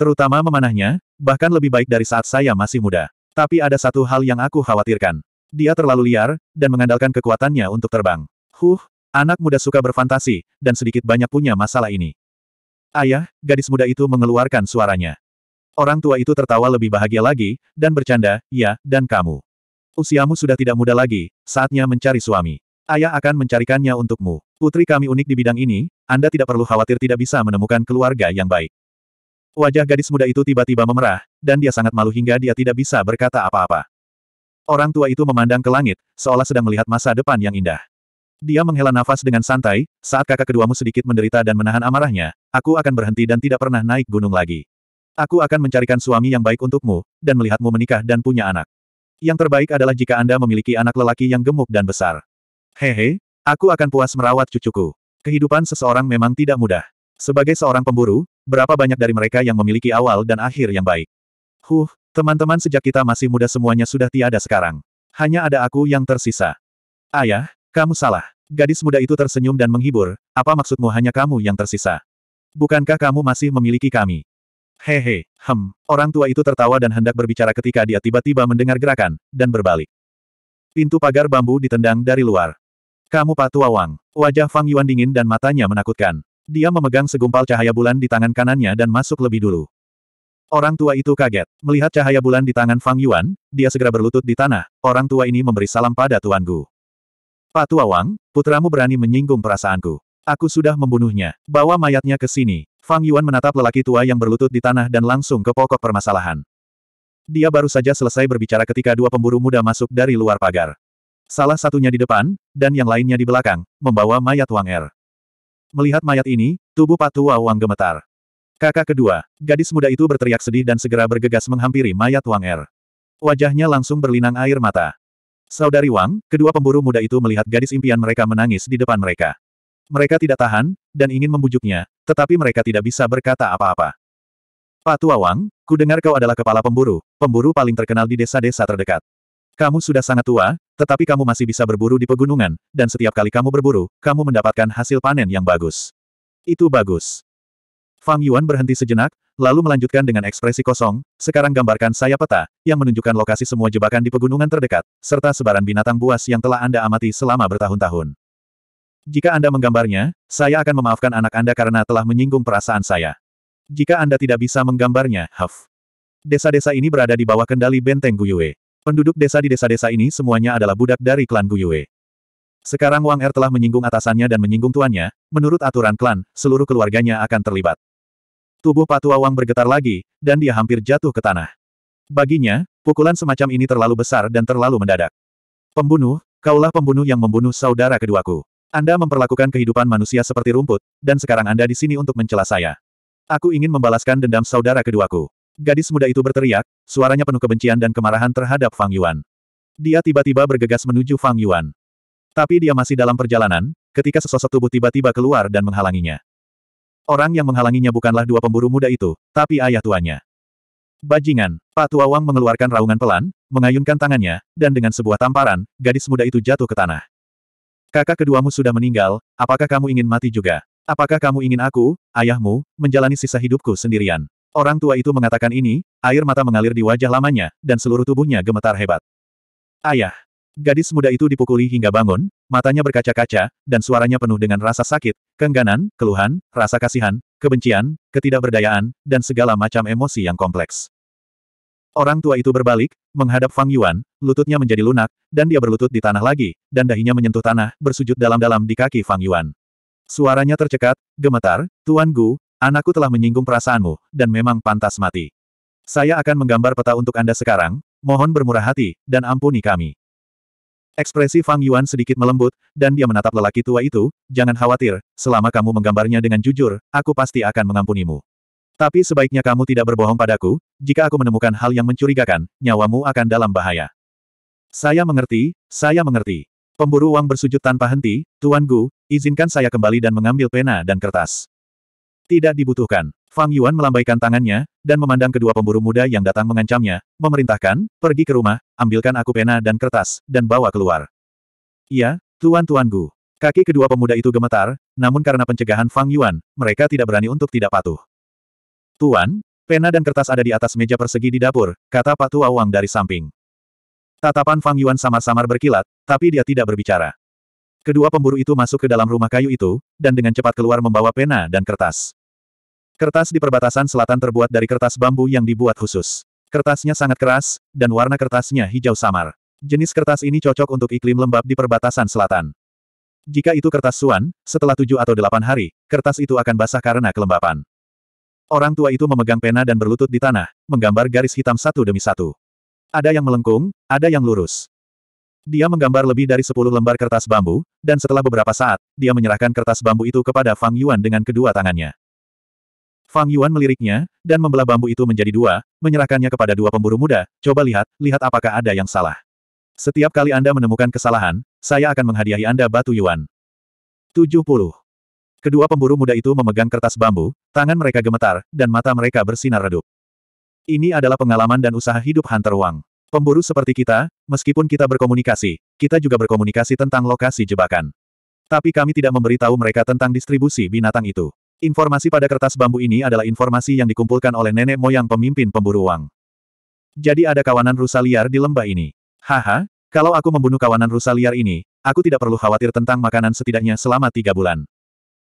Terutama memanahnya, bahkan lebih baik dari saat saya masih muda. Tapi ada satu hal yang aku khawatirkan. Dia terlalu liar, dan mengandalkan kekuatannya untuk terbang. Huh, anak muda suka berfantasi, dan sedikit banyak punya masalah ini. Ayah, gadis muda itu mengeluarkan suaranya. Orang tua itu tertawa lebih bahagia lagi, dan bercanda, ya, dan kamu. Usiamu sudah tidak muda lagi, saatnya mencari suami. Ayah akan mencarikannya untukmu. Putri kami unik di bidang ini, Anda tidak perlu khawatir tidak bisa menemukan keluarga yang baik. Wajah gadis muda itu tiba-tiba memerah, dan dia sangat malu hingga dia tidak bisa berkata apa-apa. Orang tua itu memandang ke langit, seolah sedang melihat masa depan yang indah. Dia menghela nafas dengan santai, saat kakak keduamu sedikit menderita dan menahan amarahnya, Aku akan berhenti dan tidak pernah naik gunung lagi. Aku akan mencarikan suami yang baik untukmu, dan melihatmu menikah dan punya anak. Yang terbaik adalah jika Anda memiliki anak lelaki yang gemuk dan besar. Hehe, aku akan puas merawat cucuku. Kehidupan seseorang memang tidak mudah. Sebagai seorang pemburu, berapa banyak dari mereka yang memiliki awal dan akhir yang baik? Huh, teman-teman sejak kita masih muda semuanya sudah tiada sekarang. Hanya ada aku yang tersisa. Ayah, kamu salah. Gadis muda itu tersenyum dan menghibur, apa maksudmu hanya kamu yang tersisa? Bukankah kamu masih memiliki kami? Hehe, hem. Orang tua itu tertawa dan hendak berbicara ketika dia tiba-tiba mendengar gerakan, dan berbalik. Pintu pagar bambu ditendang dari luar. Kamu patua Wang. Wajah Fang Yuan dingin dan matanya menakutkan. Dia memegang segumpal cahaya bulan di tangan kanannya dan masuk lebih dulu. Orang tua itu kaget. Melihat cahaya bulan di tangan Fang Yuan, dia segera berlutut di tanah. Orang tua ini memberi salam pada tuanku. Pak Tua Wang, putramu berani menyinggung perasaanku. Aku sudah membunuhnya. Bawa mayatnya ke sini. Fang Yuan menatap lelaki tua yang berlutut di tanah dan langsung ke pokok permasalahan. Dia baru saja selesai berbicara ketika dua pemburu muda masuk dari luar pagar. Salah satunya di depan, dan yang lainnya di belakang, membawa mayat Wang Er. Melihat mayat ini, tubuh patua Wang gemetar. Kakak kedua, gadis muda itu berteriak sedih dan segera bergegas menghampiri mayat Wang Er. Wajahnya langsung berlinang air mata. Saudari Wang, kedua pemburu muda itu melihat gadis impian mereka menangis di depan mereka. Mereka tidak tahan, dan ingin membujuknya, tetapi mereka tidak bisa berkata apa-apa. Pak Tua Wang, ku dengar kau adalah kepala pemburu, pemburu paling terkenal di desa-desa terdekat. Kamu sudah sangat tua, tetapi kamu masih bisa berburu di pegunungan, dan setiap kali kamu berburu, kamu mendapatkan hasil panen yang bagus. Itu bagus. Fang Yuan berhenti sejenak, lalu melanjutkan dengan ekspresi kosong, sekarang gambarkan saya peta, yang menunjukkan lokasi semua jebakan di pegunungan terdekat, serta sebaran binatang buas yang telah Anda amati selama bertahun-tahun. Jika Anda menggambarnya, saya akan memaafkan anak Anda karena telah menyinggung perasaan saya. Jika Anda tidak bisa menggambarnya, Huff. Desa-desa ini berada di bawah kendali benteng Guyue. Penduduk desa di desa-desa ini semuanya adalah budak dari klan Guyue. Sekarang Wang Er telah menyinggung atasannya dan menyinggung tuannya, menurut aturan klan, seluruh keluarganya akan terlibat. Tubuh Patua Wang bergetar lagi, dan dia hampir jatuh ke tanah. Baginya, pukulan semacam ini terlalu besar dan terlalu mendadak. Pembunuh, kaulah pembunuh yang membunuh saudara keduaku. Anda memperlakukan kehidupan manusia seperti rumput, dan sekarang Anda di sini untuk mencela saya. Aku ingin membalaskan dendam saudara keduaku. Gadis muda itu berteriak, suaranya penuh kebencian dan kemarahan terhadap Fang Yuan. Dia tiba-tiba bergegas menuju Fang Yuan. Tapi dia masih dalam perjalanan, ketika sesosok tubuh tiba-tiba keluar dan menghalanginya. Orang yang menghalanginya bukanlah dua pemburu muda itu, tapi ayah tuanya. Bajingan, Pak Tua Wang mengeluarkan raungan pelan, mengayunkan tangannya, dan dengan sebuah tamparan, gadis muda itu jatuh ke tanah. Kakak keduamu sudah meninggal, apakah kamu ingin mati juga? Apakah kamu ingin aku, ayahmu, menjalani sisa hidupku sendirian? Orang tua itu mengatakan ini, air mata mengalir di wajah lamanya, dan seluruh tubuhnya gemetar hebat. Ayah. Gadis muda itu dipukuli hingga bangun, matanya berkaca-kaca, dan suaranya penuh dengan rasa sakit, kengganan, keluhan, rasa kasihan, kebencian, ketidakberdayaan, dan segala macam emosi yang kompleks. Orang tua itu berbalik, menghadap Fang Yuan, lututnya menjadi lunak, dan dia berlutut di tanah lagi, dan dahinya menyentuh tanah, bersujud dalam-dalam di kaki Fang Yuan. Suaranya tercekat, gemetar, Tuan Gu, anakku telah menyinggung perasaanmu, dan memang pantas mati. Saya akan menggambar peta untuk Anda sekarang, mohon bermurah hati, dan ampuni kami. Ekspresi Fang Yuan sedikit melembut, dan dia menatap lelaki tua itu, jangan khawatir, selama kamu menggambarnya dengan jujur, aku pasti akan mengampunimu. Tapi sebaiknya kamu tidak berbohong padaku, jika aku menemukan hal yang mencurigakan, nyawamu akan dalam bahaya. Saya mengerti, saya mengerti. Pemburu uang bersujud tanpa henti, Tuan Gu, izinkan saya kembali dan mengambil pena dan kertas. Tidak dibutuhkan. Fang Yuan melambaikan tangannya, dan memandang kedua pemburu muda yang datang mengancamnya, memerintahkan, pergi ke rumah, ambilkan aku pena dan kertas, dan bawa keluar. Iya, Tuan-Tuan Gu. Kaki kedua pemuda itu gemetar, namun karena pencegahan Fang Yuan, mereka tidak berani untuk tidak patuh. Tuan, pena dan kertas ada di atas meja persegi di dapur, kata Pak Tua Wang dari samping. Tatapan Fang Yuan samar-samar berkilat, tapi dia tidak berbicara. Kedua pemburu itu masuk ke dalam rumah kayu itu, dan dengan cepat keluar membawa pena dan kertas. Kertas di perbatasan selatan terbuat dari kertas bambu yang dibuat khusus. Kertasnya sangat keras, dan warna kertasnya hijau samar. Jenis kertas ini cocok untuk iklim lembab di perbatasan selatan. Jika itu kertas suan, setelah tujuh atau delapan hari, kertas itu akan basah karena kelembapan. Orang tua itu memegang pena dan berlutut di tanah, menggambar garis hitam satu demi satu. Ada yang melengkung, ada yang lurus. Dia menggambar lebih dari sepuluh lembar kertas bambu, dan setelah beberapa saat, dia menyerahkan kertas bambu itu kepada Fang Yuan dengan kedua tangannya. Fang Yuan meliriknya, dan membelah bambu itu menjadi dua, menyerahkannya kepada dua pemburu muda, coba lihat, lihat apakah ada yang salah. Setiap kali Anda menemukan kesalahan, saya akan menghadiahi Anda batu Yuan. 70. Kedua pemburu muda itu memegang kertas bambu, tangan mereka gemetar, dan mata mereka bersinar redup. Ini adalah pengalaman dan usaha hidup Hunter Wang. Pemburu seperti kita, meskipun kita berkomunikasi, kita juga berkomunikasi tentang lokasi jebakan. Tapi kami tidak memberitahu mereka tentang distribusi binatang itu. Informasi pada kertas bambu ini adalah informasi yang dikumpulkan oleh nenek moyang pemimpin pemburu Wang. Jadi ada kawanan rusa liar di lembah ini. Haha, kalau aku membunuh kawanan rusa liar ini, aku tidak perlu khawatir tentang makanan setidaknya selama tiga bulan.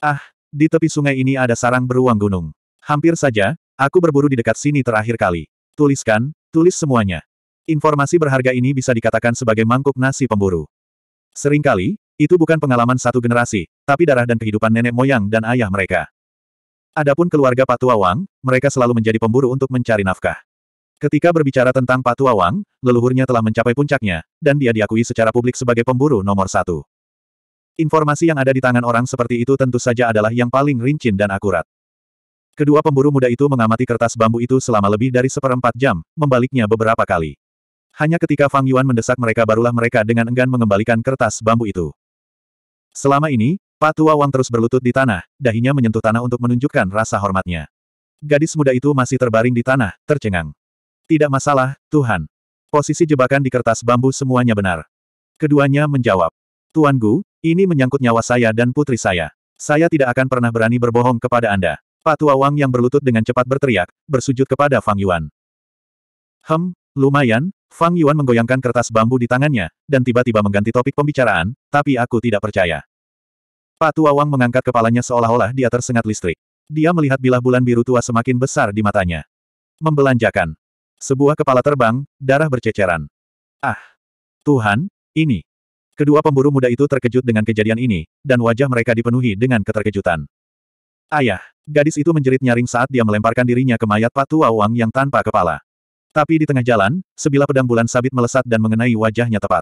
Ah, di tepi sungai ini ada sarang beruang gunung. Hampir saja, aku berburu di dekat sini terakhir kali. Tuliskan, tulis semuanya. Informasi berharga ini bisa dikatakan sebagai mangkuk nasi pemburu. Seringkali, itu bukan pengalaman satu generasi, tapi darah dan kehidupan nenek moyang dan ayah mereka. Adapun keluarga Patua Wang, mereka selalu menjadi pemburu untuk mencari nafkah. Ketika berbicara tentang Patua Wang, leluhurnya telah mencapai puncaknya, dan dia diakui secara publik sebagai pemburu nomor satu. Informasi yang ada di tangan orang seperti itu tentu saja adalah yang paling rincin dan akurat. Kedua pemburu muda itu mengamati kertas bambu itu selama lebih dari seperempat jam, membaliknya beberapa kali. Hanya ketika Fang Yuan mendesak mereka barulah mereka dengan enggan mengembalikan kertas bambu itu. Selama ini, Patua Wang terus berlutut di tanah, dahinya menyentuh tanah untuk menunjukkan rasa hormatnya. Gadis muda itu masih terbaring di tanah, tercengang. Tidak masalah, Tuhan. Posisi jebakan di kertas bambu semuanya benar. Keduanya menjawab. Tuan Gu, ini menyangkut nyawa saya dan putri saya. Saya tidak akan pernah berani berbohong kepada Anda. Pak Tua Wang yang berlutut dengan cepat berteriak, bersujud kepada Fang Yuan. Hem, lumayan, Fang Yuan menggoyangkan kertas bambu di tangannya, dan tiba-tiba mengganti topik pembicaraan, tapi aku tidak percaya. Pak Tua Wang mengangkat kepalanya seolah-olah dia tersengat listrik. Dia melihat bilah bulan biru tua semakin besar di matanya. Membelanjakan. Sebuah kepala terbang, darah berceceran. Ah! Tuhan, ini. Kedua pemburu muda itu terkejut dengan kejadian ini, dan wajah mereka dipenuhi dengan keterkejutan. Ayah, gadis itu menjerit nyaring saat dia melemparkan dirinya ke mayat patua Wang yang tanpa kepala. Tapi di tengah jalan, sebilah pedang bulan sabit melesat dan mengenai wajahnya tepat.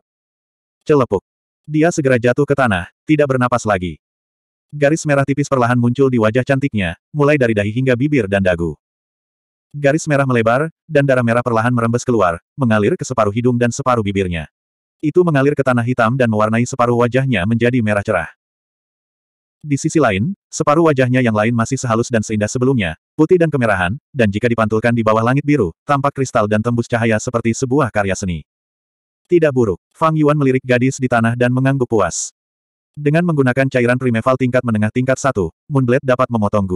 Celepuk. Dia segera jatuh ke tanah, tidak bernapas lagi. Garis merah tipis perlahan muncul di wajah cantiknya, mulai dari dahi hingga bibir dan dagu. Garis merah melebar, dan darah merah perlahan merembes keluar, mengalir ke separuh hidung dan separuh bibirnya. Itu mengalir ke tanah hitam dan mewarnai separuh wajahnya menjadi merah cerah. Di sisi lain, separuh wajahnya yang lain masih sehalus dan seindah sebelumnya, putih dan kemerahan, dan jika dipantulkan di bawah langit biru, tampak kristal dan tembus cahaya seperti sebuah karya seni. Tidak buruk, Fang Yuan melirik gadis di tanah dan mengangguk puas. Dengan menggunakan cairan primeval tingkat menengah tingkat 1, Moonblade dapat memotong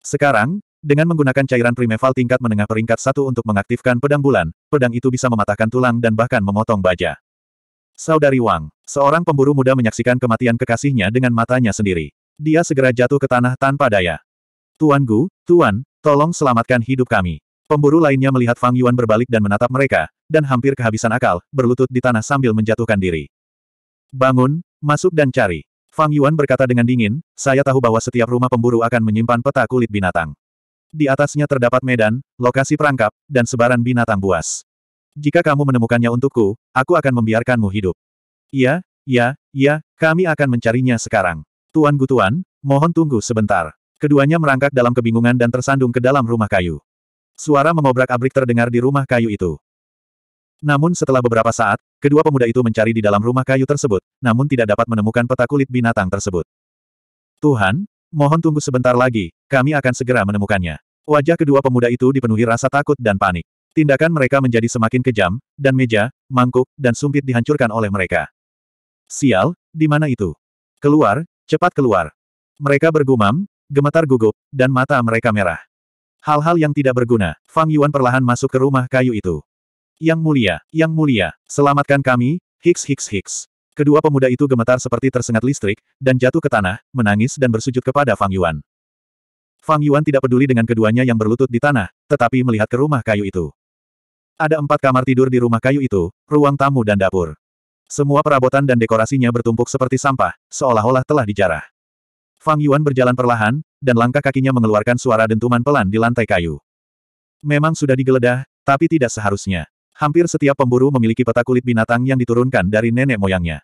Sekarang, dengan menggunakan cairan primeval tingkat menengah peringkat 1 untuk mengaktifkan pedang bulan, pedang itu bisa mematahkan tulang dan bahkan memotong baja. Saudari Wang, seorang pemburu muda menyaksikan kematian kekasihnya dengan matanya sendiri. Dia segera jatuh ke tanah tanpa daya. Tuan Gu, Tuan, tolong selamatkan hidup kami. Pemburu lainnya melihat Fang Yuan berbalik dan menatap mereka, dan hampir kehabisan akal, berlutut di tanah sambil menjatuhkan diri. Bangun, masuk dan cari. Fang Yuan berkata dengan dingin, saya tahu bahwa setiap rumah pemburu akan menyimpan peta kulit binatang. Di atasnya terdapat medan, lokasi perangkap, dan sebaran binatang buas. Jika kamu menemukannya untukku, aku akan membiarkanmu hidup. Iya, iya, iya, kami akan mencarinya sekarang. Tuan Gutuan, mohon tunggu sebentar. Keduanya merangkak dalam kebingungan dan tersandung ke dalam rumah kayu. Suara mengobrak-abrik terdengar di rumah kayu itu. Namun setelah beberapa saat, kedua pemuda itu mencari di dalam rumah kayu tersebut, namun tidak dapat menemukan peta kulit binatang tersebut. Tuhan, mohon tunggu sebentar lagi, kami akan segera menemukannya. Wajah kedua pemuda itu dipenuhi rasa takut dan panik. Tindakan mereka menjadi semakin kejam, dan meja, mangkuk, dan sumpit dihancurkan oleh mereka. Sial, di mana itu? Keluar, cepat keluar. Mereka bergumam, gemetar gugup, dan mata mereka merah. Hal-hal yang tidak berguna, Fang Yuan perlahan masuk ke rumah kayu itu. Yang mulia, yang mulia, selamatkan kami, hiks hiks hiks. Kedua pemuda itu gemetar seperti tersengat listrik, dan jatuh ke tanah, menangis dan bersujud kepada Fang Yuan. Fang Yuan tidak peduli dengan keduanya yang berlutut di tanah, tetapi melihat ke rumah kayu itu. Ada empat kamar tidur di rumah kayu itu, ruang tamu dan dapur. Semua perabotan dan dekorasinya bertumpuk seperti sampah, seolah-olah telah dijarah. Fang Yuan berjalan perlahan, dan langkah kakinya mengeluarkan suara dentuman pelan di lantai kayu. Memang sudah digeledah, tapi tidak seharusnya. Hampir setiap pemburu memiliki peta kulit binatang yang diturunkan dari nenek moyangnya.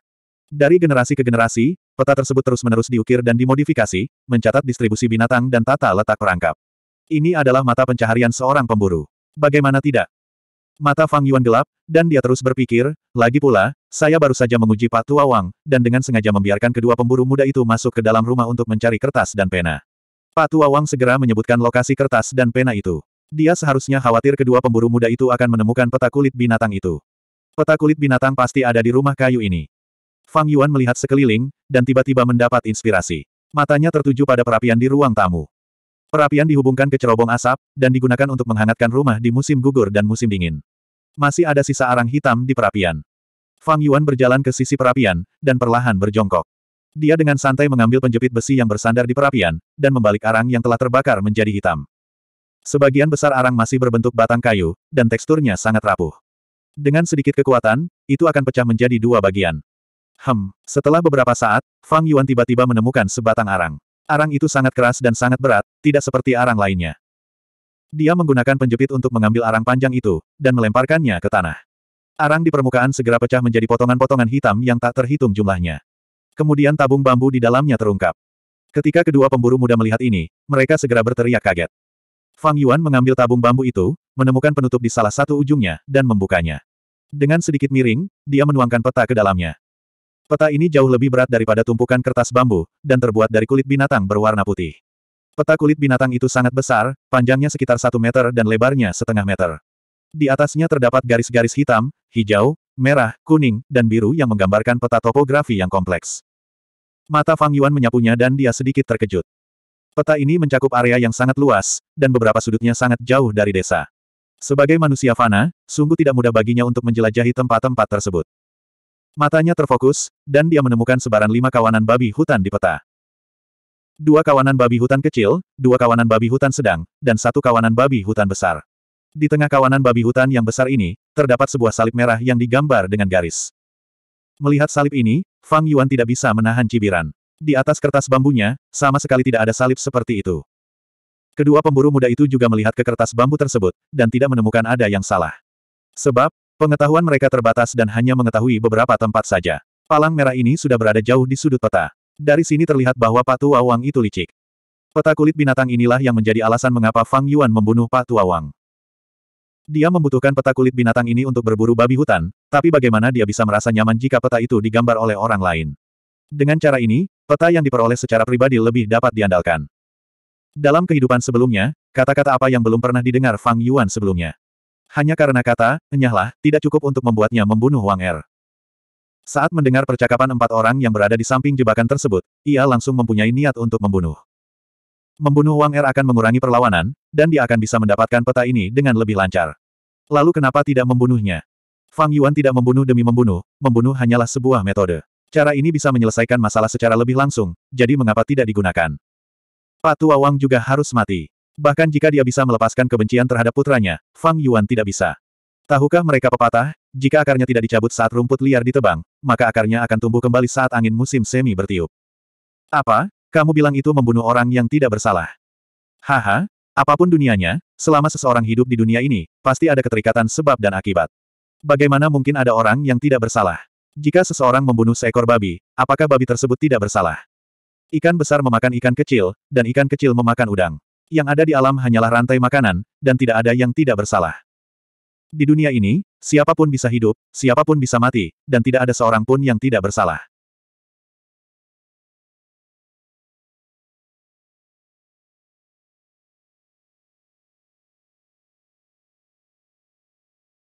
Dari generasi ke generasi, peta tersebut terus-menerus diukir dan dimodifikasi, mencatat distribusi binatang dan tata letak perangkap. Ini adalah mata pencaharian seorang pemburu. Bagaimana tidak, Mata Fang Yuan gelap, dan dia terus berpikir, lagi pula, saya baru saja menguji Pak Tua Wang, dan dengan sengaja membiarkan kedua pemburu muda itu masuk ke dalam rumah untuk mencari kertas dan pena. Pak Tua Wang segera menyebutkan lokasi kertas dan pena itu. Dia seharusnya khawatir kedua pemburu muda itu akan menemukan peta kulit binatang itu. Peta kulit binatang pasti ada di rumah kayu ini. Fang Yuan melihat sekeliling, dan tiba-tiba mendapat inspirasi. Matanya tertuju pada perapian di ruang tamu. Perapian dihubungkan ke cerobong asap, dan digunakan untuk menghangatkan rumah di musim gugur dan musim dingin. Masih ada sisa arang hitam di perapian. Fang Yuan berjalan ke sisi perapian, dan perlahan berjongkok. Dia dengan santai mengambil penjepit besi yang bersandar di perapian, dan membalik arang yang telah terbakar menjadi hitam. Sebagian besar arang masih berbentuk batang kayu, dan teksturnya sangat rapuh. Dengan sedikit kekuatan, itu akan pecah menjadi dua bagian. Hem, setelah beberapa saat, Fang Yuan tiba-tiba menemukan sebatang arang. Arang itu sangat keras dan sangat berat, tidak seperti arang lainnya. Dia menggunakan penjepit untuk mengambil arang panjang itu, dan melemparkannya ke tanah. Arang di permukaan segera pecah menjadi potongan-potongan hitam yang tak terhitung jumlahnya. Kemudian tabung bambu di dalamnya terungkap. Ketika kedua pemburu muda melihat ini, mereka segera berteriak kaget. Fang Yuan mengambil tabung bambu itu, menemukan penutup di salah satu ujungnya, dan membukanya. Dengan sedikit miring, dia menuangkan peta ke dalamnya. Peta ini jauh lebih berat daripada tumpukan kertas bambu, dan terbuat dari kulit binatang berwarna putih. Peta kulit binatang itu sangat besar, panjangnya sekitar satu meter dan lebarnya setengah meter. Di atasnya terdapat garis-garis hitam, hijau, merah, kuning, dan biru yang menggambarkan peta topografi yang kompleks. Mata Fang Yuan menyapunya dan dia sedikit terkejut. Peta ini mencakup area yang sangat luas, dan beberapa sudutnya sangat jauh dari desa. Sebagai manusia fana, sungguh tidak mudah baginya untuk menjelajahi tempat-tempat tersebut. Matanya terfokus, dan dia menemukan sebaran lima kawanan babi hutan di peta. Dua kawanan babi hutan kecil, dua kawanan babi hutan sedang, dan satu kawanan babi hutan besar. Di tengah kawanan babi hutan yang besar ini, terdapat sebuah salib merah yang digambar dengan garis. Melihat salib ini, Fang Yuan tidak bisa menahan cibiran. Di atas kertas bambunya, sama sekali tidak ada salib seperti itu. Kedua pemburu muda itu juga melihat ke kertas bambu tersebut, dan tidak menemukan ada yang salah. Sebab, Pengetahuan mereka terbatas dan hanya mengetahui beberapa tempat saja. Palang merah ini sudah berada jauh di sudut peta. Dari sini terlihat bahwa Patu Awang itu licik. Peta kulit binatang inilah yang menjadi alasan mengapa Fang Yuan membunuh Patu Awang. Dia membutuhkan peta kulit binatang ini untuk berburu babi hutan, tapi bagaimana dia bisa merasa nyaman jika peta itu digambar oleh orang lain? Dengan cara ini, peta yang diperoleh secara pribadi lebih dapat diandalkan. Dalam kehidupan sebelumnya, kata-kata apa yang belum pernah didengar Fang Yuan sebelumnya. Hanya karena kata, enyahlah, tidak cukup untuk membuatnya membunuh Wang Er. Saat mendengar percakapan empat orang yang berada di samping jebakan tersebut, ia langsung mempunyai niat untuk membunuh. Membunuh Wang Er akan mengurangi perlawanan, dan dia akan bisa mendapatkan peta ini dengan lebih lancar. Lalu kenapa tidak membunuhnya? Fang Yuan tidak membunuh demi membunuh, membunuh hanyalah sebuah metode. Cara ini bisa menyelesaikan masalah secara lebih langsung, jadi mengapa tidak digunakan? Patua Wang juga harus mati. Bahkan jika dia bisa melepaskan kebencian terhadap putranya, Fang Yuan tidak bisa. Tahukah mereka pepatah, jika akarnya tidak dicabut saat rumput liar ditebang, maka akarnya akan tumbuh kembali saat angin musim semi bertiup. Apa? Kamu bilang itu membunuh orang yang tidak bersalah. Haha, apapun dunianya, selama seseorang hidup di dunia ini, pasti ada keterikatan sebab dan akibat. Bagaimana mungkin ada orang yang tidak bersalah? Jika seseorang membunuh seekor babi, apakah babi tersebut tidak bersalah? Ikan besar memakan ikan kecil, dan ikan kecil memakan udang. Yang ada di alam hanyalah rantai makanan, dan tidak ada yang tidak bersalah. Di dunia ini, siapapun bisa hidup, siapapun bisa mati, dan tidak ada seorang pun yang tidak bersalah.